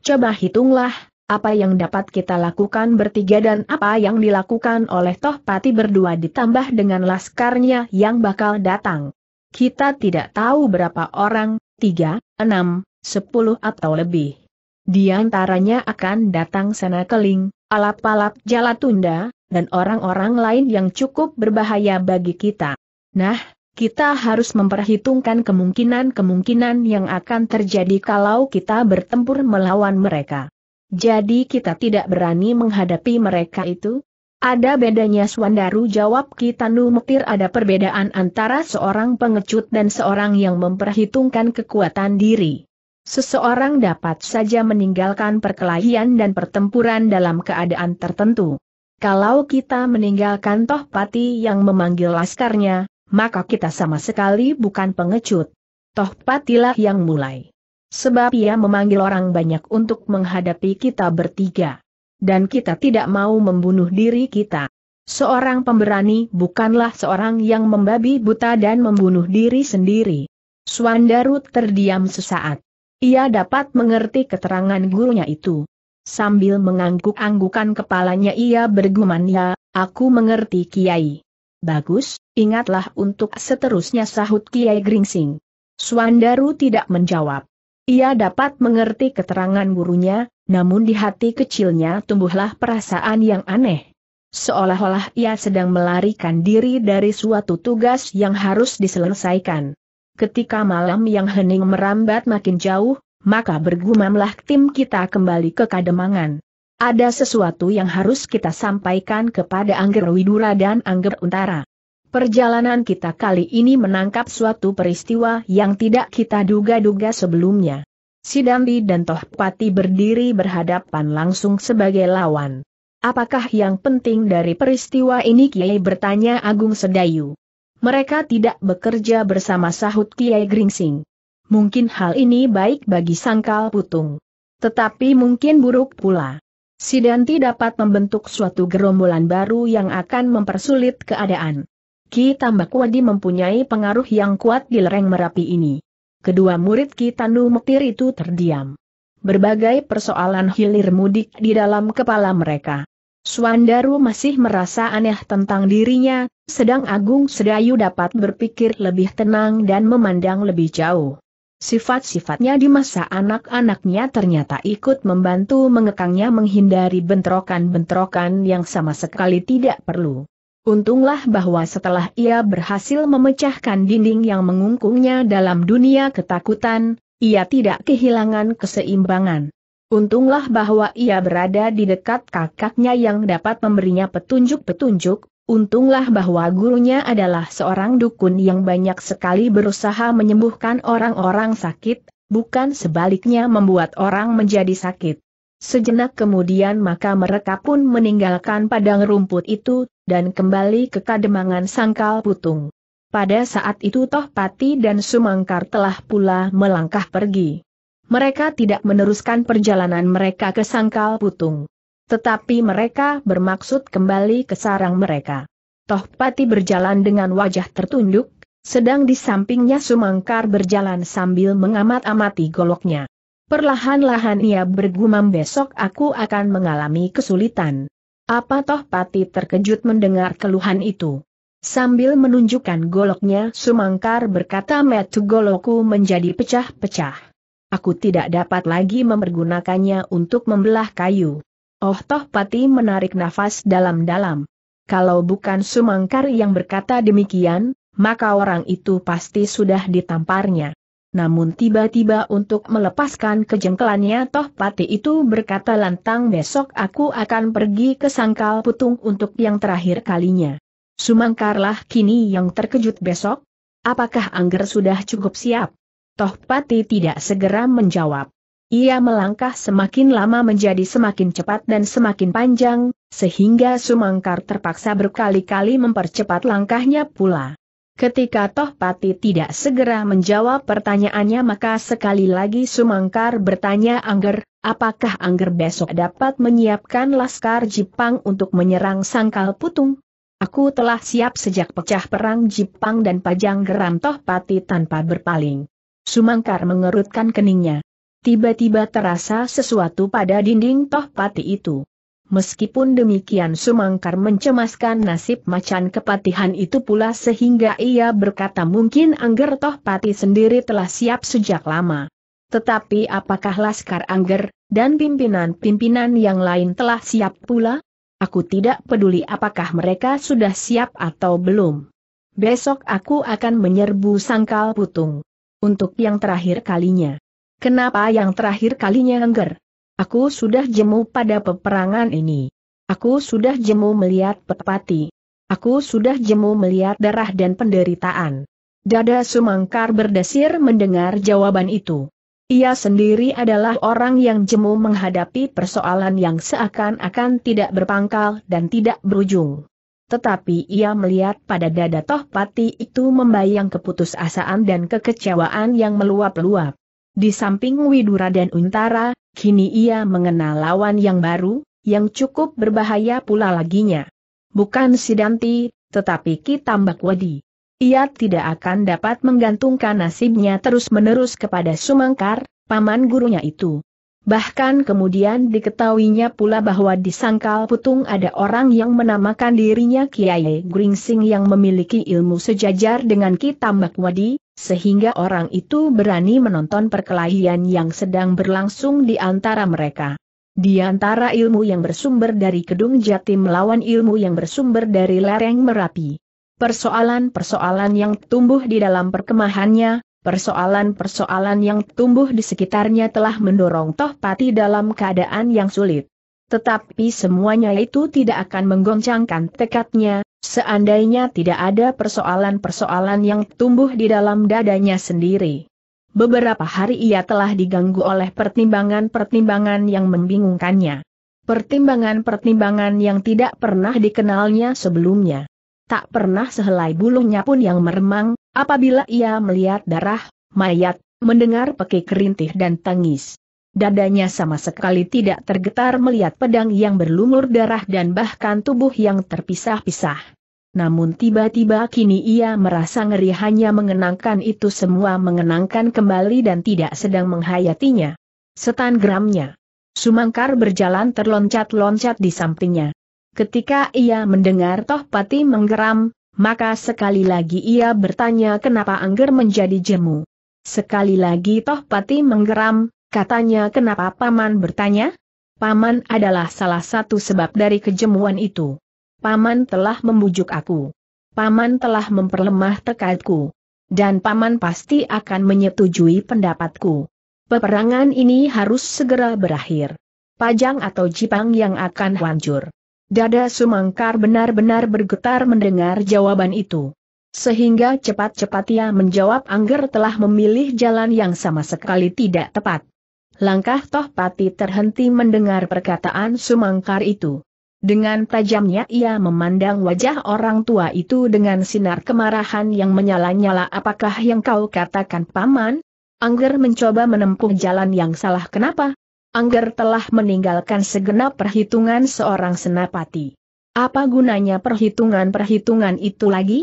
Coba hitunglah, apa yang dapat kita lakukan bertiga dan apa yang dilakukan oleh Toh Tohpati berdua ditambah dengan laskarnya yang bakal datang. Kita tidak tahu berapa orang, tiga, enam, sepuluh atau lebih. Di antaranya akan datang Sena Keling, Alap-alap Jalatunda, dan orang-orang lain yang cukup berbahaya bagi kita. Nah, kita harus memperhitungkan kemungkinan-kemungkinan yang akan terjadi kalau kita bertempur melawan mereka. Jadi kita tidak berani menghadapi mereka itu? Ada bedanya Swandaru jawab Kitanu Mektir ada perbedaan antara seorang pengecut dan seorang yang memperhitungkan kekuatan diri. Seseorang dapat saja meninggalkan perkelahian dan pertempuran dalam keadaan tertentu. Kalau kita meninggalkan Tohpati yang memanggil laskarnya, maka kita sama sekali bukan pengecut. Tohpatilah yang mulai sebab ia memanggil orang banyak untuk menghadapi kita bertiga. Dan kita tidak mau membunuh diri kita. Seorang pemberani bukanlah seorang yang membabi buta dan membunuh diri sendiri. Suandarut terdiam sesaat. Ia dapat mengerti keterangan gurunya itu. Sambil mengangguk-anggukan kepalanya ia bergumam ya, aku mengerti Kiai. Bagus, ingatlah untuk seterusnya sahut Kiai Gringsing. Suandaru tidak menjawab. Ia dapat mengerti keterangan gurunya, namun di hati kecilnya tumbuhlah perasaan yang aneh. Seolah-olah ia sedang melarikan diri dari suatu tugas yang harus diselesaikan. Ketika malam yang hening merambat makin jauh, maka bergumamlah tim kita kembali ke kademangan. Ada sesuatu yang harus kita sampaikan kepada Angger Widura dan Angger Untara. Perjalanan kita kali ini menangkap suatu peristiwa yang tidak kita duga-duga sebelumnya. Sidambi dan Tohpati berdiri berhadapan langsung sebagai lawan. Apakah yang penting dari peristiwa ini Kiai bertanya Agung Sedayu. Mereka tidak bekerja bersama sahut Kiai Gringsing. Mungkin hal ini baik bagi sangkal putung. Tetapi mungkin buruk pula. Sidanti dapat membentuk suatu gerombolan baru yang akan mempersulit keadaan. Ki Wadi mempunyai pengaruh yang kuat di lereng Merapi ini. Kedua murid Ki Tanu Mektir itu terdiam. Berbagai persoalan hilir mudik di dalam kepala mereka. Suandaru masih merasa aneh tentang dirinya, sedang Agung Sedayu dapat berpikir lebih tenang dan memandang lebih jauh. Sifat-sifatnya di masa anak-anaknya ternyata ikut membantu mengekangnya menghindari bentrokan-bentrokan yang sama sekali tidak perlu. Untunglah bahwa setelah ia berhasil memecahkan dinding yang mengungkungnya dalam dunia ketakutan, ia tidak kehilangan keseimbangan. Untunglah bahwa ia berada di dekat kakaknya yang dapat memberinya petunjuk-petunjuk, untunglah bahwa gurunya adalah seorang dukun yang banyak sekali berusaha menyembuhkan orang-orang sakit, bukan sebaliknya membuat orang menjadi sakit. Sejenak kemudian maka mereka pun meninggalkan padang rumput itu, dan kembali ke kademangan sangkal putung. Pada saat itu Tohpati dan Sumangkar telah pula melangkah pergi. Mereka tidak meneruskan perjalanan mereka ke sangkal putung. Tetapi mereka bermaksud kembali ke sarang mereka. Tohpati berjalan dengan wajah tertunduk, sedang di sampingnya Sumangkar berjalan sambil mengamat-amati goloknya. Perlahan-lahan ia bergumam besok aku akan mengalami kesulitan. Apa toh Pati terkejut mendengar keluhan itu. Sambil menunjukkan goloknya Sumangkar berkata metu goloku menjadi pecah-pecah. Aku tidak dapat lagi mempergunakannya untuk membelah kayu. Oh toh Pati menarik nafas dalam-dalam. Kalau bukan Sumangkar yang berkata demikian, maka orang itu pasti sudah ditamparnya namun tiba-tiba untuk melepaskan kejengkelannya toh pati itu berkata lantang besok aku akan pergi ke sangkal putung untuk yang terakhir kalinya. Sumangkarlah kini yang terkejut besok? Apakah Angger sudah cukup siap? Toh pati tidak segera menjawab. Ia melangkah semakin lama menjadi semakin cepat dan semakin panjang, sehingga Sumangkar terpaksa berkali-kali mempercepat langkahnya pula. Ketika Tohpati tidak segera menjawab pertanyaannya maka sekali lagi Sumangkar bertanya Angger, apakah Angger besok dapat menyiapkan Laskar Jepang untuk menyerang Sangkal Putung? Aku telah siap sejak pecah perang Jepang dan Pajang Geram Tohpati tanpa berpaling. Sumangkar mengerutkan keningnya. Tiba-tiba terasa sesuatu pada dinding Tohpati itu. Meskipun demikian Sumangkar mencemaskan nasib macan kepatihan itu pula sehingga ia berkata mungkin Angger Toh Pati sendiri telah siap sejak lama. Tetapi apakah Laskar Angger, dan pimpinan-pimpinan yang lain telah siap pula? Aku tidak peduli apakah mereka sudah siap atau belum. Besok aku akan menyerbu sangkal putung. Untuk yang terakhir kalinya. Kenapa yang terakhir kalinya Angger? Aku sudah jemu pada peperangan ini. Aku sudah jemu melihat pepati. Aku sudah jemu melihat darah dan penderitaan. Dada Sumangkar berdesir mendengar jawaban itu. Ia sendiri adalah orang yang jemu menghadapi persoalan yang seakan-akan tidak berpangkal dan tidak berujung. Tetapi ia melihat pada dada Tohpati itu membayang keputusasaan dan kekecewaan yang meluap-luap. Di samping Widura dan Untara, Kini ia mengenal lawan yang baru, yang cukup berbahaya pula laginya. Bukan Sidanti, tetapi Kitambak Wadi. Ia tidak akan dapat menggantungkan nasibnya terus-menerus kepada Sumangkar, paman gurunya itu. Bahkan kemudian diketahuinya pula bahwa di Sangkal Putung ada orang yang menamakan dirinya Kiai Gringsing yang memiliki ilmu sejajar dengan Kitambak Wadi, sehingga orang itu berani menonton perkelahian yang sedang berlangsung di antara mereka. Di antara ilmu yang bersumber dari Kedung Jati melawan ilmu yang bersumber dari lereng Merapi. Persoalan-persoalan yang tumbuh di dalam perkemahannya, persoalan-persoalan yang tumbuh di sekitarnya telah mendorong Tohpati dalam keadaan yang sulit. Tetapi semuanya itu tidak akan menggoncangkan tekadnya, Seandainya tidak ada persoalan-persoalan yang tumbuh di dalam dadanya sendiri. Beberapa hari ia telah diganggu oleh pertimbangan-pertimbangan yang membingungkannya. Pertimbangan-pertimbangan yang tidak pernah dikenalnya sebelumnya. Tak pernah sehelai bulunya pun yang meremang, apabila ia melihat darah, mayat, mendengar pekik kerintih dan tangis. Dadanya sama sekali tidak tergetar melihat pedang yang berlumur darah dan bahkan tubuh yang terpisah-pisah. Namun tiba-tiba kini ia merasa ngeri hanya mengenangkan itu semua mengenangkan kembali dan tidak sedang menghayatinya. Setan geramnya. Sumangkar berjalan terloncat-loncat di sampingnya. Ketika ia mendengar Tohpati menggeram, maka sekali lagi ia bertanya kenapa Angger menjadi jemu. Sekali lagi Tohpati menggeram, katanya kenapa Paman bertanya? Paman adalah salah satu sebab dari kejemuan itu. Paman telah membujuk aku. Paman telah memperlemah tekadku. Dan Paman pasti akan menyetujui pendapatku. Peperangan ini harus segera berakhir. Pajang atau Jipang yang akan hancur. Dada Sumangkar benar-benar bergetar mendengar jawaban itu. Sehingga cepat-cepat ia menjawab Angger telah memilih jalan yang sama sekali tidak tepat. Langkah Tohpati terhenti mendengar perkataan Sumangkar itu. Dengan tajamnya ia memandang wajah orang tua itu dengan sinar kemarahan yang menyala-nyala apakah yang kau katakan paman? Angger mencoba menempuh jalan yang salah kenapa? Angger telah meninggalkan segenap perhitungan seorang senapati. Apa gunanya perhitungan-perhitungan itu lagi?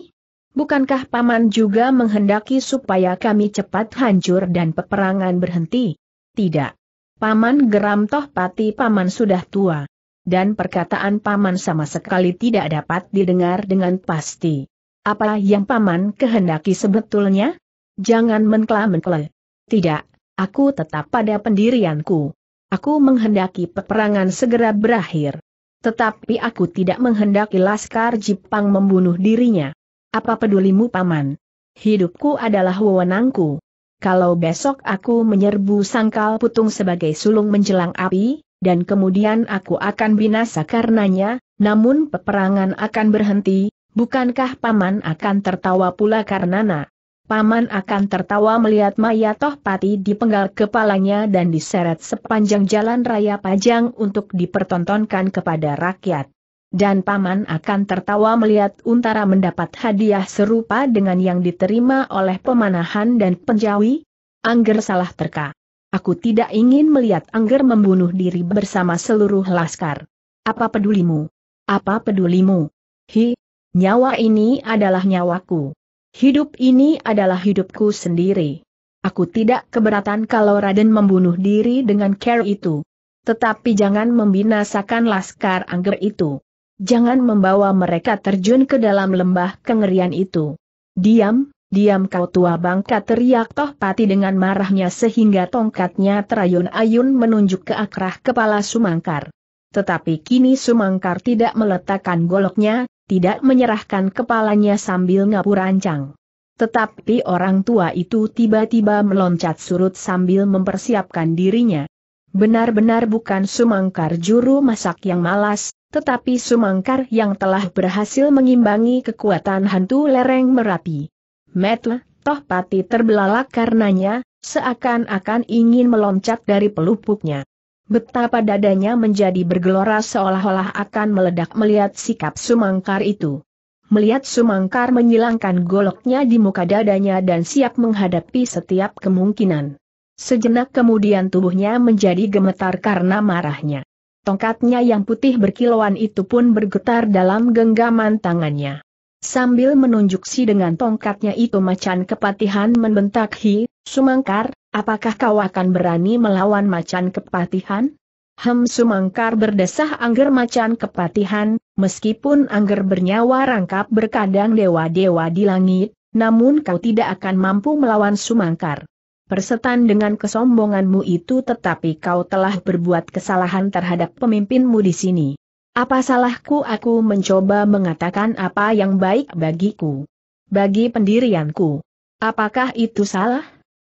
Bukankah Paman juga menghendaki supaya kami cepat hancur dan peperangan berhenti? Tidak. Paman geram toh pati Paman sudah tua dan perkataan paman sama sekali tidak dapat didengar dengan pasti. Apa yang paman kehendaki sebetulnya? Jangan mengkla-mengkla. Tidak, aku tetap pada pendirianku. Aku menghendaki peperangan segera berakhir. Tetapi aku tidak menghendaki Laskar Jepang membunuh dirinya. Apa pedulimu paman? Hidupku adalah wewenangku. Kalau besok aku menyerbu sangkal putung sebagai sulung menjelang api, dan kemudian aku akan binasa karenanya, namun peperangan akan berhenti, bukankah Paman akan tertawa pula na? Paman akan tertawa melihat mayat Tohpati dipenggal kepalanya dan diseret sepanjang jalan raya Pajang untuk dipertontonkan kepada rakyat. Dan Paman akan tertawa melihat Untara mendapat hadiah serupa dengan yang diterima oleh pemanahan dan penjawi? Angger salah terka. Aku tidak ingin melihat Angger membunuh diri bersama seluruh laskar. Apa pedulimu? Apa pedulimu? Hi, nyawa ini adalah nyawaku. Hidup ini adalah hidupku sendiri. Aku tidak keberatan kalau Raden membunuh diri dengan care itu. Tetapi jangan membinasakan laskar Angger itu. Jangan membawa mereka terjun ke dalam lembah kengerian itu. Diam, Diam kau tua bangka teriak Toh Pati dengan marahnya sehingga tongkatnya terayun-ayun menunjuk ke akrah kepala Sumangkar. Tetapi kini Sumangkar tidak meletakkan goloknya, tidak menyerahkan kepalanya sambil ngapur rancang. Tetapi orang tua itu tiba-tiba meloncat surut sambil mempersiapkan dirinya. Benar-benar bukan Sumangkar juru masak yang malas, tetapi Sumangkar yang telah berhasil mengimbangi kekuatan hantu lereng Merapi. Metu, toh pati terbelalak karenanya, seakan-akan ingin meloncat dari pelupuknya. Betapa dadanya menjadi bergelora seolah-olah akan meledak melihat sikap Sumangkar itu. Melihat Sumangkar menyilangkan goloknya di muka dadanya dan siap menghadapi setiap kemungkinan. Sejenak kemudian tubuhnya menjadi gemetar karena marahnya. Tongkatnya yang putih berkilauan itu pun bergetar dalam genggaman tangannya. Sambil menunjuk si dengan tongkatnya itu macan kepatihan membentak Hi, Sumangkar, apakah kau akan berani melawan macan kepatihan? Hem Sumangkar berdesah angger macan kepatihan, meskipun angger bernyawa rangkap berkadang dewa-dewa di langit, namun kau tidak akan mampu melawan Sumangkar. Persetan dengan kesombonganmu itu tetapi kau telah berbuat kesalahan terhadap pemimpinmu di sini. Apa salahku aku mencoba mengatakan apa yang baik bagiku? Bagi pendirianku. Apakah itu salah?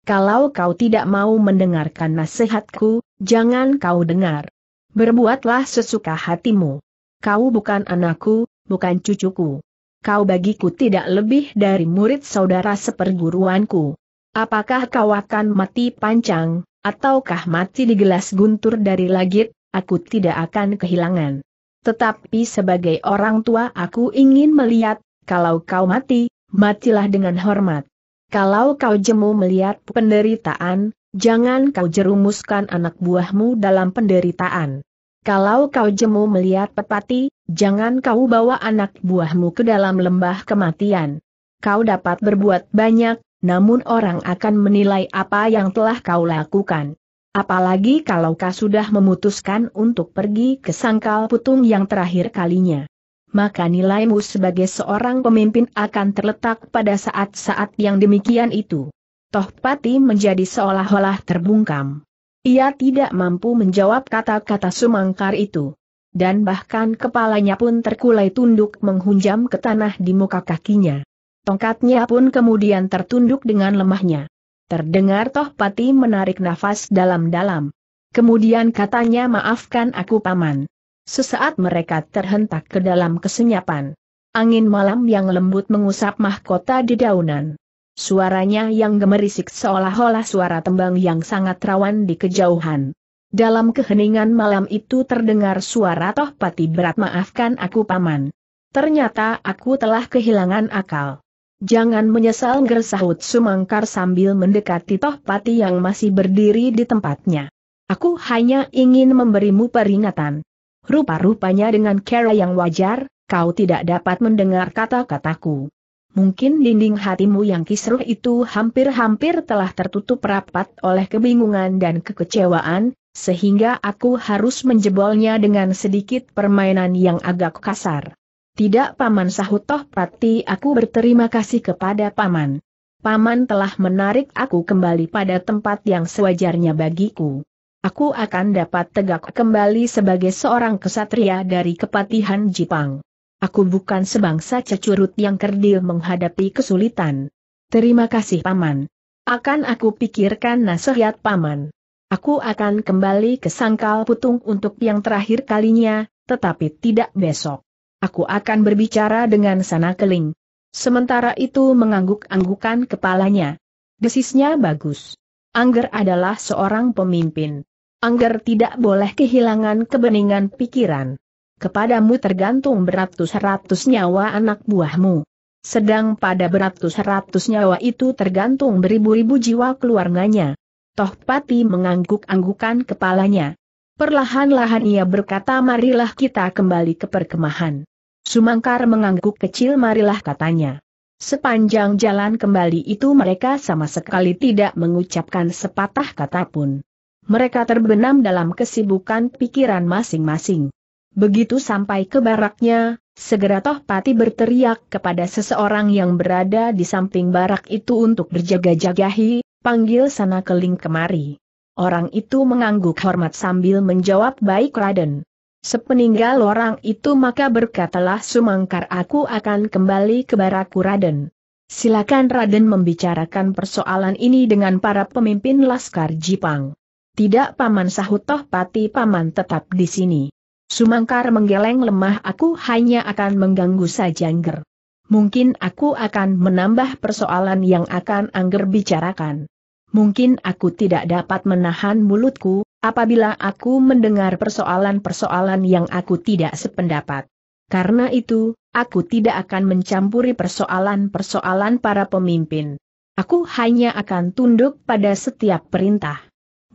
Kalau kau tidak mau mendengarkan nasihatku, jangan kau dengar. Berbuatlah sesuka hatimu. Kau bukan anakku, bukan cucuku. Kau bagiku tidak lebih dari murid saudara seperguruanku. Apakah kau akan mati pancang, ataukah mati di gelas guntur dari lagit, aku tidak akan kehilangan tetapi sebagai orang tua aku ingin melihat, kalau kau mati, matilah dengan hormat. Kalau kau jemu melihat penderitaan, jangan kau jerumuskan anak buahmu dalam penderitaan. Kalau kau jemu melihat pepati, jangan kau bawa anak buahmu ke dalam lembah kematian. Kau dapat berbuat banyak, namun orang akan menilai apa yang telah kau lakukan. Apalagi kalau kau sudah memutuskan untuk pergi ke sangkal putung yang terakhir kalinya. Maka nilaimu sebagai seorang pemimpin akan terletak pada saat-saat yang demikian itu. Toh Pati menjadi seolah-olah terbungkam. Ia tidak mampu menjawab kata-kata sumangkar itu. Dan bahkan kepalanya pun terkulai tunduk menghunjam ke tanah di muka kakinya. Tongkatnya pun kemudian tertunduk dengan lemahnya. Terdengar Toh Pati menarik nafas dalam-dalam. Kemudian katanya maafkan aku paman. Sesaat mereka terhentak ke dalam kesenyapan. Angin malam yang lembut mengusap mahkota di daunan. Suaranya yang gemerisik seolah-olah suara tembang yang sangat rawan di kejauhan. Dalam keheningan malam itu terdengar suara Toh Pati berat maafkan aku paman. Ternyata aku telah kehilangan akal. Jangan menyesal gersahut Sumangkar sambil mendekati Tohpati yang masih berdiri di tempatnya. Aku hanya ingin memberimu peringatan. Rupa-rupanya dengan cara yang wajar, kau tidak dapat mendengar kata-kataku. Mungkin dinding hatimu yang kisruh itu hampir-hampir telah tertutup rapat oleh kebingungan dan kekecewaan, sehingga aku harus menjebolnya dengan sedikit permainan yang agak kasar. Tidak Paman sahut toh prati aku berterima kasih kepada Paman. Paman telah menarik aku kembali pada tempat yang sewajarnya bagiku. Aku akan dapat tegak kembali sebagai seorang kesatria dari kepatihan Jepang. Aku bukan sebangsa cecurut yang kerdil menghadapi kesulitan. Terima kasih Paman. Akan aku pikirkan nasihat Paman. Aku akan kembali ke sangkal putung untuk yang terakhir kalinya, tetapi tidak besok. Aku akan berbicara dengan sana keling. Sementara itu mengangguk-anggukan kepalanya. Desisnya bagus. Angger adalah seorang pemimpin. Angger tidak boleh kehilangan kebeningan pikiran. Kepadamu tergantung beratus-ratus nyawa anak buahmu. Sedang pada beratus-ratus nyawa itu tergantung beribu-ribu jiwa keluarganya. Toh Pati mengangguk-anggukan kepalanya. Perlahan-lahan ia berkata marilah kita kembali ke perkemahan. Sumangkar mengangguk kecil marilah katanya. Sepanjang jalan kembali itu mereka sama sekali tidak mengucapkan sepatah kata pun. Mereka terbenam dalam kesibukan pikiran masing-masing. Begitu sampai ke baraknya, segera Toh Pati berteriak kepada seseorang yang berada di samping barak itu untuk berjaga-jagahi, panggil sana keling kemari. Orang itu mengangguk hormat sambil menjawab baik Raden. Sepeninggal orang itu maka berkatalah Sumangkar aku akan kembali ke Baraku Raden. Silakan Raden membicarakan persoalan ini dengan para pemimpin Laskar Jipang. Tidak Paman Sahutoh toh pati Paman tetap di sini. Sumangkar menggeleng lemah aku hanya akan mengganggu saja Angger. Mungkin aku akan menambah persoalan yang akan Angger bicarakan. Mungkin aku tidak dapat menahan mulutku, apabila aku mendengar persoalan-persoalan yang aku tidak sependapat. Karena itu, aku tidak akan mencampuri persoalan-persoalan para pemimpin. Aku hanya akan tunduk pada setiap perintah.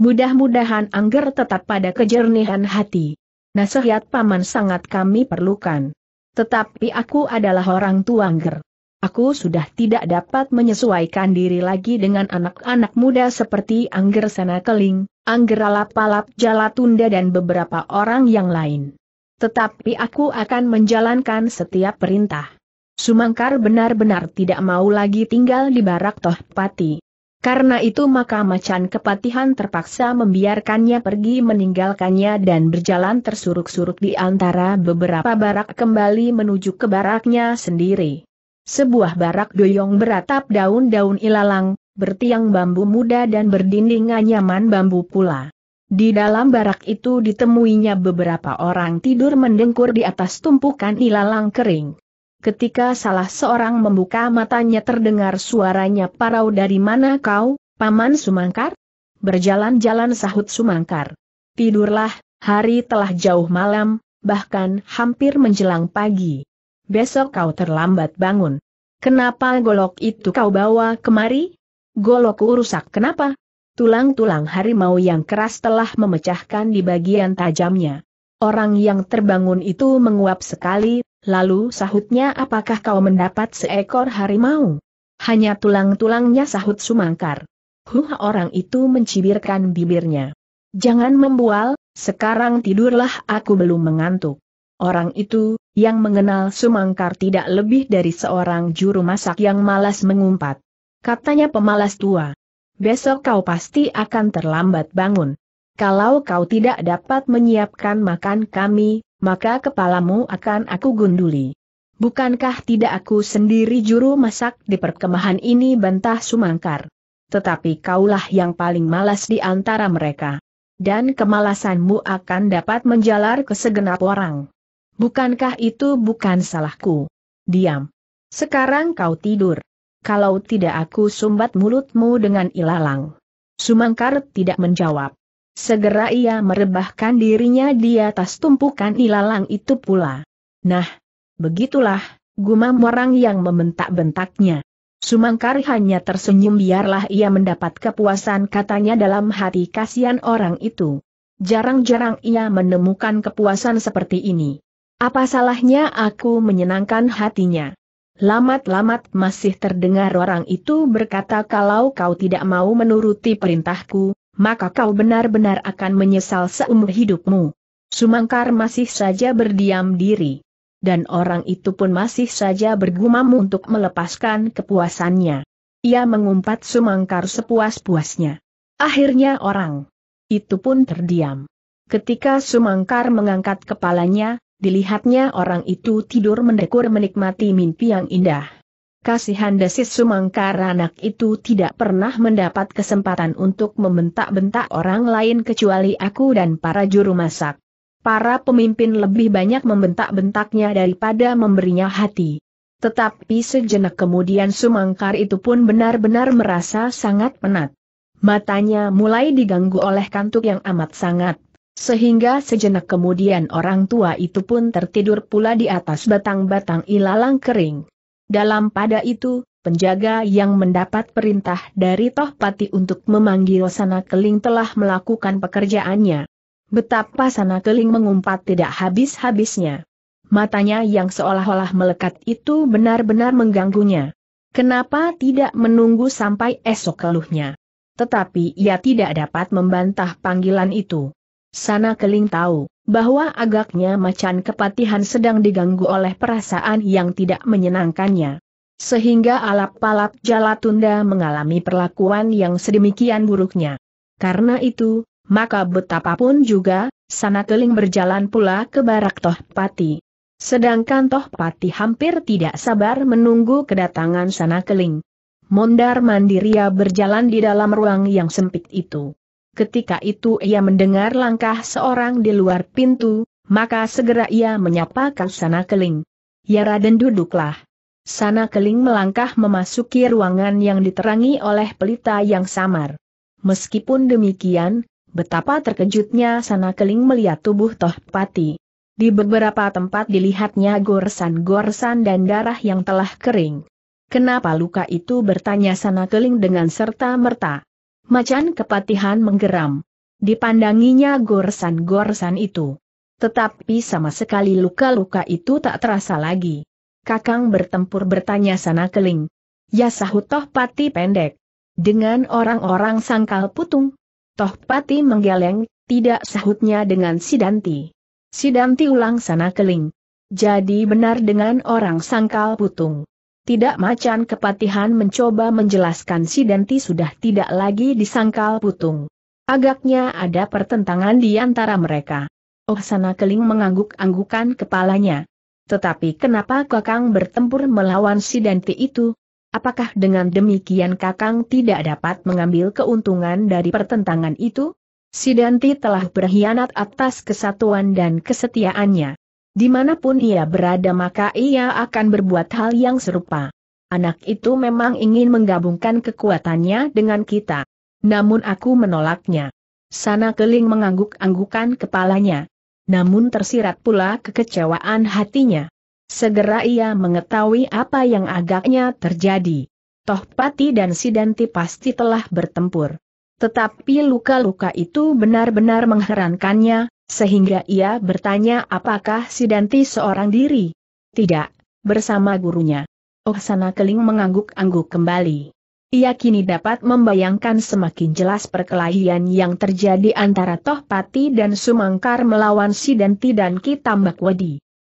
Mudah-mudahan Angger tetap pada kejernihan hati. Nasihat paman sangat kami perlukan. Tetapi aku adalah orang tua Angger. Aku sudah tidak dapat menyesuaikan diri lagi dengan anak-anak muda seperti Angger Sena Keling, Angger Alap-Alap Jalatunda dan beberapa orang yang lain. Tetapi aku akan menjalankan setiap perintah. Sumangkar benar-benar tidak mau lagi tinggal di barak Toh Pati. Karena itu maka macan kepatihan terpaksa membiarkannya pergi meninggalkannya dan berjalan tersuruk-suruk di antara beberapa barak kembali menuju ke baraknya sendiri. Sebuah barak doyong beratap daun-daun ilalang, bertiang bambu muda dan berdinding anyaman bambu pula. Di dalam barak itu ditemuinya beberapa orang tidur mendengkur di atas tumpukan ilalang kering. Ketika salah seorang membuka matanya terdengar suaranya parau dari mana kau, Paman Sumangkar? Berjalan-jalan sahut Sumangkar. Tidurlah, hari telah jauh malam, bahkan hampir menjelang pagi besok kau terlambat bangun. Kenapa golok itu kau bawa kemari? Golokku rusak kenapa? Tulang-tulang harimau yang keras telah memecahkan di bagian tajamnya. Orang yang terbangun itu menguap sekali, lalu sahutnya apakah kau mendapat seekor harimau? Hanya tulang-tulangnya sahut Sumangkar. Huh orang itu mencibirkan bibirnya. Jangan membual, sekarang tidurlah aku belum mengantuk. Orang itu, yang mengenal Sumangkar tidak lebih dari seorang juru masak yang malas mengumpat. Katanya pemalas tua. Besok kau pasti akan terlambat bangun. Kalau kau tidak dapat menyiapkan makan kami, maka kepalamu akan aku gunduli. Bukankah tidak aku sendiri juru masak di perkemahan ini bantah Sumangkar? Tetapi kaulah yang paling malas di antara mereka. Dan kemalasanmu akan dapat menjalar ke segenap orang. Bukankah itu bukan salahku? Diam. Sekarang kau tidur. Kalau tidak aku sumbat mulutmu dengan ilalang. Sumangkar tidak menjawab. Segera ia merebahkan dirinya di atas tumpukan ilalang itu pula. Nah, begitulah, gumam orang yang membentak-bentaknya. Sumangkar hanya tersenyum biarlah ia mendapat kepuasan katanya dalam hati kasihan orang itu. Jarang-jarang ia menemukan kepuasan seperti ini. Apa salahnya aku menyenangkan hatinya? Lamat-lamat masih terdengar orang itu berkata kalau kau tidak mau menuruti perintahku, maka kau benar-benar akan menyesal seumur hidupmu. Sumangkar masih saja berdiam diri. Dan orang itu pun masih saja bergumam untuk melepaskan kepuasannya. Ia mengumpat Sumangkar sepuas-puasnya. Akhirnya orang itu pun terdiam. Ketika Sumangkar mengangkat kepalanya, dilihatnya orang itu tidur mendekur menikmati mimpi yang indah. Kasihan Desis Sumangkar anak itu tidak pernah mendapat kesempatan untuk membentak-bentak orang lain kecuali aku dan para juru masak. Para pemimpin lebih banyak membentak-bentaknya daripada memberinya hati. Tetapi sejenak kemudian Sumangkar itu pun benar-benar merasa sangat penat. Matanya mulai diganggu oleh kantuk yang amat sangat. Sehingga sejenak kemudian orang tua itu pun tertidur pula di atas batang-batang ilalang kering. Dalam pada itu, penjaga yang mendapat perintah dari Tohpati untuk memanggil Sana Keling telah melakukan pekerjaannya. Betapa Sana Keling mengumpat tidak habis-habisnya. Matanya yang seolah-olah melekat itu benar-benar mengganggunya. Kenapa tidak menunggu sampai esok keluhnya? Tetapi ia tidak dapat membantah panggilan itu. Sana Keling tahu bahwa agaknya macan kepatihan sedang diganggu oleh perasaan yang tidak menyenangkannya. Sehingga alap palap Jalatunda mengalami perlakuan yang sedemikian buruknya. Karena itu, maka betapapun juga, Sana Keling berjalan pula ke barak Pati. Sedangkan Toh Pati hampir tidak sabar menunggu kedatangan Sana Keling. Mondar Mandiria berjalan di dalam ruang yang sempit itu. Ketika itu ia mendengar langkah seorang di luar pintu, maka segera ia menyapa Kang sana keling. Ya Raden duduklah. Sana keling melangkah memasuki ruangan yang diterangi oleh pelita yang samar. Meskipun demikian, betapa terkejutnya sana keling melihat tubuh Toh Pati. Di beberapa tempat dilihatnya goresan-goresan dan darah yang telah kering. Kenapa luka itu bertanya sana keling dengan serta merta. Macan kepatihan menggeram. Dipandanginya goresan-goresan itu. Tetapi sama sekali luka-luka itu tak terasa lagi. Kakang bertempur bertanya sana keling. Ya sahut toh pati pendek. Dengan orang-orang sangkal putung. Toh pati menggeleng, tidak sahutnya dengan Sidanti. Sidanti ulang sana keling. Jadi benar dengan orang sangkal putung. Tidak macan kepatihan mencoba menjelaskan si Denti sudah tidak lagi disangkal putung. Agaknya ada pertentangan di antara mereka. Oh sana Keling mengangguk-anggukan kepalanya. Tetapi kenapa Kakang bertempur melawan si Denti itu? Apakah dengan demikian Kakang tidak dapat mengambil keuntungan dari pertentangan itu? Si Danti telah berkhianat atas kesatuan dan kesetiaannya. Dimanapun ia berada maka ia akan berbuat hal yang serupa. Anak itu memang ingin menggabungkan kekuatannya dengan kita. Namun aku menolaknya. Sana keling mengangguk-anggukan kepalanya. Namun tersirat pula kekecewaan hatinya. Segera ia mengetahui apa yang agaknya terjadi. Tohpati dan Sidanti pasti telah bertempur. Tetapi luka-luka itu benar-benar mengherankannya, sehingga ia bertanya apakah Sidanti seorang diri? Tidak, bersama gurunya. Oh sana Keling mengangguk-angguk kembali. Ia kini dapat membayangkan semakin jelas perkelahian yang terjadi antara Tohpati dan Sumangkar melawan Sidanti dan Ki Tambak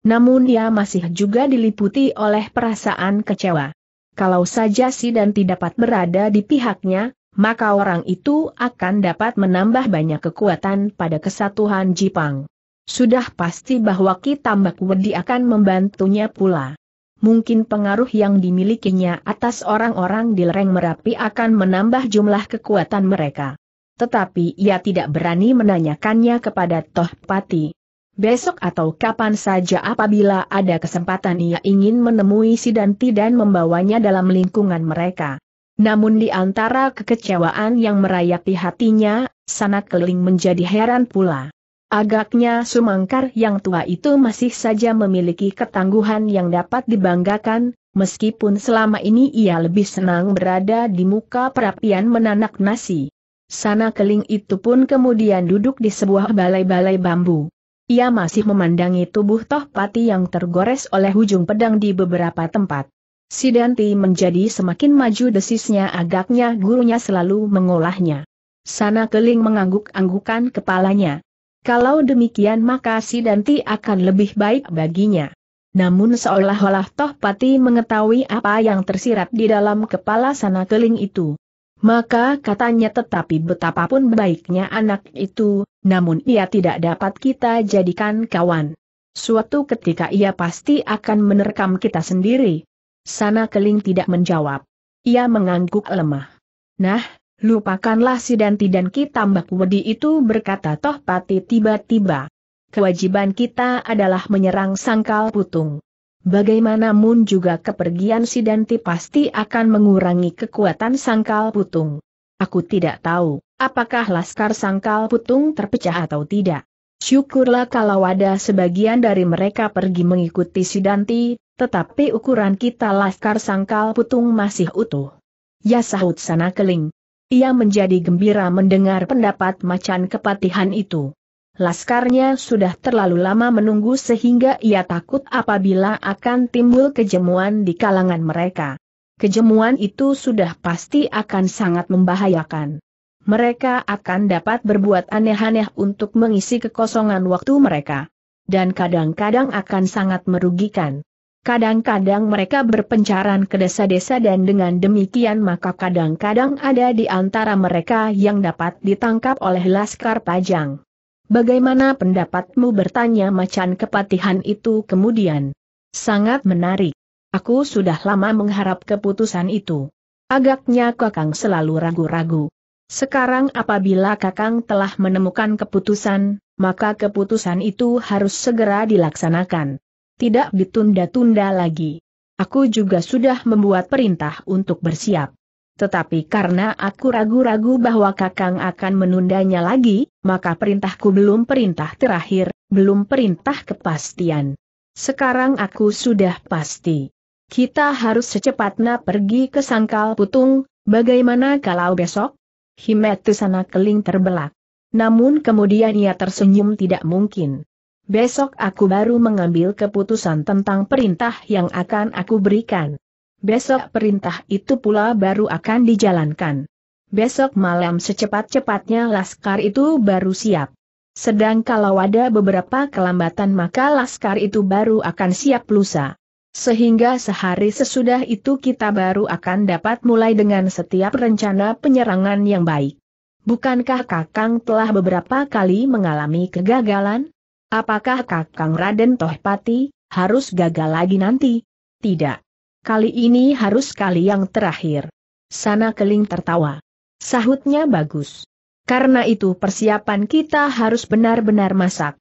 Namun ia masih juga diliputi oleh perasaan kecewa. Kalau saja Sidanti dapat berada di pihaknya, maka orang itu akan dapat menambah banyak kekuatan pada kesatuan Jipang. Sudah pasti bahwa Kitambak Wedi akan membantunya pula. Mungkin pengaruh yang dimilikinya atas orang-orang di lereng Merapi akan menambah jumlah kekuatan mereka. Tetapi ia tidak berani menanyakannya kepada Toh Pati. Besok atau kapan saja apabila ada kesempatan ia ingin menemui Sidanti dan membawanya dalam lingkungan mereka. Namun di antara kekecewaan yang merayapi hatinya, sana keling menjadi heran pula. Agaknya Sumangkar yang tua itu masih saja memiliki ketangguhan yang dapat dibanggakan, meskipun selama ini ia lebih senang berada di muka perapian menanak nasi. Sana keling itu pun kemudian duduk di sebuah balai-balai bambu. Ia masih memandangi tubuh Tohpati yang tergores oleh ujung pedang di beberapa tempat. Si Danti menjadi semakin maju desisnya agaknya gurunya selalu mengolahnya. Sana Keling mengangguk-anggukan kepalanya. Kalau demikian maka si Danti akan lebih baik baginya. Namun seolah-olah Toh Pati mengetahui apa yang tersirat di dalam kepala Sana Keling itu. Maka katanya tetapi betapapun baiknya anak itu, namun ia tidak dapat kita jadikan kawan. Suatu ketika ia pasti akan menerkam kita sendiri. Sana Keling tidak menjawab. Ia mengangguk lemah. Nah, lupakanlah si Danti dan kita Mbak Wedi itu berkata Toh Pati tiba-tiba. Kewajiban kita adalah menyerang sangkal putung. Bagaimanapun juga kepergian si Danti pasti akan mengurangi kekuatan sangkal putung. Aku tidak tahu, apakah Laskar Sangkal Putung terpecah atau tidak. Syukurlah kalau ada sebagian dari mereka pergi mengikuti Sidanti, tetapi ukuran kita laskar sangkal putung masih utuh. Ya sahut sana keling. Ia menjadi gembira mendengar pendapat macan kepatihan itu. Laskarnya sudah terlalu lama menunggu sehingga ia takut apabila akan timbul kejemuan di kalangan mereka. Kejemuan itu sudah pasti akan sangat membahayakan mereka akan dapat berbuat aneh-aneh untuk mengisi kekosongan waktu mereka. Dan kadang-kadang akan sangat merugikan. Kadang-kadang mereka berpencaran ke desa-desa dan dengan demikian maka kadang-kadang ada di antara mereka yang dapat ditangkap oleh Laskar Pajang. Bagaimana pendapatmu bertanya macan kepatihan itu kemudian? Sangat menarik. Aku sudah lama mengharap keputusan itu. Agaknya Kakang selalu ragu-ragu. Sekarang apabila Kakang telah menemukan keputusan, maka keputusan itu harus segera dilaksanakan. Tidak ditunda-tunda lagi. Aku juga sudah membuat perintah untuk bersiap. Tetapi karena aku ragu-ragu bahwa Kakang akan menundanya lagi, maka perintahku belum perintah terakhir, belum perintah kepastian. Sekarang aku sudah pasti. Kita harus secepatnya pergi ke Sangkal Putung, bagaimana kalau besok? Himetu sana keling terbelak. Namun kemudian ia tersenyum tidak mungkin. Besok aku baru mengambil keputusan tentang perintah yang akan aku berikan. Besok perintah itu pula baru akan dijalankan. Besok malam secepat-cepatnya laskar itu baru siap. Sedang kalau ada beberapa kelambatan maka laskar itu baru akan siap lusa. Sehingga sehari sesudah itu kita baru akan dapat mulai dengan setiap rencana penyerangan yang baik. Bukankah Kakang telah beberapa kali mengalami kegagalan? Apakah Kakang Raden Tohpati harus gagal lagi nanti? Tidak. Kali ini harus kali yang terakhir. Sana Keling tertawa. Sahutnya bagus. Karena itu persiapan kita harus benar-benar masak.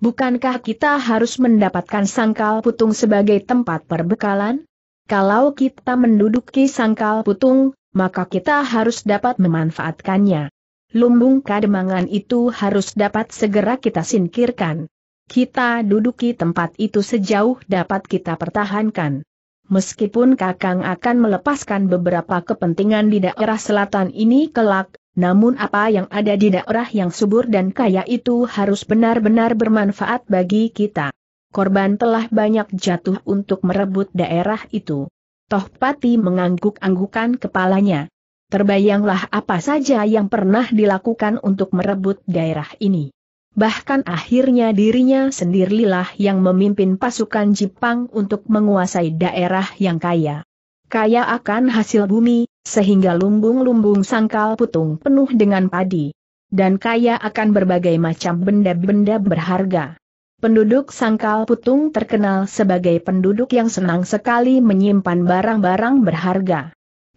Bukankah kita harus mendapatkan sangkal putung sebagai tempat perbekalan? Kalau kita menduduki sangkal putung, maka kita harus dapat memanfaatkannya. Lumbung kademangan itu harus dapat segera kita singkirkan. Kita duduki tempat itu sejauh dapat kita pertahankan. Meskipun Kakang akan melepaskan beberapa kepentingan di daerah selatan ini kelak, namun apa yang ada di daerah yang subur dan kaya itu harus benar-benar bermanfaat bagi kita. Korban telah banyak jatuh untuk merebut daerah itu. Tohpati mengangguk-anggukan kepalanya. Terbayanglah apa saja yang pernah dilakukan untuk merebut daerah ini. Bahkan akhirnya dirinya sendirilah yang memimpin pasukan Jepang untuk menguasai daerah yang kaya kaya akan hasil bumi, sehingga lumbung-lumbung sangkal putung penuh dengan padi. Dan kaya akan berbagai macam benda-benda berharga. Penduduk Sangkal Putung terkenal sebagai penduduk yang senang sekali menyimpan barang-barang berharga.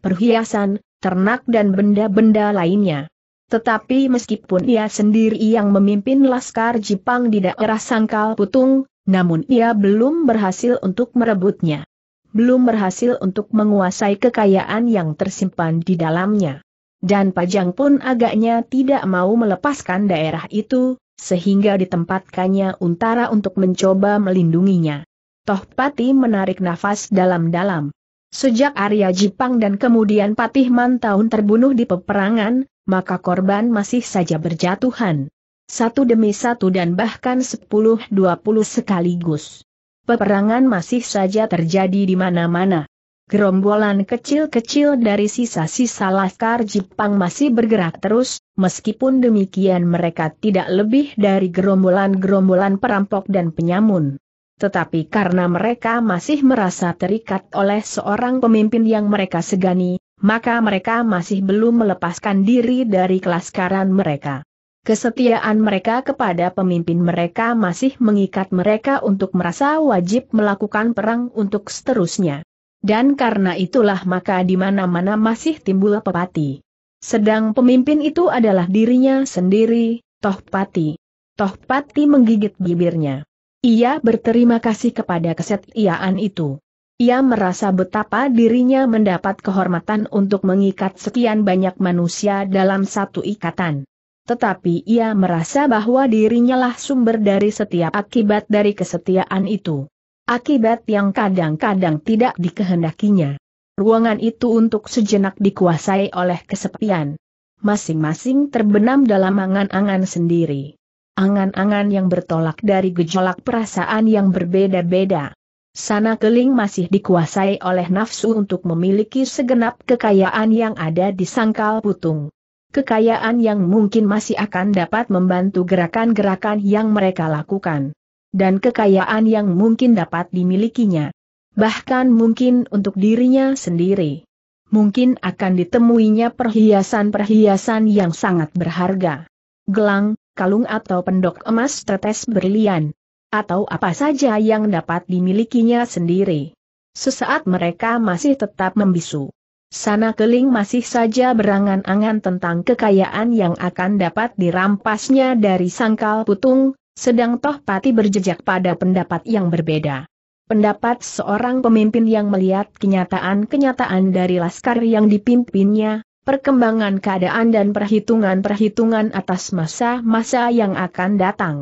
Perhiasan, ternak dan benda-benda lainnya. Tetapi meskipun ia sendiri yang memimpin Laskar Jepang di daerah Sangkal Putung, namun ia belum berhasil untuk merebutnya belum berhasil untuk menguasai kekayaan yang tersimpan di dalamnya. Dan Pajang pun agaknya tidak mau melepaskan daerah itu, sehingga ditempatkannya Untara untuk mencoba melindunginya. Toh Pati menarik nafas dalam-dalam. Sejak Arya Jipang dan kemudian Patih Mantaun terbunuh di peperangan, maka korban masih saja berjatuhan. Satu demi satu dan bahkan sepuluh dua puluh sekaligus peperangan masih saja terjadi di mana-mana. Gerombolan kecil-kecil dari sisa-sisa Laskar Jepang masih bergerak terus, meskipun demikian mereka tidak lebih dari gerombolan-gerombolan perampok dan penyamun. Tetapi karena mereka masih merasa terikat oleh seorang pemimpin yang mereka segani, maka mereka masih belum melepaskan diri dari kelaskaran mereka. Kesetiaan mereka kepada pemimpin mereka masih mengikat mereka untuk merasa wajib melakukan perang untuk seterusnya. Dan karena itulah maka di mana-mana masih timbul pepati. Sedang pemimpin itu adalah dirinya sendiri, Tohpati. Tohpati menggigit bibirnya. Ia berterima kasih kepada kesetiaan itu. Ia merasa betapa dirinya mendapat kehormatan untuk mengikat sekian banyak manusia dalam satu ikatan tetapi ia merasa bahwa dirinya lah sumber dari setiap akibat dari kesetiaan itu. Akibat yang kadang-kadang tidak dikehendakinya. Ruangan itu untuk sejenak dikuasai oleh kesepian. Masing-masing terbenam dalam angan-angan sendiri. Angan-angan yang bertolak dari gejolak perasaan yang berbeda-beda. Sana keling masih dikuasai oleh nafsu untuk memiliki segenap kekayaan yang ada di sangkal putung kekayaan yang mungkin masih akan dapat membantu gerakan-gerakan yang mereka lakukan. Dan kekayaan yang mungkin dapat dimilikinya. Bahkan mungkin untuk dirinya sendiri. Mungkin akan ditemuinya perhiasan-perhiasan yang sangat berharga. Gelang, kalung atau pendok emas tetes berlian. Atau apa saja yang dapat dimilikinya sendiri. Sesaat mereka masih tetap membisu. Sana Keling masih saja berangan-angan tentang kekayaan yang akan dapat dirampasnya dari sangkal putung, sedang Toh Pati berjejak pada pendapat yang berbeda. Pendapat seorang pemimpin yang melihat kenyataan-kenyataan dari laskar yang dipimpinnya, perkembangan keadaan dan perhitungan-perhitungan atas masa-masa yang akan datang.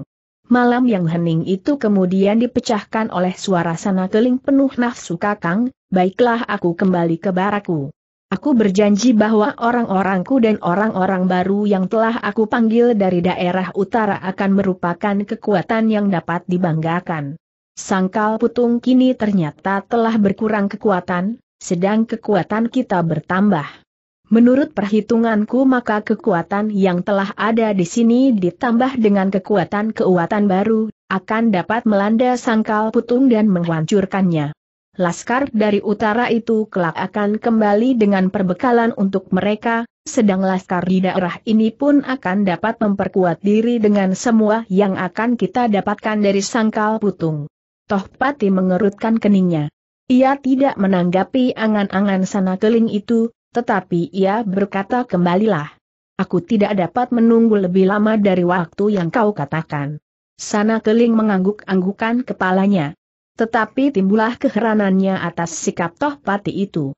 Malam yang hening itu kemudian dipecahkan oleh suara sana keling penuh nafsu kakang, baiklah aku kembali ke baraku. Aku berjanji bahwa orang-orangku dan orang-orang baru yang telah aku panggil dari daerah utara akan merupakan kekuatan yang dapat dibanggakan. Sangkal putung kini ternyata telah berkurang kekuatan, sedang kekuatan kita bertambah. Menurut perhitunganku maka kekuatan yang telah ada di sini ditambah dengan kekuatan-kekuatan baru, akan dapat melanda sangkal putung dan menghancurkannya laskar dari utara itu kelak akan kembali dengan perbekalan untuk mereka, sedang laskar di daerah ini pun akan dapat memperkuat diri dengan semua yang akan kita dapatkan dari sangkal putung. Tohpati mengerutkan keningnya. Ia tidak menanggapi angan-angan sana keling itu, tetapi ia berkata kembalilah. Aku tidak dapat menunggu lebih lama dari waktu yang kau katakan. Sana keling mengangguk-anggukan kepalanya. Tetapi timbulah keheranannya atas sikap Toh Pati itu.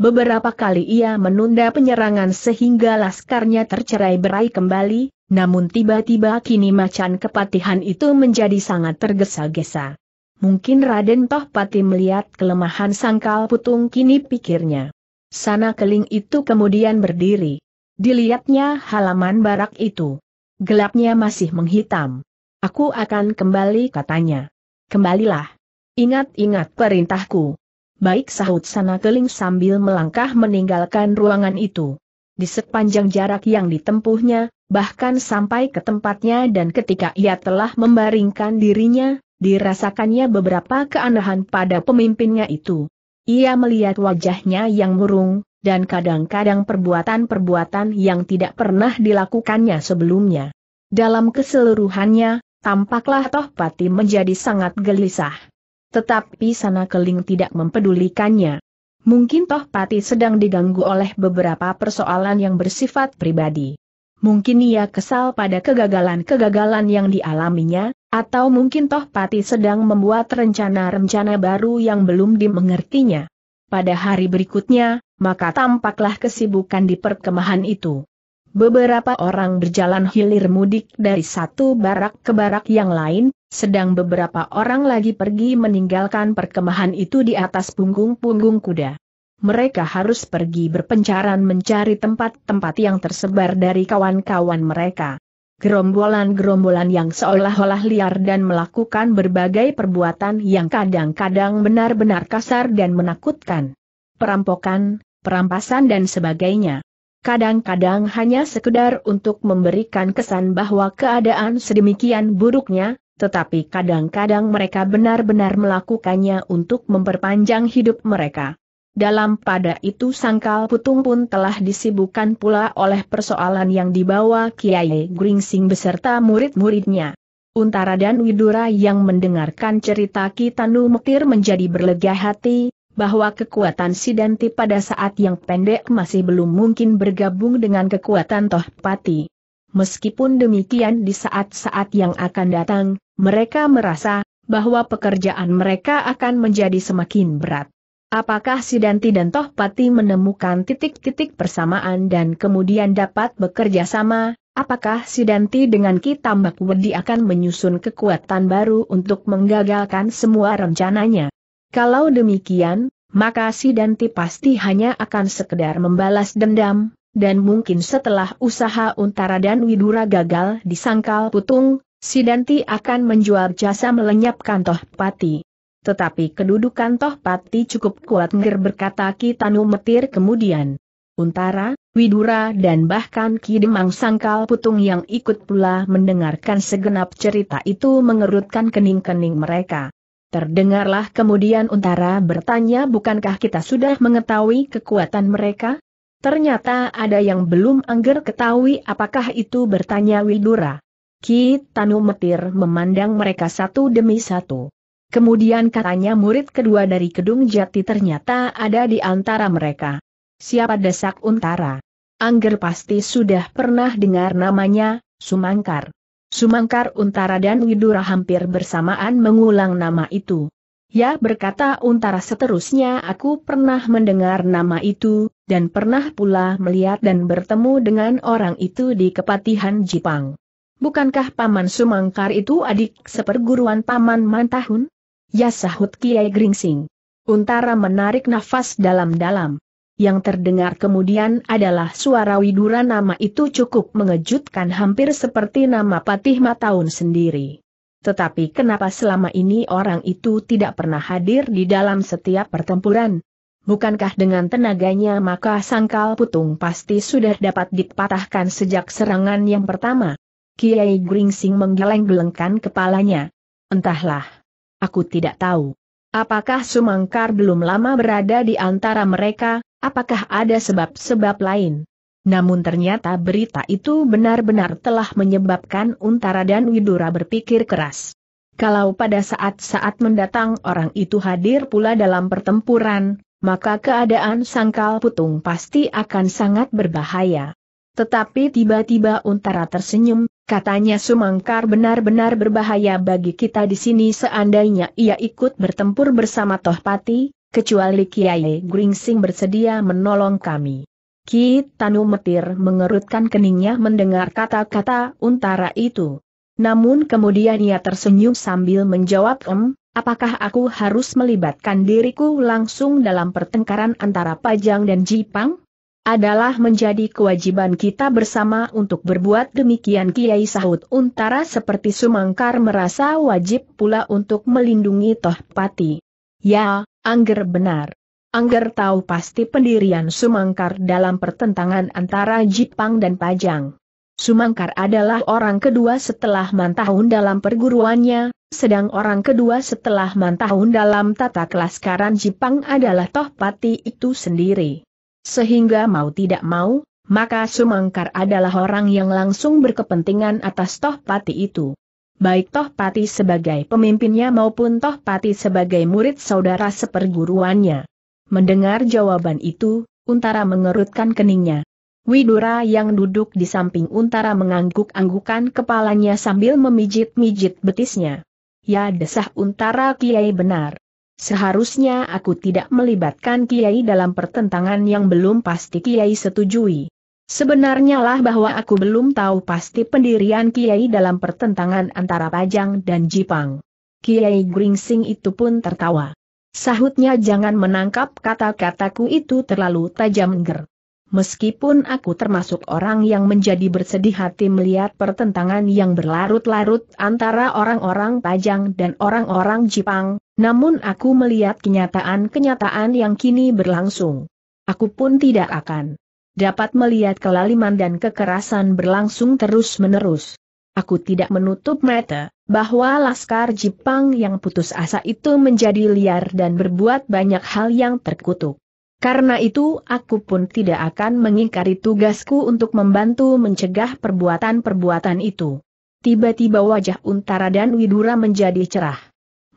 Beberapa kali ia menunda penyerangan sehingga laskarnya tercerai berai kembali, namun tiba-tiba kini macan kepatihan itu menjadi sangat tergesa-gesa. Mungkin Raden Tohpati melihat kelemahan sangkal putung kini pikirnya. Sana keling itu kemudian berdiri. Dilihatnya halaman barak itu. Gelapnya masih menghitam. Aku akan kembali katanya. Kembalilah. Ingat-ingat perintahku. Baik sahut sana keling sambil melangkah meninggalkan ruangan itu. Di sepanjang jarak yang ditempuhnya, bahkan sampai ke tempatnya dan ketika ia telah membaringkan dirinya, dirasakannya beberapa keanehan pada pemimpinnya itu. Ia melihat wajahnya yang murung, dan kadang-kadang perbuatan-perbuatan yang tidak pernah dilakukannya sebelumnya. Dalam keseluruhannya, tampaklah Tohpati menjadi sangat gelisah. Tetapi Sana Keling tidak mempedulikannya. Mungkin toh Pati sedang diganggu oleh beberapa persoalan yang bersifat pribadi. Mungkin ia kesal pada kegagalan-kegagalan yang dialaminya, atau mungkin toh Pati sedang membuat rencana-rencana baru yang belum dimengertinya. Pada hari berikutnya, maka tampaklah kesibukan di perkemahan itu. Beberapa orang berjalan hilir mudik dari satu barak ke barak yang lain, sedang beberapa orang lagi pergi meninggalkan perkemahan itu di atas punggung-punggung kuda. Mereka harus pergi berpencaran mencari tempat-tempat yang tersebar dari kawan-kawan mereka. Gerombolan-gerombolan yang seolah-olah liar dan melakukan berbagai perbuatan yang kadang-kadang benar-benar kasar dan menakutkan. Perampokan, perampasan dan sebagainya kadang-kadang hanya sekedar untuk memberikan kesan bahwa keadaan sedemikian buruknya, tetapi kadang-kadang mereka benar-benar melakukannya untuk memperpanjang hidup mereka. Dalam pada itu sangkal putung pun telah disibukkan pula oleh persoalan yang dibawa Kiai Gringsing beserta murid-muridnya. Untara dan Widura yang mendengarkan cerita Kitanu Mekir menjadi berlega hati, bahwa kekuatan Sidanti pada saat yang pendek masih belum mungkin bergabung dengan kekuatan Tohpati. Meskipun demikian di saat-saat yang akan datang, mereka merasa bahwa pekerjaan mereka akan menjadi semakin berat. Apakah Sidanti dan Tohpati menemukan titik-titik persamaan dan kemudian dapat bekerja sama? Apakah Sidanti dengan Kitambak Wedi akan menyusun kekuatan baru untuk menggagalkan semua rencananya? Kalau demikian, maka Sidanti pasti hanya akan sekedar membalas dendam, dan mungkin setelah usaha Untara dan Widura gagal disangkal putung, Sidanti akan menjual jasa melenyapkan Tohpati, Tetapi kedudukan Tohpati cukup kuat ngir berkata Ki Tanu Metir kemudian. Untara, Widura dan bahkan Ki Demang Sangkal Putung yang ikut pula mendengarkan segenap cerita itu mengerutkan kening-kening mereka. Terdengarlah kemudian Untara bertanya bukankah kita sudah mengetahui kekuatan mereka? Ternyata ada yang belum angger ketahui apakah itu bertanya Widura. Ki Tanu Metir memandang mereka satu demi satu. Kemudian katanya murid kedua dari Kedung Jati ternyata ada di antara mereka. Siapa desak untara? Angger pasti sudah pernah dengar namanya, Sumangkar. Sumangkar Untara dan Widura hampir bersamaan mengulang nama itu. Ya berkata Untara seterusnya aku pernah mendengar nama itu, dan pernah pula melihat dan bertemu dengan orang itu di Kepatihan Jipang. Bukankah Paman Sumangkar itu adik seperguruan Paman Mantahun? Ya sahut Kiai Gringsing. Untara menarik nafas dalam-dalam. Yang terdengar kemudian adalah suara Widura nama itu cukup mengejutkan hampir seperti nama Patih Mataun sendiri. Tetapi kenapa selama ini orang itu tidak pernah hadir di dalam setiap pertempuran? Bukankah dengan tenaganya maka sangkal putung pasti sudah dapat dipatahkan sejak serangan yang pertama? Kiai Gringsing menggeleng-gelengkan kepalanya. Entahlah. Aku tidak tahu. Apakah Sumangkar belum lama berada di antara mereka, apakah ada sebab-sebab lain? Namun ternyata berita itu benar-benar telah menyebabkan Untara dan Widura berpikir keras. Kalau pada saat-saat mendatang orang itu hadir pula dalam pertempuran, maka keadaan sangkal putung pasti akan sangat berbahaya. Tetapi tiba-tiba Untara tersenyum, Katanya Sumangkar benar-benar berbahaya bagi kita di sini seandainya ia ikut bertempur bersama Tohpati, kecuali Kiai Gringsing bersedia menolong kami. Ki Tanu Metir mengerutkan keningnya mendengar kata-kata untara itu. Namun kemudian ia tersenyum sambil menjawab em, apakah aku harus melibatkan diriku langsung dalam pertengkaran antara Pajang dan Jipang? adalah menjadi kewajiban kita bersama untuk berbuat demikian Kiai Sahut Untara seperti Sumangkar merasa wajib pula untuk melindungi Tohpati. Ya, Angger benar. Angger tahu pasti pendirian Sumangkar dalam pertentangan antara Jipang dan Pajang. Sumangkar adalah orang kedua setelah Mantahun dalam perguruannya, sedang orang kedua setelah Mantahun dalam tata kelaskaran Jipang adalah Tohpati itu sendiri. Sehingga mau tidak mau, maka Sumangkar adalah orang yang langsung berkepentingan atas Tohpati itu. Baik Tohpati sebagai pemimpinnya maupun Tohpati sebagai murid saudara seperguruannya. Mendengar jawaban itu, Untara mengerutkan keningnya. Widura yang duduk di samping Untara mengangguk-anggukan kepalanya sambil memijit-mijit betisnya. Ya desah Untara Kiai benar. Seharusnya aku tidak melibatkan Kiai dalam pertentangan yang belum pasti Kiai setujui. Sebenarnya lah bahwa aku belum tahu pasti pendirian Kiai dalam pertentangan antara Pajang dan Jipang. Kiai Gringsing itu pun tertawa. Sahutnya jangan menangkap kata-kataku itu terlalu tajam ger. Meskipun aku termasuk orang yang menjadi bersedih hati melihat pertentangan yang berlarut-larut antara orang-orang Pajang dan orang-orang Jipang, namun aku melihat kenyataan-kenyataan yang kini berlangsung. Aku pun tidak akan dapat melihat kelaliman dan kekerasan berlangsung terus-menerus. Aku tidak menutup mata bahwa Laskar Jepang yang putus asa itu menjadi liar dan berbuat banyak hal yang terkutuk. Karena itu aku pun tidak akan mengingkari tugasku untuk membantu mencegah perbuatan-perbuatan itu. Tiba-tiba wajah Untara dan Widura menjadi cerah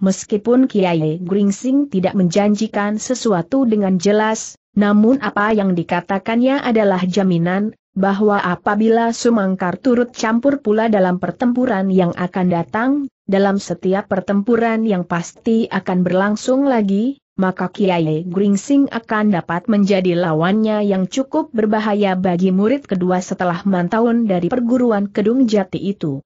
meskipun Kiai Gringsing tidak menjanjikan sesuatu dengan jelas, namun apa yang dikatakannya adalah jaminan, bahwa apabila Sumangkar turut campur pula dalam pertempuran yang akan datang, dalam setiap pertempuran yang pasti akan berlangsung lagi, maka Kiai Gringsing akan dapat menjadi lawannya yang cukup berbahaya bagi murid kedua setelah mantaun dari perguruan Kedung Jati itu.